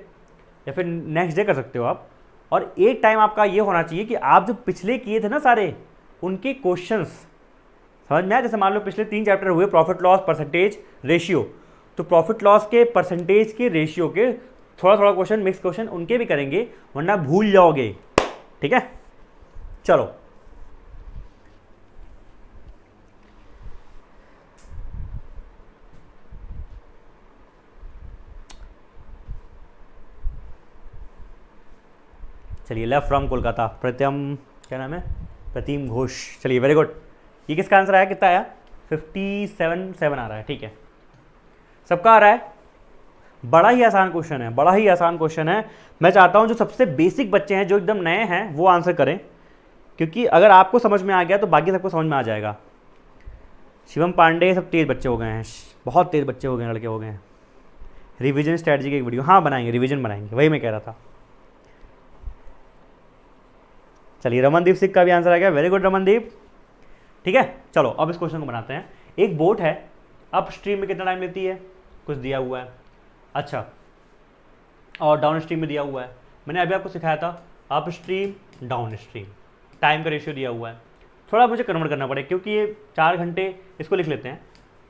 या फिर नेक्स्ट डे कर सकते हो आप और एक टाइम आपका ये होना चाहिए कि आप जो पिछले किए थे ना सारे उनके क्वेश्चंस समझ में आया जैसे मान लो पिछले तीन चैप्टर हुए प्रॉफिट लॉस परसेंटेज रेशियो तो प्रॉफिट लॉस के परसेंटेज के रेशियो के थोड़ा थोड़ा क्वेश्चन मिक्स क्वेश्चन उनके भी करेंगे वरना भूल जाओगे ठीक है चलो चलिए लेफ्ट फ्रॉम कोलकाता प्रत्यम क्या नाम है प्रतिम घोष चलिए वेरी गुड ये किसका आंसर आया कितना आया फिफ्टी सेवन सेवन आ रहा है ठीक है सबका आ रहा है बड़ा ही आसान क्वेश्चन है बड़ा ही आसान क्वेश्चन है मैं चाहता हूँ जो सबसे बेसिक बच्चे हैं जो एकदम नए हैं वो आंसर करें क्योंकि अगर आपको समझ में आ गया तो बाकी सबको समझ में आ जाएगा शिवम पांडे सब तेज़ बच्चे हो गए हैं बहुत तेज़ बच्चे हो गए लड़के हो गए हैं रिविजन स्ट्रैटेजी की एक वीडियो हाँ बनाएंगे रिविजन बनाएंगे वही मैं कह रहा था चलिए रमनदीप सिंह का भी आंसर आ गया वेरी गुड रमनदीप ठीक है चलो अब इस क्वेश्चन को बनाते हैं एक बोट है अप स्ट्रीम में कितना टाइम लेती है कुछ दिया हुआ है अच्छा और डाउन स्ट्रीम में दिया हुआ है मैंने अभी आपको सिखाया था up stream down downstream time का रेशियो दिया हुआ है थोड़ा मुझे कन्वर्ट करना पड़ेगा क्योंकि ये चार घंटे इसको लिख लेते हैं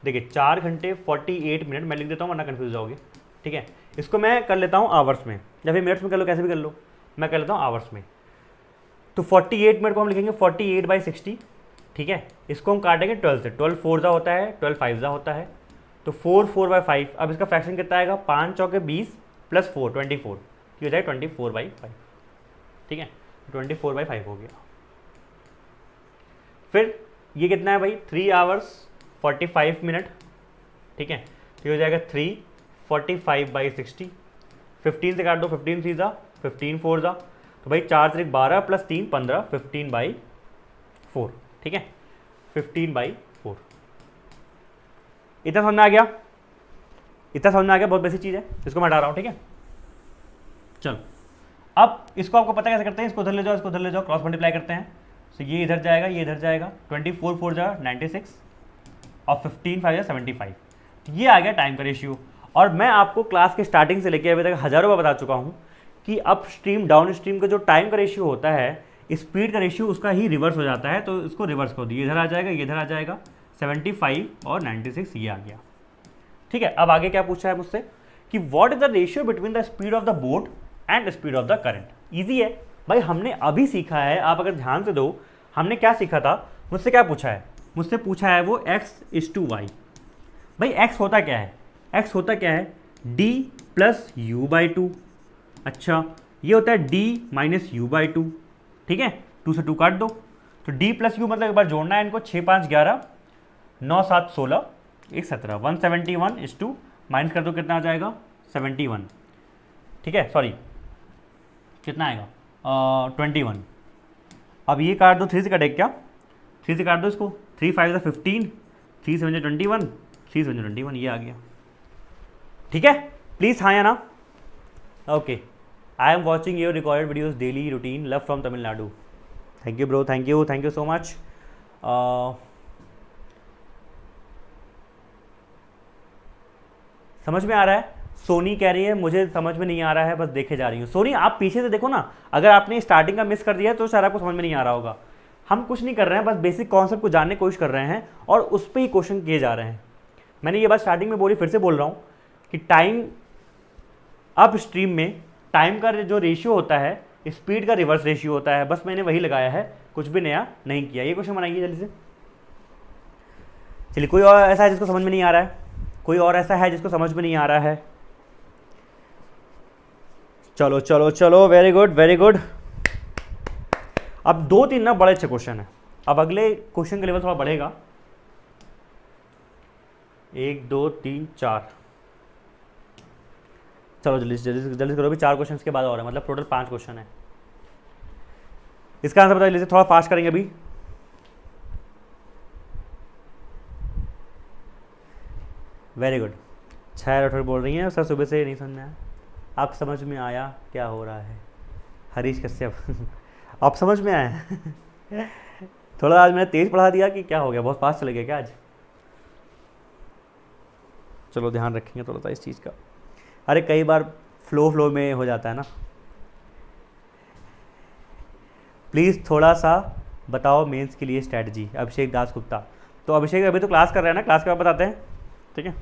देखिए चार घंटे फोर्टी एट मिनट मैं लिख देता हूँ वरना कन्फ्यूज जाओगे ठीक है इसको मैं कर लेता हूँ आवर्स में या फिर मिनट्स में कर लो कैसे भी कर लो मैं कर लेता हूँ आवर्स में तो 48 मिनट को हम लिखेंगे 48 एट बाई सिक्सटी ठीक है इसको हम काटेंगे 12 से 12 फोर ज़ा होता है 12 फाइव ज़ा होता है तो 4 फोर बाई फाइव अब इसका फ्रैक्शन कितना आएगा पाँच चौके बीस प्लस फोर ट्वेंटी फोर हो जाए ट्वेंटी फोर बाई फाइव ठीक है ट्वेंटी फोर बाई फाइव हो गया फिर ये कितना है भाई three hours forty five minute ठीक है तो ये हो जाएगा three forty five by sixty fifteen से काट दो फिफ्टीन थ्री ज़ा फिफ्टीन फोर ज़ा तो भाई चार तरीक बारह प्लस तीन पंद्रह फिफ्टीन बाई फोर ठीक है फिफ्टीन बाई फोर इतना समझ में आ गया इतना समझ में आ गया बहुत बेसिक चीज़ है इसको मैं हटा रहा हूँ ठीक है चलो अब इसको आपको पता कैसे करते हैं इसको उधर ले जाओ इसको उधर ले जाओ क्रॉस मल्टीप्लाई करते हैं सो ये इधर जाएगा ये इधर जाएगा ट्वेंटी फोर फोर जा नाइन्टी सिक्स और फिफ्टीन फाइव जा सेवेंटी फाइव तो ये आ गया टाइम का रेशियो और मैं आपको क्लास के स्टार्टिंग से लेकर अभी तक हज़ारों बार बता चुका हूँ कि अप स्ट्रीम डाउन स्ट्रीम का जो टाइम का रेशियो होता है स्पीड का रेशियो उसका ही रिवर्स हो जाता है तो इसको रिवर्स कर दिए इधर आ जाएगा ये इधर आ जाएगा 75 और 96 ये आ गया ठीक है अब आगे क्या पूछा है मुझसे कि what is the ratio between the speed of the boat and speed of the current easy है भाई हमने अभी सीखा है आप अगर ध्यान से दो हमने क्या सीखा था मुझसे क्या पूछा है मुझसे पूछा है वो एक्स इज टू वाई भाई एक्स होता क्या है एक्स होता क्या है D plus U by two अच्छा ये होता है D minus U by two ठीक है टू से टू काट दो तो डी प्लस यू मतलब एक बार जोड़ना है इनको छः पाँच ग्यारह नौ सात सोलह एक सत्रह वन सेवेंटी वन इस टू माइनस कर दो कितना आ जाएगा सेवेंटी वन ठीक है सॉरी कितना आएगा ट्वेंटी वन अब ये काट दो थ्री से कटेगा क्या थ्री से काट दो इसको थ्री फाइव ज़ा फिफ्टीन थ्री सेवन जो ट्वेंटी वन थ्री सेवन जो ट्वेंटी वन ये आ गया ठीक है प्लीज़ हाँ या ना okay I am watching your recorded videos daily routine love from Tamil Nadu thank you bro thank you thank you so much समझ में आ रहा है सोनी कह रही है मुझे समझ में नहीं आ रहा है बस देखे जा रही हूँ सोनी आप पीछे से देखो ना अगर आपने स्टार्टिंग का मिस कर दिया तो शायद आपको समझ में नहीं आ रहा होगा हम कुछ नहीं कर रहे हैं बस बेसिक कॉन्सेप्ट को जानने की कोशिश कर रहे हैं और उस पर ही क्वेश्चन किए जा रहे हैं मैंने ये बात स्टार्टिंग में बोली फिर से बोल रहा हूँ कि टाइम अप स्ट्रीम में टाइम का जो रेशियो होता है स्पीड का रिवर्स रेशियो होता है बस मैंने वही लगाया है कुछ भी नया नहीं किया ये क्वेश्चन बनाइए जल्दी से चलिए कोई और ऐसा है जिसको समझ में नहीं आ रहा है कोई और ऐसा है जिसको समझ में नहीं आ रहा है चलो चलो चलो वेरी गुड वेरी गुड अब दो तीन ना बड़े अच्छे क्वेश्चन है अब अगले क्वेश्चन का लेवल थोड़ा बढ़ेगा एक दो तीन चार चलो जल्दी जल्दी जल्दी करो अभी चार क्वेश्चन के बाद और है मतलब टोटल पाँच क्वेश्चन है इसका आंसर बता लीजिए थोड़ा फास्ट करेंगे अभी वेरी गुड छह राठौर बोल रही हैं सर सुबह से नहीं सुनना है आप समझ में आया क्या हो रहा है हरीश कश्यप आप समझ में आए थोड़ा आज मैंने तेज़ पढ़ा दिया कि क्या हो गया बहुत फास्ट चले गया क्या आज चलो ध्यान रखेंगे थोड़ा सा इस चीज़ का अरे कई बार फ्लो फ्लो में हो जाता है ना प्लीज़ थोड़ा सा बताओ मेंस के लिए स्ट्रैटेजी अभिषेक दास गुप्ता तो अभिषेक अभी तो क्लास कर रहे हैं ना क्लास के बाद बताते हैं ठीक है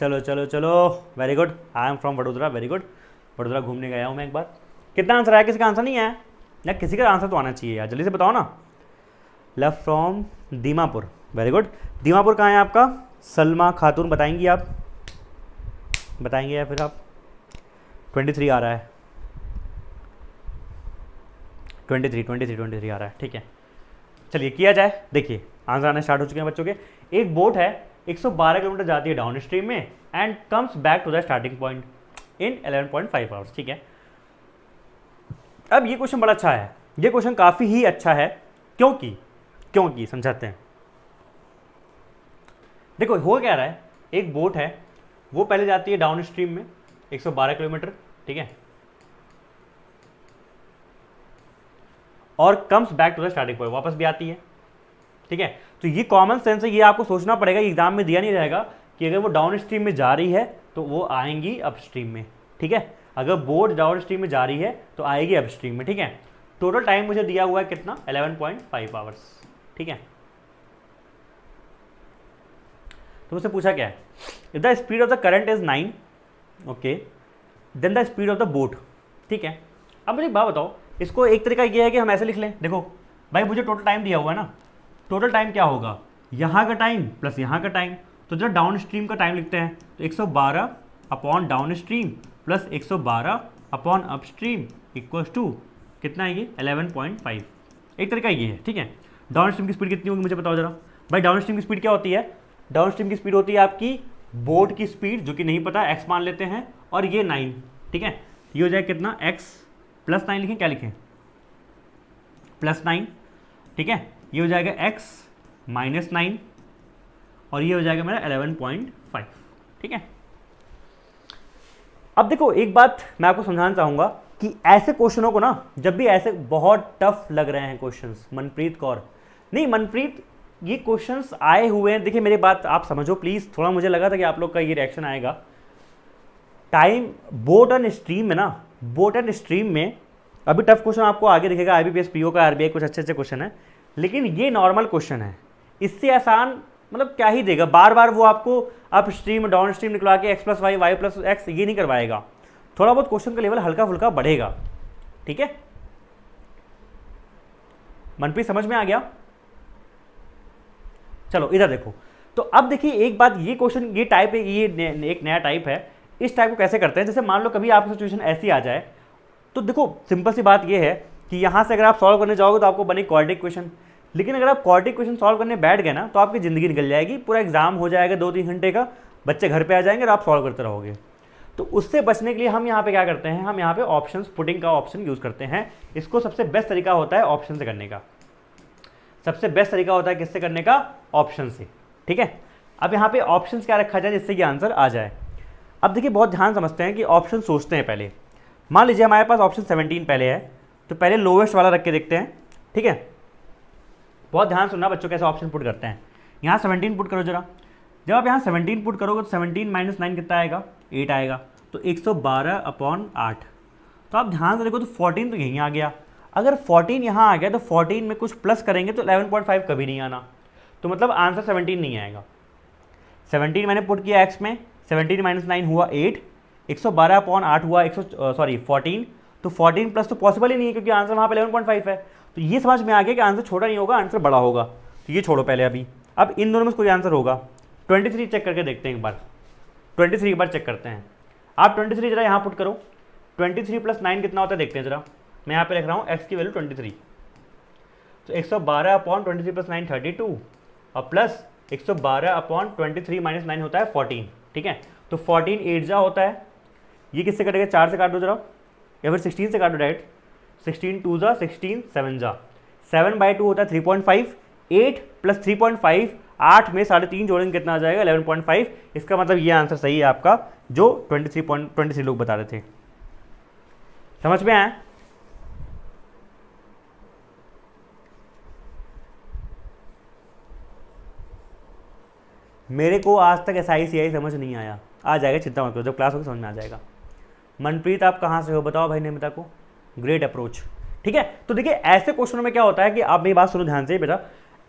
चलो चलो चलो very good I am from Vadodara very good Vadodara घूमने गया हूँ मैं एक बार कितना आंसर आया किसी का आंसर नहीं आया या किसी का आंसर तो आना चाहिए यार जल्दी से बताओ ना love from Dimapur very good Dimapur कहाँ है आपका सलमा खातून बताएंगी आप बताएंगे या फिर आप 23 आ रहा है 23 23 23 आ रहा है ठीक है चलिए किया जाए देखिए आंसर आने स्टार्ट हो चुके हैं बच्चों के एक बोट है 112 किलोमीटर जाती है डाउन स्ट्रीम में and comes back to the starting point in 11.5 point hours ठीक है अब ये क्वेश्चन बड़ा अच्छा है ये क्वेश्चन काफ़ी ही अच्छा है क्योंकि क्योंकि समझाते हैं देखो हो क्या रहा है एक बोट है वो पहले जाती है डाउन स्ट्रीम में 112 किलोमीटर ठीक है और comes back to the starting point वापस भी आती है ठीक है तो ये कॉमन सेंस है ये आपको सोचना पड़ेगा एग्जाम में दिया नहीं रहेगा कि अगर वो डाउन स्ट्रीम में जा रही है तो वो आएंगी अपस्ट्रीम में ठीक है अगर बोट डाउन स्ट्रीम में जा रही है तो आएगी अपस्ट्रीम में ठीक है टोटल टाइम मुझे दिया हुआ है कितना 11.5 आवर्स ठीक है तो मुझसे पूछा क्या है if the speed of the current is nine okay then the speed of the boat ठीक है अब मुझे एक बात बताओ इसको एक तरीका यह है कि हम ऐसे लिख लें देखो भाई मुझे टोटल टाइम दिया हुआ है ना टोटल टाइम क्या होगा यहाँ का टाइम प्लस यहाँ का टाइम तो जब डाउन स्ट्रीम का टाइम लिखते हैं तो 112 अपॉन डाउन स्ट्रीम प्लस एक upon upstream equal to कितना है ये 11.5 एक तरीका ये है ठीक है डाउन स्ट्रीम की स्पीड कितनी होगी मुझे बताओ जरा भाई डाउन स्ट्रीम की स्पीड क्या होती है डाउन स्ट्रीम की स्पीड होती है आपकी बोर्ड की स्पीड जो कि नहीं पता एक्स मान लेते हैं और ये नाइन ठीक है ये हो जाए कितना एक्स प्लस नाइन लिखें क्या लिखें प्लस नाइन ठीक है ये हो जाएगा एक्स माइनस नाइन और ये हो जाएगा मेरा एलेवन पॉइंट फाइव ठीक है अब देखो एक बात मैं आपको समझाना चाहूंगा कि ऐसे क्वेश्चनों को ना जब भी ऐसे बहुत टफ लग रहे हैं क्वेश्चन मनप्रीत कौर नहीं मनप्रीत ये क्वेश्चंस आए हुए हैं देखिए मेरी बात आप समझो प्लीज़ थोड़ा मुझे लगा था कि आप लोग का ये रिएक्शन आएगा टाइम बोट एंड स्ट्रीम में ना बोट एंड स्ट्रीम में अभी टफ क्वेश्चन आपको आगे दिखेगा आईबीपीएस पीओ का आरबीआई कुछ अच्छे अच्छे क्वेश्चन है लेकिन ये नॉर्मल क्वेश्चन है इससे आसान मतलब क्या ही देगा बार बार वो आपको अप स्ट्रीम डाउन स्ट्रीम निकलवा के X plus Y Y plus X ये नहीं करवाएगा थोड़ा बहुत क्वेश्चन का लेवल हल्का फुल्का बढ़ेगा ठीक है मनप्रीत समझ में आ गया चलो इधर देखो तो अब देखिए एक बात ये क्वेश्चन ये टाइप है ये एक नया टाइप है इस टाइप को कैसे करते हैं जैसे मान लो कभी आपकी सिचुएशन ऐसी आ जाए तो देखो सिंपल सी बात ये है कि यहाँ से अगर आप सॉल्व करने जाओगे तो आपको बने क्वाड्रिक क्वेश्चन लेकिन अगर आप क्वार्टिक क्वेश्चन सॉल्व करने बैठ गए ना तो आपकी ज़िंदगी निकल जाएगी पूरा एग्जाम हो जाएगा दो तीन घंटे का बच्चे घर पे आ जाएंगे और आप सॉल्व करते रहोगे तो उससे बचने के लिए हम यहाँ पे क्या करते हैं हम यहाँ पे ऑप्शंस पुटिंग का ऑप्शन यूज़ करते हैं इसको सबसे बेस्ट तरीका होता है ऑप्शन से करने का सबसे बेस्ट तरीका होता है किससे करने का ऑप्शन से ठीक है अब यहाँ पे ऑप्शंस क्या रखा जाए जिससे कि आंसर आ जाए अब देखिए बहुत ध्यान समझते हैं कि ऑप्शन सोचते हैं पहले मान लीजिए हमारे पास ऑप्शन सेवनटीन पहले है तो पहले लोवेस्ट वाला रख के देखते हैं ठीक है बहुत ध्यान सुनना बच्चों कैसे ऑप्शन पुट करते हैं यहाँ सेवनटीन पुट करो जरा जब आप यहाँ सेवनटीन पुट करोगे तो सेवनटीन माइनस नाइन कितना आएगा एट आएगा तो एक सौ बारह अपॉन आठ तो आप ध्यान से देखो तो फोर्टीन तो यहीं आ गया अगर फोर्टीन यहाँ आ गया तो फोर्टीन में कुछ प्लस करेंगे तो एलेवन पॉइंट फाइव कभी नहीं आना तो मतलब आंसर सेवनटीन नहीं आएगा सेवनटीन मैंने पुट किया एक्स में सेवनटीन माइनस नाइन हुआ एट एक सौ बारह अपॉन आठ हुआ एक सौ सॉरी फोर्टीन तो फोर्टीन प्लस तो पॉसिबल ही नहीं है क्योंकि आंसर वहाँ पर एलेवन पॉइंट फाइव है तो ये समझ में आ गया कि आंसर छोटा नहीं होगा आंसर बड़ा होगा तो ये छोड़ो पहले अभी अब इन दोनों में कोई आंसर होगा ट्वेंटी थ्री चेक करके देखते हैं एक बार ट्वेंटी थ्री एक बार चेक करते हैं आप ट्वेंटी थ्री जरा यहाँ पुट करो ट्वेंटी थ्री प्लस नाइन कितना होता है देखते हैं जरा मैं यहाँ पे लिख रहा हूँ एक्स की वैल्यू ट्वेंटी थ्री तो एक सौ बारह upon twenty three plus nine thirty two और प्लस एक सौ बारह upon twenty three minus nine होता है फोर्टीन ठीक है तो फोर्टीन एट जा होता है ये किससे कटेगा चार से काट दो जरा या फिर सिक्सटीन से काट दो डायरेक्ट सिक्सटीन टू ज़ा सिक्सटीन सेवन ज़ा सेवन बाई टू होता है three point five eight plus three point five आठ में साढ़े तीन जोड़ेंगे कितना आ जाएगा एलेवन पॉइंट फाइव इसका मतलब ये आंसर सही है आपका जो twenty three point twenty three लोग बता रहे थे समझ में आए मेरे को आज तक ऐसा आई सी आई समझ नहीं आया आ जाएगा चिंता मत करो जब क्लास होगी समझ में आ जाएगा मनप्रीत आप कहाँ से हो बताओ भाई नेमिता को ग्रेट अप्रोच ठीक है तो देखिए ऐसे क्वेश्चनों में क्या होता है कि आप मेरी बात सुनो ध्यान से बेटा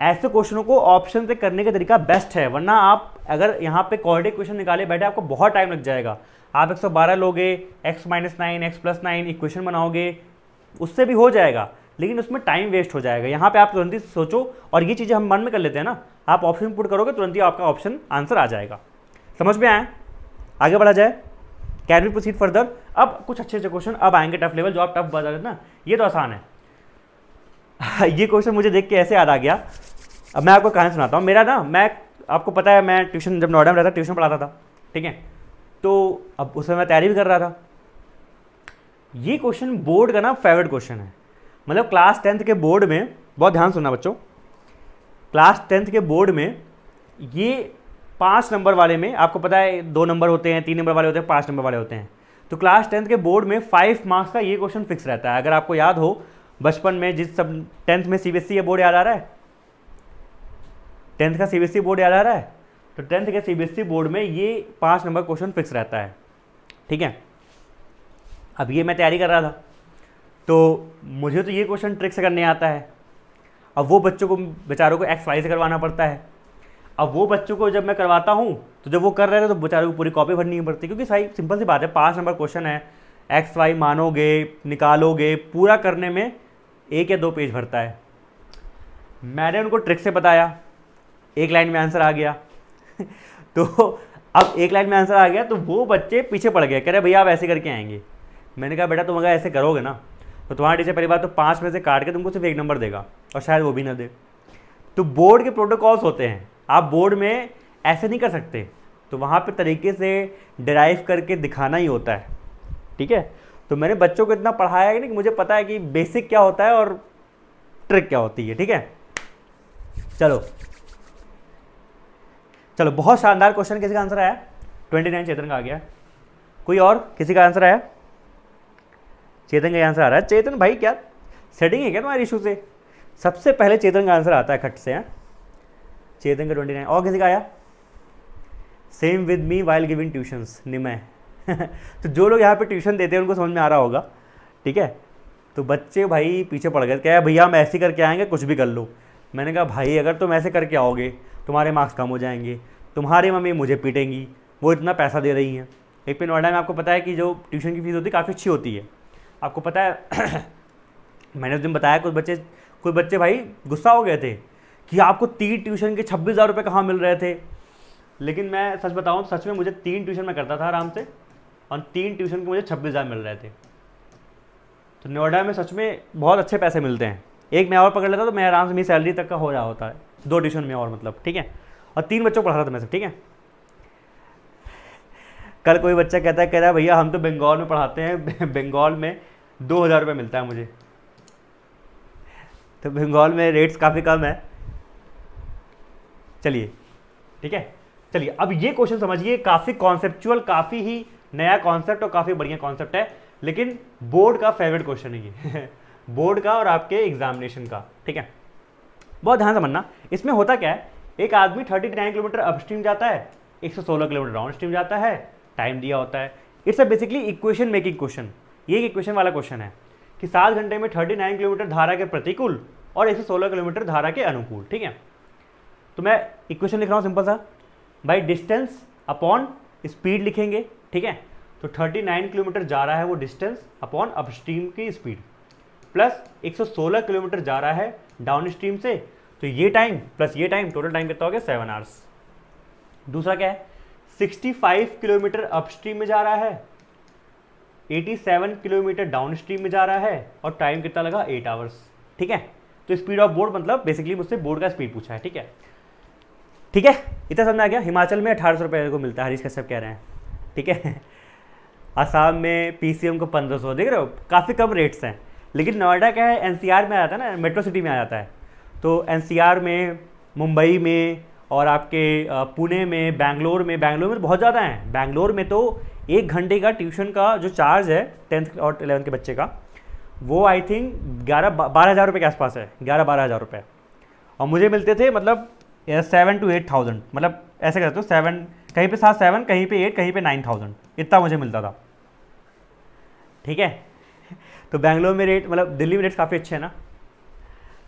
ऐसे क्वेश्चनों को ऑप्शन से करने का तरीका बेस्ट है वरना आप अगर यहाँ पे कॉर्डिक क्वेश्चन निकाले बैठे आपको बहुत टाइम लग जाएगा आप 112 लोगे x minus nine X plus nine equation बनाओगे उससे भी हो जाएगा लेकिन उसमें टाइम वेस्ट हो जाएगा यहाँ पे आप तुरंत ही सोचो और ये चीज़ें हम मन में कर लेते हैं ना आप ऑप्शन पुट करोगे तुरंत ही आपका ऑप्शन आंसर आ जाएगा समझ में आए आगे बढ़ा जाए कैन वी प्रोसीड फर्दर अब कुछ अच्छे अच्छे क्वेश्चन अब आएंगे टफ लेवल जो आप टफ बता देते ना ये तो आसान है ये क्वेश्चन मुझे देख के ऐसे याद आ गया अब मैं आपको कहानी सुनाता हूँ मेरा ना मैं आपको पता है मैं ट्यूशन जब नोएडा में रहता ट्यूशन पढ़ाता था ठीक है तो अब उसमें मैं तैयारी भी कर रहा था ये क्वेश्चन बोर्ड का ना फेवरेट क्वेश्चन है मतलब क्लास टेंथ के बोर्ड में बहुत ध्यान सुनना बच्चों क्लास टेंथ के बोर्ड में ये पाँच नंबर वाले में आपको पता है दो नंबर होते हैं तीन नंबर वाले होते हैं पाँच नंबर वाले होते हैं तो क्लास टेंथ के बोर्ड में फाइव मार्क्स का ये क्वेश्चन फिक्स रहता है अगर आपको याद हो बचपन में जिस सब टेंथ में सी बी सीबीएसई का बोर्ड याद आ रहा है टेंथ का C B S E board याद आ रहा है तो टेंथ के C B S E board में ये पाँच नंबर क्वेश्चन फिक्स रहता है ठीक है अब ये मैं तैयारी कर रहा था तो मुझे तो ये क्वेश्चन ट्रिक से करने आता है अब वो बच्चों को बेचारों को एक्स वाई से करवाना पड़ता है अब वो बच्चों को जब मैं करवाता हूँ तो जब वो कर रहे थे तो बेचारे को पूरी कॉपी भरनी पड़ती क्योंकि भाई सिंपल सी बात है पाँच नंबर क्वेश्चन है एक्स वाई मानोगे निकालोगे पूरा करने में एक या दो पेज भरता है मैंने उनको ट्रिक से बताया एक लाइन में आंसर आ गया तो अब एक लाइन में आंसर आ गया तो वो बच्चे पीछे पड़ गए कह रहे भैया आप ऐसे करके आएंगे मैंने कहा बेटा तुम अगर ऐसे करोगे ना तो तुम्हारा टीचर पहली बार तो पाँच में से काट के तुमको सिर्फ एक नंबर देगा और शायद वो भी ना दे तो बोर्ड के प्रोटोकॉल्स होते हैं आप बोर्ड में ऐसे नहीं कर सकते तो वहाँ पर तरीके से ड्राइव करके दिखाना ही होता है ठीक है तो मैंने बच्चों को इतना पढ़ाया है कि मुझे पता है कि बेसिक क्या होता है और ट्रिक क्या होती है ठीक है चलो चलो बहुत शानदार क्वेश्चन किसी का आंसर आया ट्वेंटी नाइन चेतन का आ गया कोई और किसी का आंसर आया चेतन का आंसर आ रहा है चेतन भाई क्या सेटिंग है क्या तुम्हारे इशू से सबसे पहले चेतन का आंसर आता है खट से हैं हाँ? चेतन का ट्वेंटी नाइन और किसी का आया same with me while giving tuitions Nimay तो जो लोग यहाँ पे ट्यूशन देते हैं उनको समझ में आ रहा होगा ठीक है तो बच्चे भाई पीछे पड़ गए क्या भैया हम ऐसे करके आएंगे कुछ भी कर लो मैंने कहा भाई अगर तुम ऐसे करके आओगे तुम्हारे मार्क्स कम हो जाएंगे तुम्हारी मम्मी मुझे पीटेंगी वो इतना पैसा दे रही हैं एक पे नोएडा में आपको पता है कि जो ट्यूशन की फ़ीस होती है काफ़ी अच्छी होती है आपको पता है मैंने उस दिन बताया कुछ बच्चे कुछ बच्चे भाई गुस्सा हो गए थे कि आपको तीन ट्यूशन के छब्बीस हज़ार रुपये कहाँ मिल रहे थे लेकिन मैं सच बताऊँ सच में मुझे तीन ट्यूशन में करता था आराम से और तीन ट्यूशन के मुझे छब्बीस हज़ार मिल रहे थे तो नोएडा में सच में बहुत अच्छे पैसे मिलते हैं एक मैं और पकड़ लेता तो मैं आराम से मेरी सैलरी तक का हो रहा होता है दो ट्यूशन में और मतलब ठीक है और तीन बच्चों को पढ़ा रहा था मैं सब ठीक है कल कोई बच्चा कहता है कह रहा है भैया हम तो बंगाल में पढ़ाते हैं बंगाल में दो हज़ार रुपये मिलता है मुझे तो बंगाल में रेट्स काफ़ी कम है चलिए ठीक है चलिए अब ये क्वेश्चन समझिए काफ़ी कॉन्सेप्चुअल काफ़ी ही नया कॉन्सेप्ट और काफ़ी बढ़िया कॉन्सेप्ट है लेकिन बोर्ड का फेवरेट क्वेश्चन है ये बोर्ड का और आपके एग्जामिनेशन का ठीक है बहुत ध्यान समझना इसमें होता क्या है एक आदमी थर्टी नाइन किलोमीटर अपस्ट्रीम जाता है एक सौ सोलह किलोमीटर डाउन स्ट्रीम जाता है टाइम दिया होता है it's a basically equation making question ये एक इक्वेशन वाला क्वेश्चन है कि सात घंटे में थर्टी नाइन किलोमीटर धारा के प्रतिकूल और एक सौ सोलह किलोमीटर धारा के अनुकूल ठीक है तो मैं इक्वेशन लिख रहा हूँ सिंपल सा भाई डिस्टेंस अपॉन स्पीड लिखेंगे ठीक है तो 39 किलोमीटर जा रहा है वो डिस्टेंस अपॉन अपस्ट्रीम की स्पीड प्लस 116 किलोमीटर जा रहा है डाउन स्ट्रीम से तो ये टाइम प्लस ये टाइम टोटल टाइम कितना हो गया सेवन आवर्स दूसरा क्या है 65 किलोमीटर अपस्ट्रीम में जा रहा है 87 किलोमीटर डाउन स्ट्रीम में जा रहा है और टाइम कितना लगा एट आवर्स ठीक है तो स्पीड ऑफ बोर्ड मतलब बेसिकली मुझसे बोर्ड का स्पीड पूछा है ठीक है ठीक है इतना समझ आ गया हिमाचल में अठारह सौ रुपये को मिलता है हरीश कश्यप कह रहे हैं ठीक है आसाम में पी को पंद्रह सौ देख रहे हो काफ़ी कम रेट्स हैं लेकिन नोएडा क्या है एन में आ जाता है ना मेट्रो सिटी में आ जाता है तो एन में मुंबई में और आपके पुणे में बैंगलोर में बैंगलोर में तो बहुत ज़्यादा हैं बैंगलोर में तो एक घंटे का ट्यूशन का जो चार्ज है टेंथ और इलेवंथ के बच्चे का वो आई थिंक ग्यारह बारह हज़ार रुपये के आसपास है ग्यारह बारह हज़ार रुपये और मुझे मिलते थे मतलब सेवन टू एट थाउजेंड मतलब ऐसे करते हो सेवन कहीं पे सात सेवन कहीं पे एट कहीं पे नाइन थाउजेंड इतना मुझे मिलता था ठीक है तो बैंगलोर में रेट मतलब दिल्ली में रेट काफ़ी अच्छे हैं ना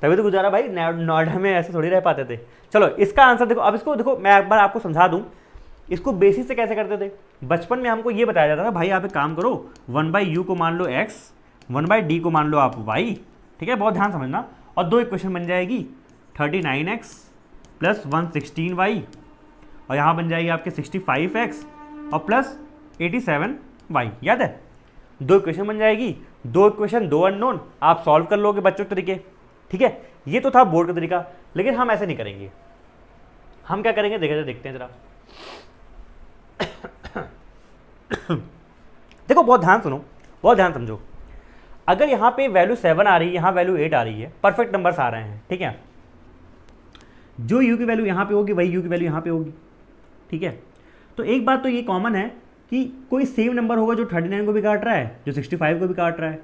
तभी तो गुजारा भाई नोएडा में ऐसे थोड़ी रह पाते थे चलो इसका आंसर देखो अब इसको देखो मैं एक बार आपको समझा दूँ इसको बेसिस से कैसे करते थे बचपन में हमको ये बताया जाता था भाई आप एक काम करो वन बाई यू को मान लो एक्स वन बाई डी को मान लो आप वाई ठीक है बहुत ध्यान समझना और दो इक्वेशन बन जाएगी thirty nine X plus one sixteen Y और यहाँ बन जाएगी आपके सिक्सटी फाइव एक्स और प्लस एटी सेवन वाई याद है दो इक्वेशन बन जाएगी दो इक्वेशन दो अननोन आप सॉल्व कर लोगे बच्चों तरीके ठीक है ये तो था बोर्ड का तरीका लेकिन हम ऐसे नहीं करेंगे हम क्या करेंगे देखा जरा देखते हैं जरा देखो बहुत ध्यान सुनो बहुत ध्यान समझो अगर यहाँ पे वैल्यू सेवन आ रही है यहाँ वैल्यू एट आ रही है परफेक्ट नंबर्स आ रहे हैं ठीक है जो यू की वैल्यू यहाँ पे होगी वही यू की वैल्यू यहाँ पे होगी ठीक है तो एक बात तो ये कॉमन है कि कोई सेम नंबर होगा जो थर्टी नाइन को भी काट रहा है जो सिक्सटी फाइव को भी काट रहा है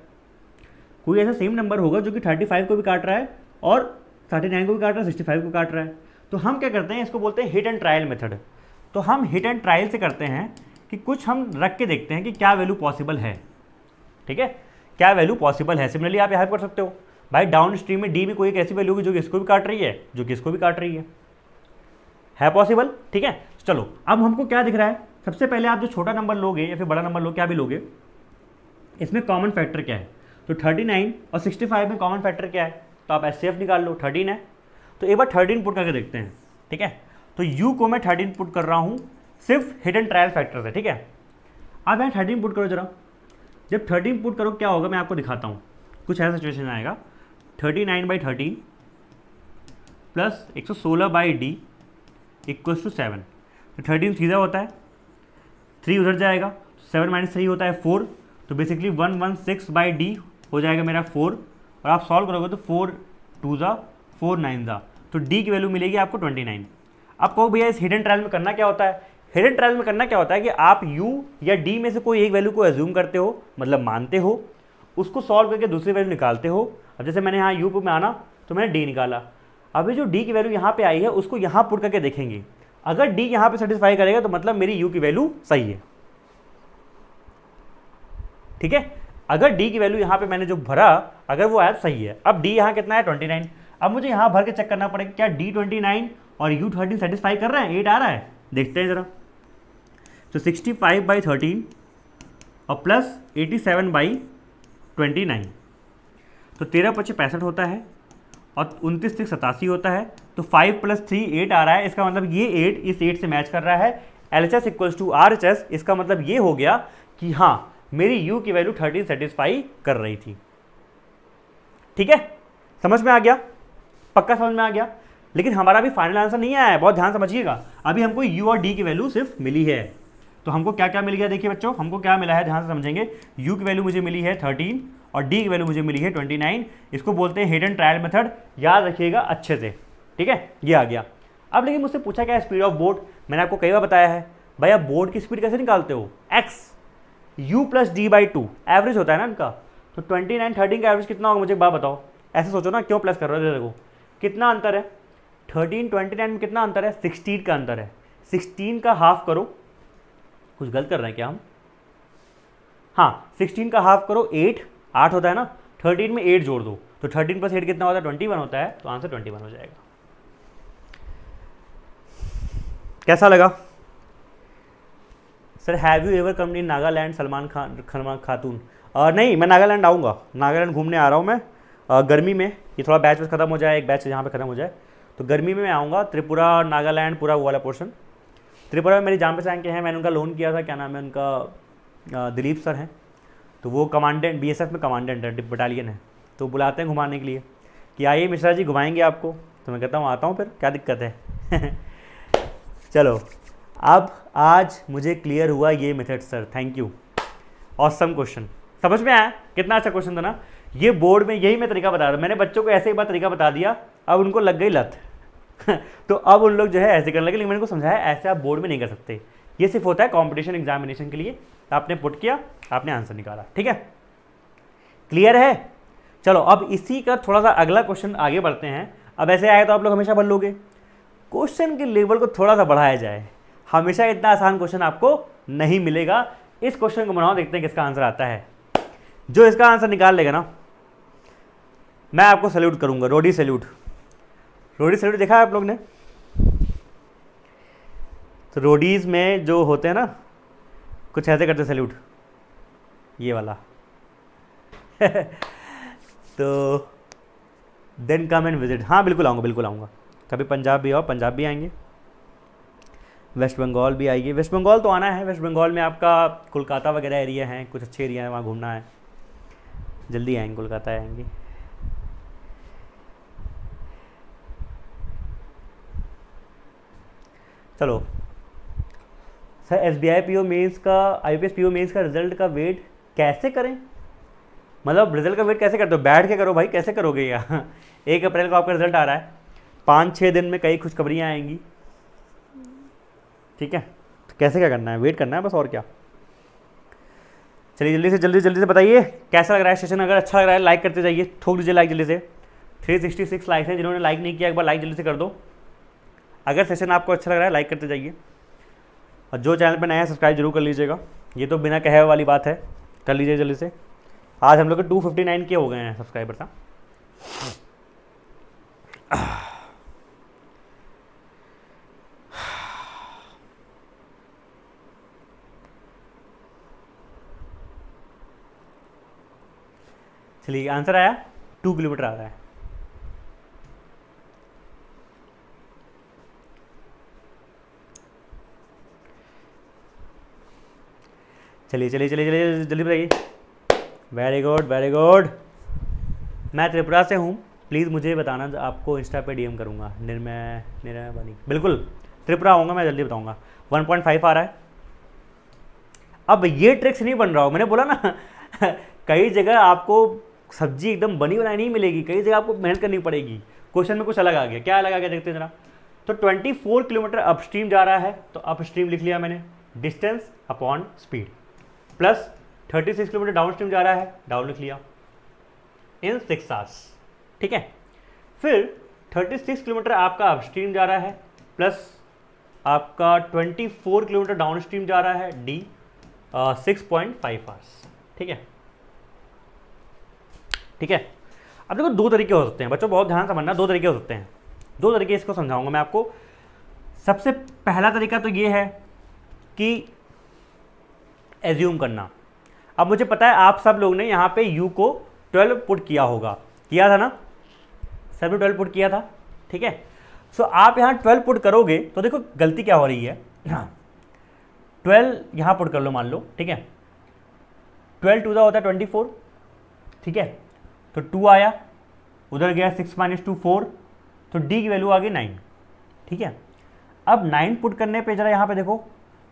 कोई ऐसा सेम नंबर होगा जो कि थर्टी फाइव को भी काट रहा है और थर्टी नाइन को भी काट रहा है सिक्सटी फाइव को काट रहा है तो हम क्या करते हैं इसको बोलते हैं हिट एंड ट्रायल मेथड तो हम हिट एंड ट्रायल से करते हैं कि कुछ हम रख के देखते हैं कि क्या वैल्यू पॉसिबल है ठीक है क्या वैल्यू पॉसिबल है सिमिलरली आप यहाँ कर सकते हो भाई डाउन स्ट्रीम में डी में कोई एक ऐसी वैल्यू होगी जो कि इसको भी काट रही है जो कि इसको भी काट रही है है पॉसिबल ठीक है चलो अब हमको क्या दिख रहा है सबसे पहले आप जो छोटा नंबर लोगे या फिर बड़ा नंबर लोग क्या भी लोगे इसमें कॉमन फैक्टर क्या है तो 39 और 65 में कॉमन फैक्टर क्या है तो आप एस निकाल लो 13 है तो एक बार 13 पुट करके देखते हैं ठीक है तो यू को मैं 13 पुट कर रहा हूँ सिर्फ हिड एंड ट्रायल फैक्टर है ठीक है आप यहाँ थर्टीन पुट करो जरा जब थर्टीन पुट करो क्या होगा मैं आपको दिखाता हूँ कुछ ऐसा सिचुएशन आएगा thirty nine by thirteen plus एक सौ सोलह by D equals to seven तो थर्टीन सीधा होता है थ्री उधर जाएगा सेवन माइनस थ्री होता है फोर तो basically one one six by D हो जाएगा मेरा फोर और आप सॉल्व करोगे तो फोर टू ज़ा फोर नाइन ज़ा तो डी की वैल्यू मिलेगी आपको ट्वेंटी नाइन आप कहो भैया इस हिडन ट्रायल में करना क्या होता है हिडन ट्रायल में करना क्या होता है कि आप यू या डी में से कोई एक वैल्यू को एज्यूम करते हो मतलब मानते हो उसको सॉल्व करके दूसरी वैल्यू निकालते हो अब जैसे मैंने यहाँ यू में आना तो मैंने डी निकाला अभी जो डी की वैल्यू यहाँ पे आई है उसको यहाँ पुट करके देखेंगे अगर डी यहाँ पे सेटिस्फाई करेगा तो मतलब मेरी यू की वैल्यू सही है ठीक है अगर डी की वैल्यू यहाँ पे मैंने जो भरा अगर वो आया तो सही है अब डी यहाँ कितना है ट्वेंटी नाइन अब मुझे यहाँ भर के चेक करना पड़ेगा क्या डी ट्वेंटी नाइन और यू थर्टीन सेटिस्फाई कर रहे हैं एट आ रहा है देखते हैं ज़रा तो सिक्सटी फाइव बाई थर्टीन और plus eighty seven by twenty nine तो तेरह पच्चीस पैंसठ होता है और उनतीस तीस सतासी होता है तो फाइव प्लस थ्री एट आ रहा है इसका मतलब ये एट इस एट से मैच कर रहा है L H S equals to R H S इसका मतलब ये हो गया कि हाँ मेरी यू की वैल्यू थर्टीन सेटिस्फाई कर रही थी ठीक है समझ में आ गया पक्का समझ में आ गया लेकिन हमारा भी फाइनल आंसर नहीं आया है बहुत ध्यान समझिएगा अभी हमको यू और डी की वैल्यू सिर्फ मिली है तो हमको क्या क्या मिल गया देखिए बच्चों हमको क्या मिला है ध्यान से समझेंगे यू की वैल्यू मुझे मिली है थर्टीन और डी की वैल्यू मुझे मिली है ट्वेंटी नाइन इसको बोलते हैं हिडन एंड ट्रायल मेथड याद रखिएगा अच्छे से ठीक है ये आ गया अब लेकिन मुझसे पूछा क्या है स्पीड ऑफ बोर्ड मैंने आपको कई बार बताया है भाई आप बोर्ड की स्पीड कैसे निकालते हो X U plus D by two average होता है ना इनका तो ट्वेंटी नाइन थर्टीन का एवरेज कितना होगा मुझे एक बार बताओ ऐसे सोचो ना क्यों प्लस कर रहे हो देखो कितना अंतर है थर्टीन ट्वेंटी नाइन में कितना अंतर है सिक्सटीन का अंतर है सिक्सटीन का हाफ करो कुछ गलत कर रहे हैं क्या हम हाँ सिक्सटीन का हाफ करो एट आठ होता है ना थर्टीन में एट जोड़ दो तो थर्टीन प्लस एट कितना होता है ट्वेंटी वन होता है तो आंसर ट्वेंटी वन हो जाएगा कैसा लगा sir have you ever come in Nagaland Salman Khan Khan Khatoon आ, नहीं मैं नागालैंड आऊँगा नागालैंड घूमने आ रहा हूँ मैं आ, uh, गर्मी में ये थोड़ा बैच वैच खत्म हो जाए एक बैच यहाँ पे ख़त्म हो जाए तो गर्मी में मैं आऊँगा त्रिपुरा नागालैंड पूरा वो वाला पोर्शन त्रिपुरा में मेरी जान पहचान के हैं मैंने उनका लोन किया था क्या नाम है उनका दिलीप सर हैं तो वो कमांडेंट बी में कमांडेंट है बटालियन है तो बुलाते हैं घुमाने के लिए कि आइए मिश्रा जी घुमाएंगे आपको तो मैं कहता हूँ आता हूँ फिर क्या दिक्कत है चलो अब आज मुझे क्लियर हुआ ये method sir thank you awesome question समझ में आया कितना अच्छा क्वेश्चन था ना ये बोर्ड में यही मैं तरीका बता रहा मैंने बच्चों को ऐसे ही बार तरीका बता दिया अब उनको लग गई लत तो अब उन लोग जो है ऐसे करने लगे लेकिन मैंने समझाया ऐसे आप बोर्ड में नहीं कर सकते ये सिर्फ होता है कॉम्पिटिशन एग्जामिनेशन के लिए तो आपने पुट किया आपने आंसर निकाला ठीक है क्लियर है चलो अब इसी का थोड़ा सा अगला क्वेश्चन आगे बढ़ते हैं अब ऐसे आए तो आप लोग हमेशा बढ़ लोगे क्वेश्चन के लेवल को थोड़ा सा बढ़ाया जाए हमेशा इतना आसान क्वेश्चन आपको नहीं मिलेगा इस क्वेश्चन को बनाओ देखते हैं किसका आंसर आता है जो इसका आंसर निकाल लेगा ना मैं आपको सैल्यूट करूंगा रोडी सैल्यूट रोडीज सर्वे देखा है आप लोग ने तो रोडीज में जो होते हैं ना कुछ ऐसे करते सल्यूट ये वाला तो देन कम एंड विजिट हाँ बिल्कुल आऊँगा बिल्कुल आऊँगा कभी पंजाब भी आओ पंजाब भी आएंगे वेस्ट बंगाल भी आएगी वेस्ट बंगाल तो आना है वेस्ट बंगाल में आपका कोलकाता वगैरह एरिया हैं कुछ अच्छे एरिया हैं वहाँ घूमना है जल्दी आएंगे कोलकाता आएंगे चलो sir S B I P O mains का I P S P O mains का रिजल्ट का वेट कैसे करें मतलब रिजल्ट का वेट कैसे करते हो बैठ के करो भाई कैसे करोगे यहाँ एक अप्रैल को आपका रिजल्ट आ रहा है पाँच छः दिन में कई खुशखबरियाँ आएंगी ठीक है तो कैसे क्या करना है वेट करना है बस और क्या चलिए जल्दी से जल्दी जल्दी से बताइए कैसा लग रहा है सेशन अगर अच्छा लग रहा है लाइक करते जाइए थोक दीजिए लाइक जल्दी से थ्री सिक्सटी सिक्स लाइक है जिन्होंने लाइक नहीं किया एक बार लाइक जल्दी से कर दो अगर सेशन आपको अच्छा लग रहा है लाइक करते जाइए और जो चैनल पर नया है सब्सक्राइब जरूर कर लीजिएगा ये तो बिना कहे वाली बात है कर लीजिए जल्दी से आज हम लोग के टू फिफ्टी नाइन के हो गए हैं सब्सक्राइबर था चलिए आंसर आया टू किलोमीटर आ रहा है चलिए चलिए चलिए चलिए जल्दी बताइए वेरी गुड वेरी गुड मैं त्रिपुरा से हूँ प्लीज़ मुझे बताना आपको इंस्टा पे डीएम करूँगा निर्मय निर्मय बनी बिल्कुल त्रिपुरा आऊँगा मैं जल्दी बताऊँगा 1.5 आ रहा है अब ये ट्रिक्स नहीं बन रहा हो मैंने बोला ना कई जगह आपको सब्जी एकदम बनी बनाई नहीं मिलेगी कई जगह आपको मेहनत करनी पड़ेगी क्वेश्चन में कुछ अलग आ गया क्या अलग आ गया देखते हैं जरा तो 24 किलोमीटर अपस्ट्रीम जा रहा है तो अपस्ट्रीम लिख लिया मैंने distance upon speed plus 36 kilometre down downstream जा रहा है डाउन लिख लिया इन सिक्स आवर्स ठीक है फिर 36 किलोमीटर आपका अपस्ट्रीम जा रहा है प्लस आपका 24 किलोमीटर डाउन स्ट्रीम जा रहा है D six point five hours ठीक है ठीक है अब देखो दो तरीके हो सकते हैं बच्चों बहुत ध्यान समझना दो तरीके हो सकते हैं दो तरीके इसको समझाऊंगा मैं आपको सबसे पहला तरीका तो ये है कि एज्यूम करना अब मुझे पता है आप सब लोग ने यहाँ पे यू को ट्वेल्व पुट किया होगा किया था ना सब ने ट्वेल्व पुट किया था ठीक है सो आप यहाँ ट्वेल्व पुट करोगे तो देखो गलती क्या हो रही है ट्वेल्व हाँ। यहाँ पुट कर लो मान लो ठीक है ट्वेल्व टू द होता है ट्वेंटी फोर ठीक है तो टू आया उधर गया सिक्स माइनस टू फोर तो डी की वैल्यू आ गई नाइन ठीक है अब नाइन पुट करने पे जरा यहाँ पे देखो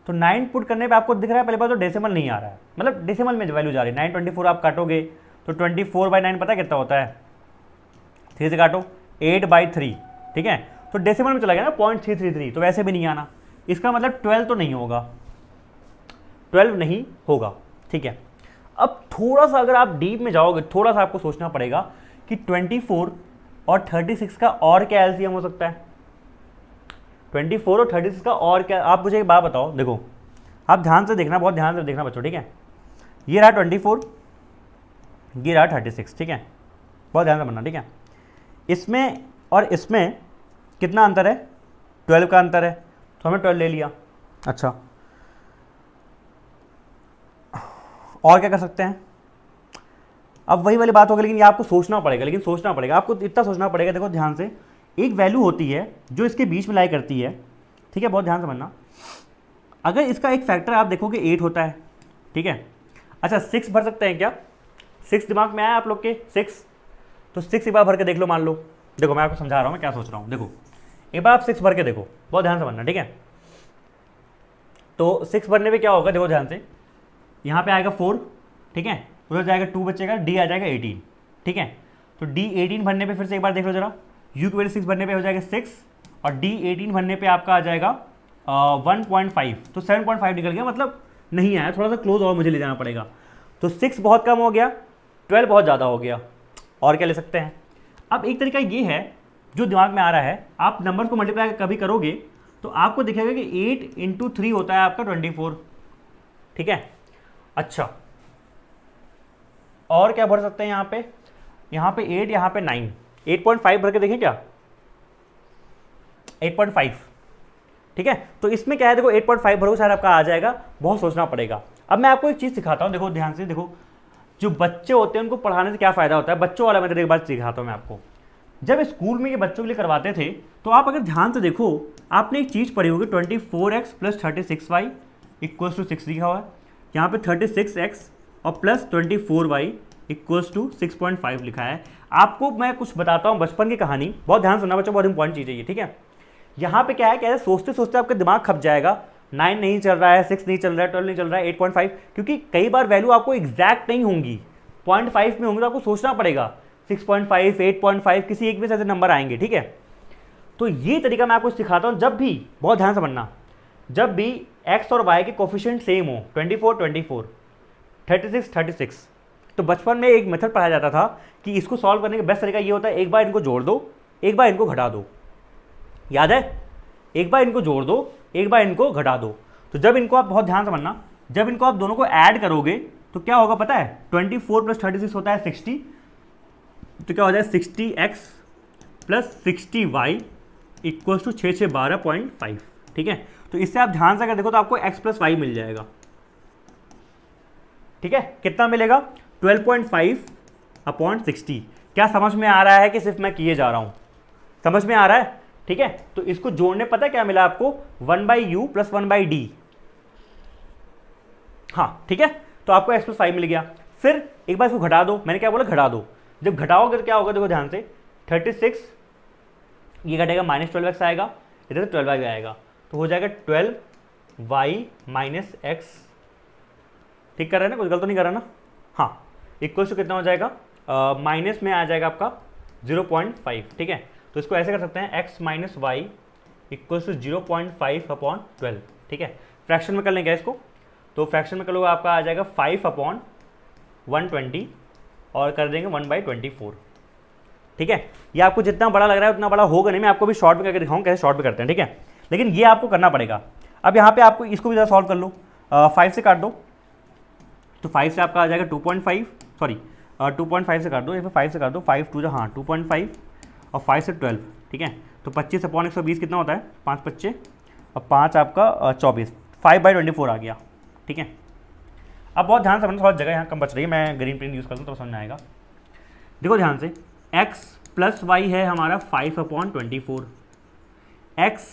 तो नाइन पुट करने पे आपको दिख रहा है पहले बार तो डेसिमल नहीं आ रहा है मतलब डेसिमल में वैल्यू जा रही है नाइन ट्वेंटी फोर आप काटोगे तो ट्वेंटी फोर बाई नाइन पता कितना होता है थ्री से काटो एट बाई थ्री ठीक है तो डेसिमल में चला गया ना पॉइंट थ्री थ्री थ्री तो वैसे भी नहीं आना इसका मतलब ट्वेल्व तो नहीं होगा ट्वेल्व नहीं होगा ठीक है अब थोड़ा सा अगर आप डीप में जाओगे थोड़ा सा आपको सोचना पड़ेगा कि 24 और 36 का और क्या एलसीएम हो सकता है ट्वेंटी फोर और थर्टी सिक्स का और क्या आप मुझे एक बात बताओ देखो आप ध्यान से देखना बहुत ध्यान से देखना बच्चों ठीक है ये रहा ट्वेंटी फोर ये रहा थर्टी सिक्स ठीक है बहुत ध्यान से बनना ठीक है इसमें और इसमें कितना अंतर है ट्वेल्व का अंतर है तो हमने ट्वेल्व ले लिया अच्छा और क्या कर सकते हैं अब वही वाली बात होगी लेकिन ये आपको सोचना पड़ेगा लेकिन सोचना पड़ेगा आपको इतना सोचना पड़ेगा देखो ध्यान से एक वैल्यू होती है जो इसके बीच में लाई करती है ठीक है बहुत ध्यान समझना अगर इसका एक फैक्टर आप देखोगे एट होता है ठीक है अच्छा सिक्स भर सकते हैं क्या सिक्स दिमाग में आया आप लोग के सिक्स तो सिक्स एक बार भर के देख लो मान लो देखो मैं आपको समझा रहा हूँ मैं क्या सोच रहा हूँ देखो एक बार आप सिक्स भर के देखो बहुत ध्यान से भरना ठीक है तो सिक्स भरने में क्या होगा देखो ध्यान से यहाँ पे आएगा फोर ठीक है उधर जाएगा टू बचेगा डी आ जाएगा एटीन ठीक है तो डी एटीन भरने पर फिर से एक बार देख लो जरा यू की वैल्यू सिक्स बनने पे हो जाएगा सिक्स और डी एटीन बनने पे आपका आ जाएगा वन पॉइंट फाइव तो सेवन पॉइंट फाइव निकल गया मतलब नहीं आया थोड़ा सा क्लोज और मुझे ले जाना पड़ेगा तो सिक्स बहुत कम हो गया ट्वेल्व बहुत ज़्यादा हो गया और क्या ले सकते हैं अब एक तरीका ये है जो दिमाग में आ रहा है आप नंबर को मल्टीप्लाई कभी करोगे तो आपको दिखेगा कि एट इंटू थ्री होता है आपका ट्वेंटी फोर ठीक है अच्छा और क्या भर सकते हैं यहाँ पे यहाँ पे एट यहाँ पे नाइन एट पॉइंट फाइव भर के देखें क्या एट पॉइंट फाइव ठीक है तो इसमें क्या है देखो एट पॉइंट फाइव भरोगे शायद आपका आ जाएगा बहुत सोचना पड़ेगा अब मैं आपको एक चीज़ सिखाता हूँ देखो ध्यान से देखो जो बच्चे होते हैं उनको पढ़ाने से क्या फ़ायदा होता है बच्चों वाला मैं एक बार सिखाता हूँ मैं आपको जब स्कूल में ये बच्चों के लिए करवाते थे तो आप अगर ध्यान से देखो आपने एक चीज़ पढ़ी होगी twenty four x plus thirty six y equals to six लिखा हुआ है यहाँ पे थर्टी सिक्स एक्स और plus twenty four y equals to six point five लिखा है आपको मैं कुछ बताता हूँ बचपन की कहानी बहुत ध्यान सुनना बच्चों बहुत इंपॉर्टेंट चीज़ है ये ठीक है यहाँ पे क्या है कहते सोचते सोचते आपका दिमाग खप जाएगा नाइन नहीं चल रहा है सिक्स नहीं चल रहा है ट्वेल्व नहीं चल रहा है एट पॉइंट फाइव क्योंकि कई बार वैल्यू आपको एग्जैक्ट नहीं होंगी पॉइंट फाइव में होंगे तो आपको सोचना पड़ेगा six point five eight point five किसी एक में से ऐसे नंबर आएंगे ठीक है तो ये तरीका मैं आपको सिखाता हूँ जब भी बहुत ध्यान समझना जब भी एक्स और वाई के कोफिशेंट सेम हो twenty four twenty four thirty six thirty six तो बचपन में एक मेथड पढ़ाया जाता था कि इसको सॉल्व करने का बेस्ट तरीका ये होता है एक बार इनको जोड़ दो एक बार इनको घटा दो याद है एक बार इनको जोड़ दो एक बार इनको घटा दो तो जब इनको आप बहुत ध्यान से बनना जब इनको आप दोनों को ऐड करोगे तो क्या होगा पता है twenty four plus thirty six होता है सिक्सटी तो क्या हो जाए sixty x plus sixty y equals to छः छः बारह पॉइंट फाइव ठीक है तो इससे आप ध्यान से अगर देखो तो आपको एक्स प्लस वाई मिल जाएगा ठीक है कितना मिलेगा twelve point five upon sixty क्या समझ में आ रहा है कि सिर्फ मैं किए जा रहा हूँ समझ में आ रहा है ठीक है तो इसको जोड़ने पता क्या मिला आपको one by u plus one by d हाँ ठीक है तो आपको एक्स प्लस फाइव मिल गया फिर एक बार इसको घटा दो मैंने क्या बोला घटा दो जब घटाओगे तो क्या होगा देखो ध्यान से थर्टी सिक्स ये घटेगा माइनस ट्वेल्व एक्स आएगा इधर से ट्वेल्व वाई आएगा तो हो जाएगा ट्वेल्व वाई माइनस एक्स ठीक कर रहे ना कुछ गलत तो नहीं कर रहा ना हाँ इक्वल्स टू कितना हो जाएगा माइनस में आ जाएगा आपका 0.5 ठीक है तो इसको ऐसे कर सकते हैं x minus y equals to zero point five upon twelve ठीक है फ्रैक्शन में कर लेंगे इसको तो फ्रैक्शन में कर लोगे आपका आ जाएगा फाइव अपॉन वन ट्वेंटी और कर देंगे वन बाई ट्वेंटी फोर ठीक है ये आपको जितना बड़ा लग रहा है उतना बड़ा होगा नहीं मैं आपको भी शॉर्ट में करके दिखाऊँ कैसे शॉर्ट में करते हैं ठीक है लेकिन ये आपको करना पड़ेगा अब यहाँ पर आपको इसको भी ज़्यादा सॉल्व कर लो फाइव से काट दो तो फाइव से आपका आ जाएगा two point five sorry two point five से कर दो या फिर फाइव से कर दो फाइव टू जो हाँ टू पॉइंट फाइव और फाइव से ट्वेल्व ठीक है तो पच्चीस अपॉन एक सौ बीस कितना होता है पाँच पच्चे और पाँच आपका uh, चौबीस फाइव बाई ट्वेंटी फोर आ गया ठीक है अब बहुत ध्यान से समझना थोड़ा जगह यहाँ कम बच रही है मैं ग्रीन प्रिंट यूज़ करता हूँ तो समझ आएगा देखो ध्यान से एक्स प्लस वाई है हमारा five upon twenty four x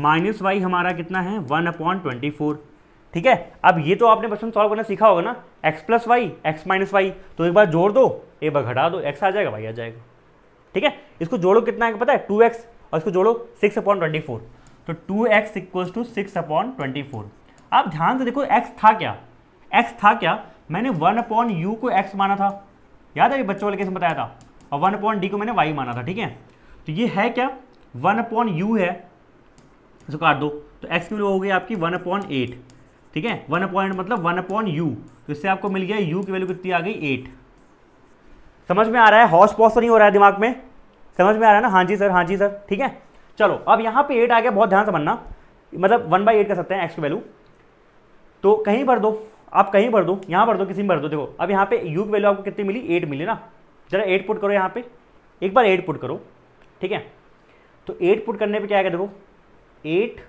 minus y हमारा कितना है वन अपॉन ट्वेंटी फोर ठीक है अब ये तो आपने बचपन सॉल्व करना सीखा होगा ना x plus Y x minus y तो एक बार जोड़ दो एक बार घटा दो एक्स आ जाएगा वाई आ जाएगा ठीक है इसको जोड़ो कितना है पता है टू एक्स और इसको जोड़ो सिक्स अपॉन ट्वेंटी फोर तो two x equals to six upon twenty four आप ध्यान से देखो एक्स था क्या एक्स था क्या मैंने वन अपॉन यू को एक्स माना था याद है ये बच्चों वाले कैसे बताया था और वन अपॉन डी को मैंने वाई माना था ठीक है तो ये है क्या वन अपॉन यू है इसको काट दो तो एक्स की वैल्यू हो गई आपकी वन अपॉन एट ठीक है वन अपॉइंट मतलब वन अपॉन यू तो इससे आपको मिल गया यू की वैल्यू कितनी आ गई एट समझ में आ रहा है हॉस पॉस तो नहीं हो रहा है दिमाग में समझ में आ रहा है ना हाँ जी सर हाँ जी सर ठीक है चलो अब यहाँ पे एट आ गया बहुत ध्यान से बनना मतलब वन बाई एट कर सकते हैं एक्स की वैल्यू तो कहीं भर दो आप कहीं भर दो यहाँ भर दो किसी में भर दो देखो अब यहाँ पे यू की वैल्यू आपको कितनी मिली एट मिली ना जरा एट पुट करो यहाँ पे एक बार एट पुट करो ठीक है तो एट पुट करने पर क्या आएगा देखो एट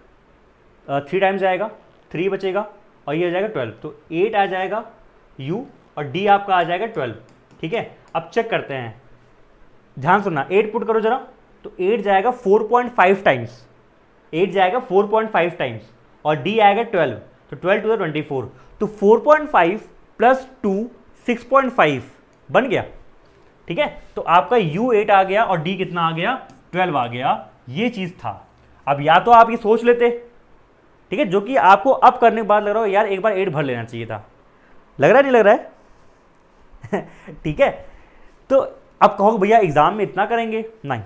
थ्री टाइम्स आएगा थ्री बचेगा और ये आ जाएगा ट्वेल्व तो एट आ जाएगा यू और डी आपका आ जाएगा ट्वेल्व ठीक है अब चेक करते हैं ध्यान सुनना एट पुट करो जरा तो एट जाएगा four point five times eight जाएगा फोर पॉइंट फाइव टाइम्स और डी आएगा ट्वेल्व तो ट्वेल्व टू ट्वेंटी फोर तो four point five plus two six point five बन गया ठीक है तो आपका यू एट आ गया और डी कितना आ गया ट्वेल्व आ गया ये चीज़ था अब या तो आप ये सोच लेते ठीक है जो कि आपको अप करने के बाद लग रहा हो यार एक बार एट भर लेना चाहिए था लग रहा है नहीं लग रहा है ठीक है तो अब कहोगे भैया एग्ज़ाम में इतना करेंगे नहीं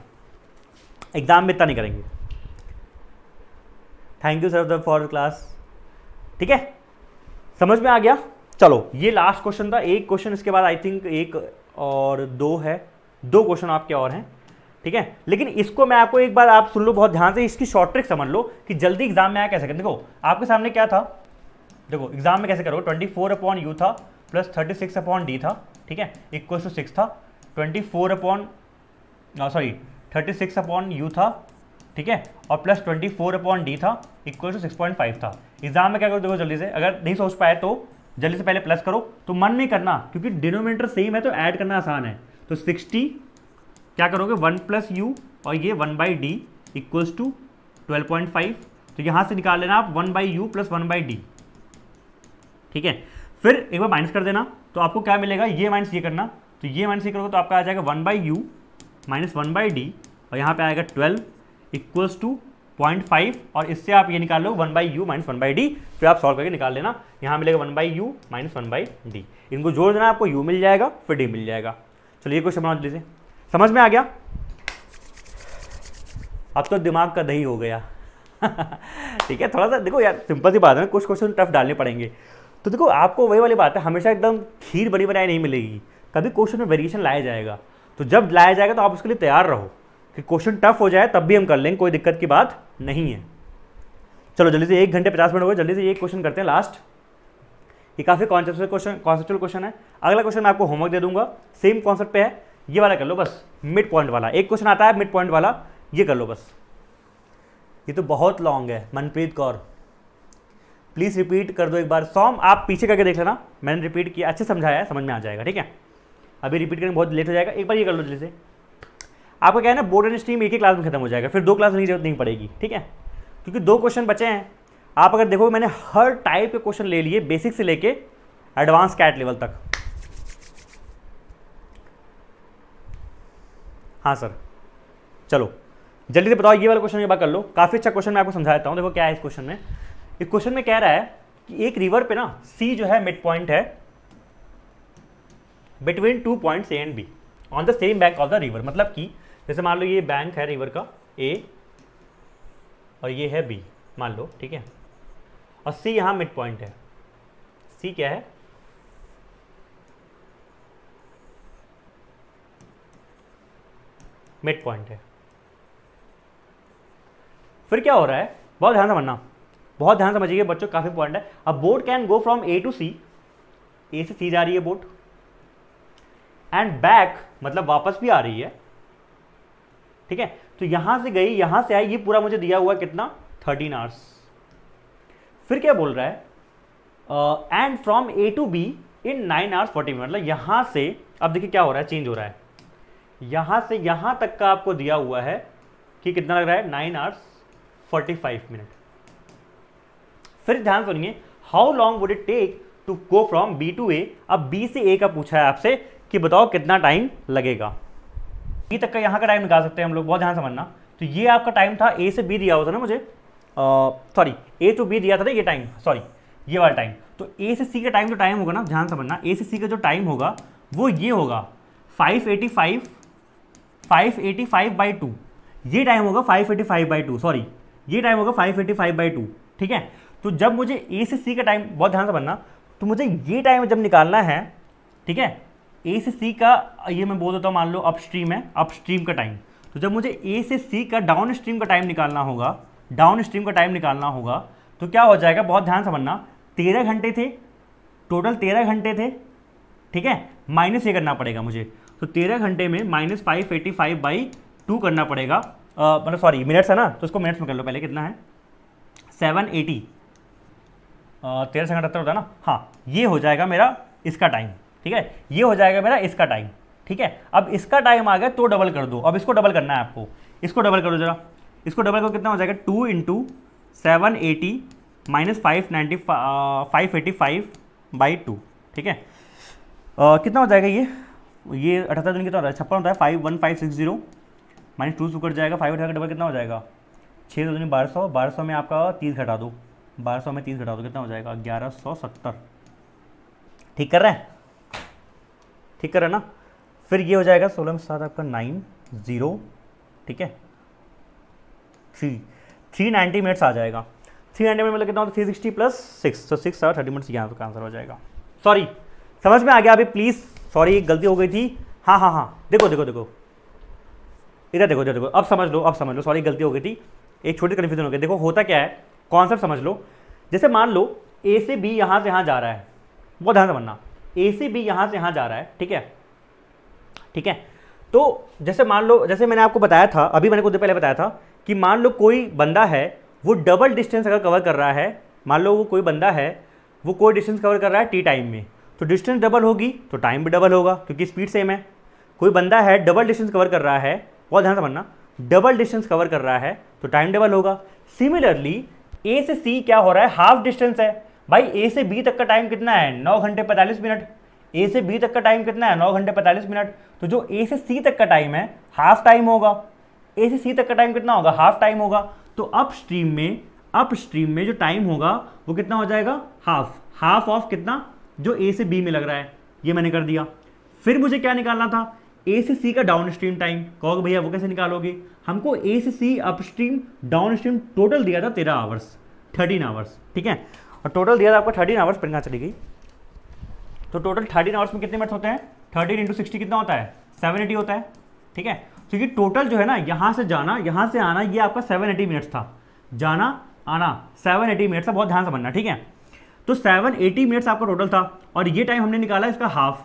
एग्ज़ाम में इतना नहीं करेंगे thank you sir for class ठीक है समझ में आ गया चलो ये लास्ट क्वेश्चन था एक क्वेश्चन इसके बाद आई थिंक एक और दो है दो क्वेश्चन आपके और हैं ठीक है लेकिन इसको मैं आपको एक बार आप सुन लो बहुत ध्यान से इसकी शॉर्ट ट्रिक समझ लो कि जल्दी एग्जाम में आया कैसे करें देखो आपके सामने क्या था देखो एग्जाम में कैसे करो ट्वेंटी फोर अपॉन यू था plus thirty six upon d था ठीक है इक्वल टू सिक्स था twenty four upon sorry thirty six upon u था ठीक है और plus twenty four upon d था equal to six point five था एग्जाम में क्या करो देखो जल्दी से अगर नहीं सोच पाए तो जल्दी से पहले प्लस करो तो मन नहीं करना क्योंकि डिनोमीटर सेम है तो ऐड करना आसान है तो सिक्सटी क्या करोगे वन प्लस यू और ये one by D equals to twelve point five तो यहाँ से निकाल लेना आप one by u plus one by d ठीक है फिर एक बार माइनस कर देना तो आपको क्या मिलेगा ये माइनस ये करना तो ये माइनस ये करोगे तो आपका आ जाएगा one by u minus one by d और यहाँ पे आएगा twelve equals to point five और इससे आप ये निकाल लो one by u minus one by d फिर आप सॉल्व करके निकाल लेना यहाँ मिलेगा one by u minus one by d इनको जोड़ देना आपको यू मिल जाएगा फिर डी मिल जाएगा चलिए क्वेश्चन बना लीजिए समझ में आ गया अब तो दिमाग का दही हो गया ठीक है थोड़ा सा देखो यार सिंपल सी बात है कुछ क्वेश्चन टफ डालने पड़ेंगे तो देखो आपको वही वाली बात है हमेशा एकदम खीर बनी बनाई नहीं मिलेगी कभी क्वेश्चन में वेरिएशन लाया जाएगा तो जब लाया जाएगा तो आप उसके लिए तैयार रहो कि क्वेश्चन टफ हो जाए तब भी हम कर लेंगे कोई दिक्कत की बात नहीं है चलो जल्दी से एक घंटे पचास मिनट हो गए जल्दी से एक क्वेश्चन करते हैं लास्ट ये काफ़ी कॉन्सेप्ट क्वेश्चन कॉन्सेप्चुअल क्वेश्चन है अगला क्वेश्चन मैं आपको होमवर्क दे दूंगा सेम कॉन्सेप्ट पे है ये वाला कर लो बस मिड पॉइंट वाला एक क्वेश्चन आता है मिड पॉइंट वाला ये कर लो बस ये तो बहुत लॉन्ग है मनप्रीत कौर प्लीज़ रिपीट कर दो एक बार सॉम आप पीछे करके देख लेना मैंने रिपीट किया अच्छे समझाया है समझ में आ जाएगा ठीक है अभी रिपीट करने बहुत लेट हो जाएगा एक बार ये कर लो जल्दी से आपका क्या है ना बोर्ड एंड स्ट्रीम एक ही क्लास में खत्म हो जाएगा फिर दो क्लास की जरूरत नहीं पड़ेगी ठीक है क्योंकि दो क्वेश्चन बचे हैं आप अगर देखोगे मैंने हर टाइप के क्वेश्चन ले लिए बेसिक से लेके एडवांस कैट लेवल तक हाँ सर चलो जल्दी से बताओ ये वाला क्वेश्चन बात कर लो काफ़ी अच्छा क्वेश्चन मैं आपको समझा देता हूँ देखो क्या है इस क्वेश्चन में इस क्वेश्चन में कह रहा है कि एक रिवर पे ना सी जो है मिड पॉइंट है between two point A and B on the same bank of the river मतलब कि जैसे मान लो ये बैंक है रिवर का ए और ये है बी मान लो ठीक है और सी यहाँ मिड पॉइंट है सी क्या है मिड पॉइंट है फिर क्या हो रहा है बहुत ध्यान से मानना बहुत ध्यान समझिए बच्चों काफ़ी पॉइंट है अब boat can go from A to C A से सी जा रही है बोट एंड बैक मतलब वापस भी आ रही है ठीक है तो यहां से गई यहां से आई ये पूरा मुझे दिया हुआ कितना थर्टीन आवर्स फिर क्या बोल रहा है and from A to B in nine hours forty minute मतलब यहां से अब देखिए क्या हो रहा है चेंज हो रहा है यहां से यहां तक का आपको दिया हुआ है कि कितना लग रहा है nine hours forty five minute फिर ध्यान सुनिए how long would it take to go from B to A अब बी से ए का पूछा है आपसे कि बताओ कितना टाइम लगेगा बी तक का यहां का टाइम निकाल सकते हैं हम लोग बहुत ध्यान समझना तो ये आपका टाइम था ए से बी दिया हुआ था ना मुझे सॉरी ए टू बी दिया था ना ये टाइम सॉरी ये वाला टाइम तो ए से सी का टाइम जो टाइम होगा ना ध्यान समझना ए से सी का जो टाइम होगा वो ये होगा five eighty five five eighty five by two ये टाइम होगा five eighty five by two sorry ये टाइम होगा five eighty five by two ठीक है तो जब मुझे ए से सी का टाइम बहुत ध्यान से बनना तो मुझे ये टाइम जब निकालना है ठीक है ए से सी का ये मैं बोल देता हूँ मान लो अप स्ट्रीम है अप स्ट्रीम का टाइम तो जब मुझे ए से सी का डाउन स्ट्रीम का टाइम निकालना होगा डाउन स्ट्रीम का टाइम निकालना होगा तो क्या हो जाएगा बहुत ध्यान से बनना तेरह घंटे थे टोटल तेरह घंटे थे ठीक है माइनस ये करना पड़ेगा मुझे तो तेरह घंटे में minus five eighty five by two करना पड़ेगा मतलब सॉरी मिनट्स है ना तो उसको मिनट्स में कर लो पहले कितना है सेवन एटी तेरह सेकंड अठहत्तर होता है ना हाँ ये हो जाएगा मेरा इसका टाइम ठीक है ये हो जाएगा मेरा इसका टाइम ठीक है अब इसका टाइम आ गया तो डबल कर दो अब इसको डबल करना है आपको इसको डबल करो जरा इसको डबल करो कितना हो जाएगा two into seven eighty minus five ninety five eighty five by two ठीक है कितना हो जाएगा ये ये अठहत्तर दूनी कितना तो होता है छप्पन होता है five one five six zero minus two से कट जाएगा फाइव अठारह डबल कितना हो जाएगा छः सौ दूनी बारह सौ बारह सौ में आपका तीस घटा दो बारह सौ में तीस घटा दो कितना हो जाएगा ग्यारह सौ सत्तर ठीक कर रहे हैं ठीक कर रहे हैं ना फिर ये हो जाएगा सोलह में सात आपका नाइन ज़ीरो ठीक है थ्री थ्री नाइन्टी मिनट्स आ जाएगा थ्री मिनट मतलब कितना होता है थ्री सिक्सटी प्लस सिक्स तो सिक्स आवर थर्टी मिनट्स यहाँ आपका आंसर हो जाएगा सॉरी समझ में आ गया अभी प्लीज़ सॉरी एक गलती हो गई थी हाँ हाँ हाँ देखो देखो देखो इधर देखो इधर देखो अब समझ लो अब समझ लो सॉरी गलती हो गई थी एक छोटी कन्फ्यूजन हो गई देखो होता क्या है कॉन्सेप्ट समझ लो जैसे मान लो ए से बी यहाँ से यहाँ जा रहा है बहुत ध्यान से बनना ए से बी यहाँ से यहाँ जा रहा है ठीक है ठीक है तो जैसे मान लो जैसे मैंने आपको बताया था अभी मैंने कुछ देर पहले बताया था कि मान लो कोई बंदा है वो डबल डिस्टेंस अगर कवर कर रहा है मान लो वो कोई बंदा है वो कोई डिस्टेंस कवर कर रहा है टी टाइम में तो डिस्टेंस डबल होगी तो टाइम भी डबल होगा क्योंकि स्पीड सेम है कोई बंदा है डबल डिस्टेंस कवर कर रहा है बहुत ध्यान से बनना डबल डिस्टेंस कवर कर रहा है तो टाइम डबल होगा सिमिलरली ए से सी क्या हो रहा है हाफ डिस्टेंस है भाई ए से बी तक का टाइम कितना है नौ घंटे पैंतालीस मिनट ए से बी तक का टाइम कितना है नौ घंटे पैंतालीस मिनट तो जो ए से सी तक का टाइम है हाफ टाइम होगा ए से सी तक का टाइम कितना होगा हाफ टाइम होगा तो अप स्ट्रीम में अप स्ट्रीम में जो टाइम होगा वो कितना हो जाएगा हाफ हाफ ऑफ कितना जो ए से बी में लग रहा है ये मैंने कर दिया फिर मुझे क्या निकालना था ए से सी का डाउन स्ट्रीम टाइम कहोगे भैया वो कैसे निकालोगे हमको ए से C upstream down stream total दिया था तेरह आवर्स थर्टीन आवर्स ठीक है और टोटल दिया था आपका थर्टीन आवर्स पर चली गई तो टोटल थर्टीन आवर्स में कितने मिनट होते हैं थर्टीन इंटू सिक्सटी कितना होता है सेवन एटी होता है ठीक है तो ये टोटल जो है ना यहाँ से जाना यहाँ से आना ये आपका सेवन एटी मिनट्स था जाना आना सेवन एटी मिनट्स था बहुत ध्यान से बनना ठीक है तो 780 मिनट्स आपका टोटल था और ये टाइम हमने निकाला इसका हाफ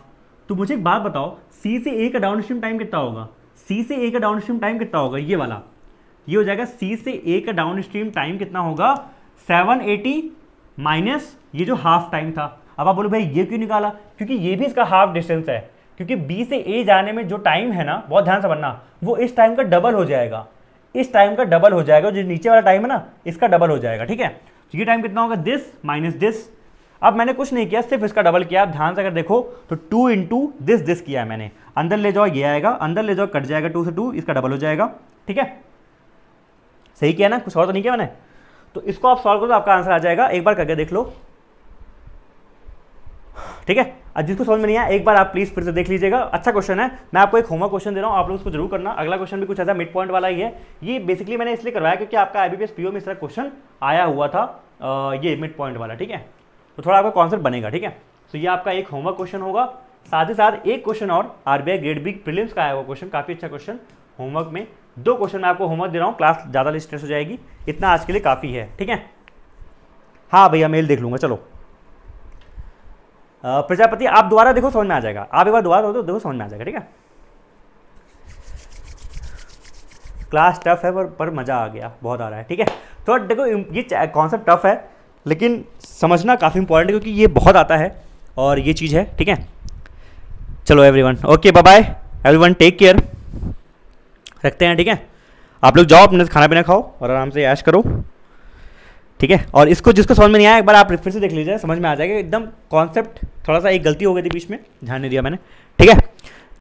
तो मुझे एक बात बताओ सी से ए का डाउन स्ट्रीम टाइम कितना होगा सी से ए का डाउन स्ट्रीम टाइम कितना होगा ये वाला ये हो जाएगा सी से ए का डाउन स्ट्रीम टाइम कितना होगा 780 माइनस ये जो हाफ टाइम था अब आप बोलो भाई ये क्यों निकाला क्योंकि ये भी इसका हाफ डिस्टेंस है क्योंकि बी से ए जाने में जो टाइम है ना बहुत ध्यान से बनना वो इस टाइम का डबल हो जाएगा इस टाइम का डबल हो जाएगा जो नीचे वाला टाइम है ना इसका डबल हो जाएगा ठीक है तो ये टाइम कितना होगा दिस माइनस दिस अब मैंने कुछ नहीं किया सिर्फ इसका डबल किया ध्यान से अगर देखो तो टू टू दिस दिस किया है मैंने अंदर ले जाओ ये आएगा अंदर ले जाओ कट जाएगा टू से टू इसका डबल हो जाएगा ठीक है सही किया ना कुछ और तो नहीं किया मैंने तो इसको आप सॉल्व करो तो आपका आंसर आ जाएगा एक बार करके देख लो ठीक है अब जिसको समझ में नहीं आया एक बार आप प्लीज़ फिर से देख लीजिएगा अच्छा क्वेश्चन है मैं आपको एक होमवर्क क्वेश्चन दे रहा हूँ आप लोग उसको जरूर करना अगला क्वेश्चन भी कुछ ऐसा मिड पॉइंट वाला ही है ये बेसिकली मैंने इसलिए करवाया क्योंकि आपका आईबीपीएस पीओ में इस तरह क्वेश्चन आया हुआ था ये मिड पॉइंट वाला ठीक है तो थोड़ा आपका कॉन्सेप्ट बनेगा ठीक है तो ये आपका एक होमवर्क क्वेश्चन होगा साथ ही साथ एक क्वेश्चन और आरबीआई ग्रेड बी प्रीलिम्स का आया हुआ क्वेश्चन काफ़ी अच्छा क्वेश्चन होमवर्क में दो क्वेश्चन मैं आपको होमवर्क दे रहा हूँ क्लास ज़्यादा स्ट्रेस हो जाएगी इतना आज के लिए काफ़ी है ठीक है हाँ भैया मेल देख लूंगा चलो प्रजापति आप दोबारा देखो समझ में आ जाएगा आप एक बार दोबारा दो तो देखो समझ में आ जाएगा ठीक है क्लास टफ है पर पर मज़ा आ गया बहुत आ रहा है ठीक है तो देखो ये कॉन्सेप्ट टफ है लेकिन समझना काफ़ी इंपॉर्टेंट है क्योंकि ये बहुत आता है और ये चीज़ है ठीक है चलो everyone okay bye bye everyone take care रखते हैं ठीक है आप लोग जाओ अपने खाना पीना खाओ और आराम से ऐश करो ठीक है और इसको जिसको समझ में नहीं आया एक बार आप फिर से देख लीजिए समझ में आ जाएगा एकदम कॉन्सेप्ट थोड़ा सा एक गलती हो गई थी बीच में ध्यान नहीं दिया मैंने ठीक है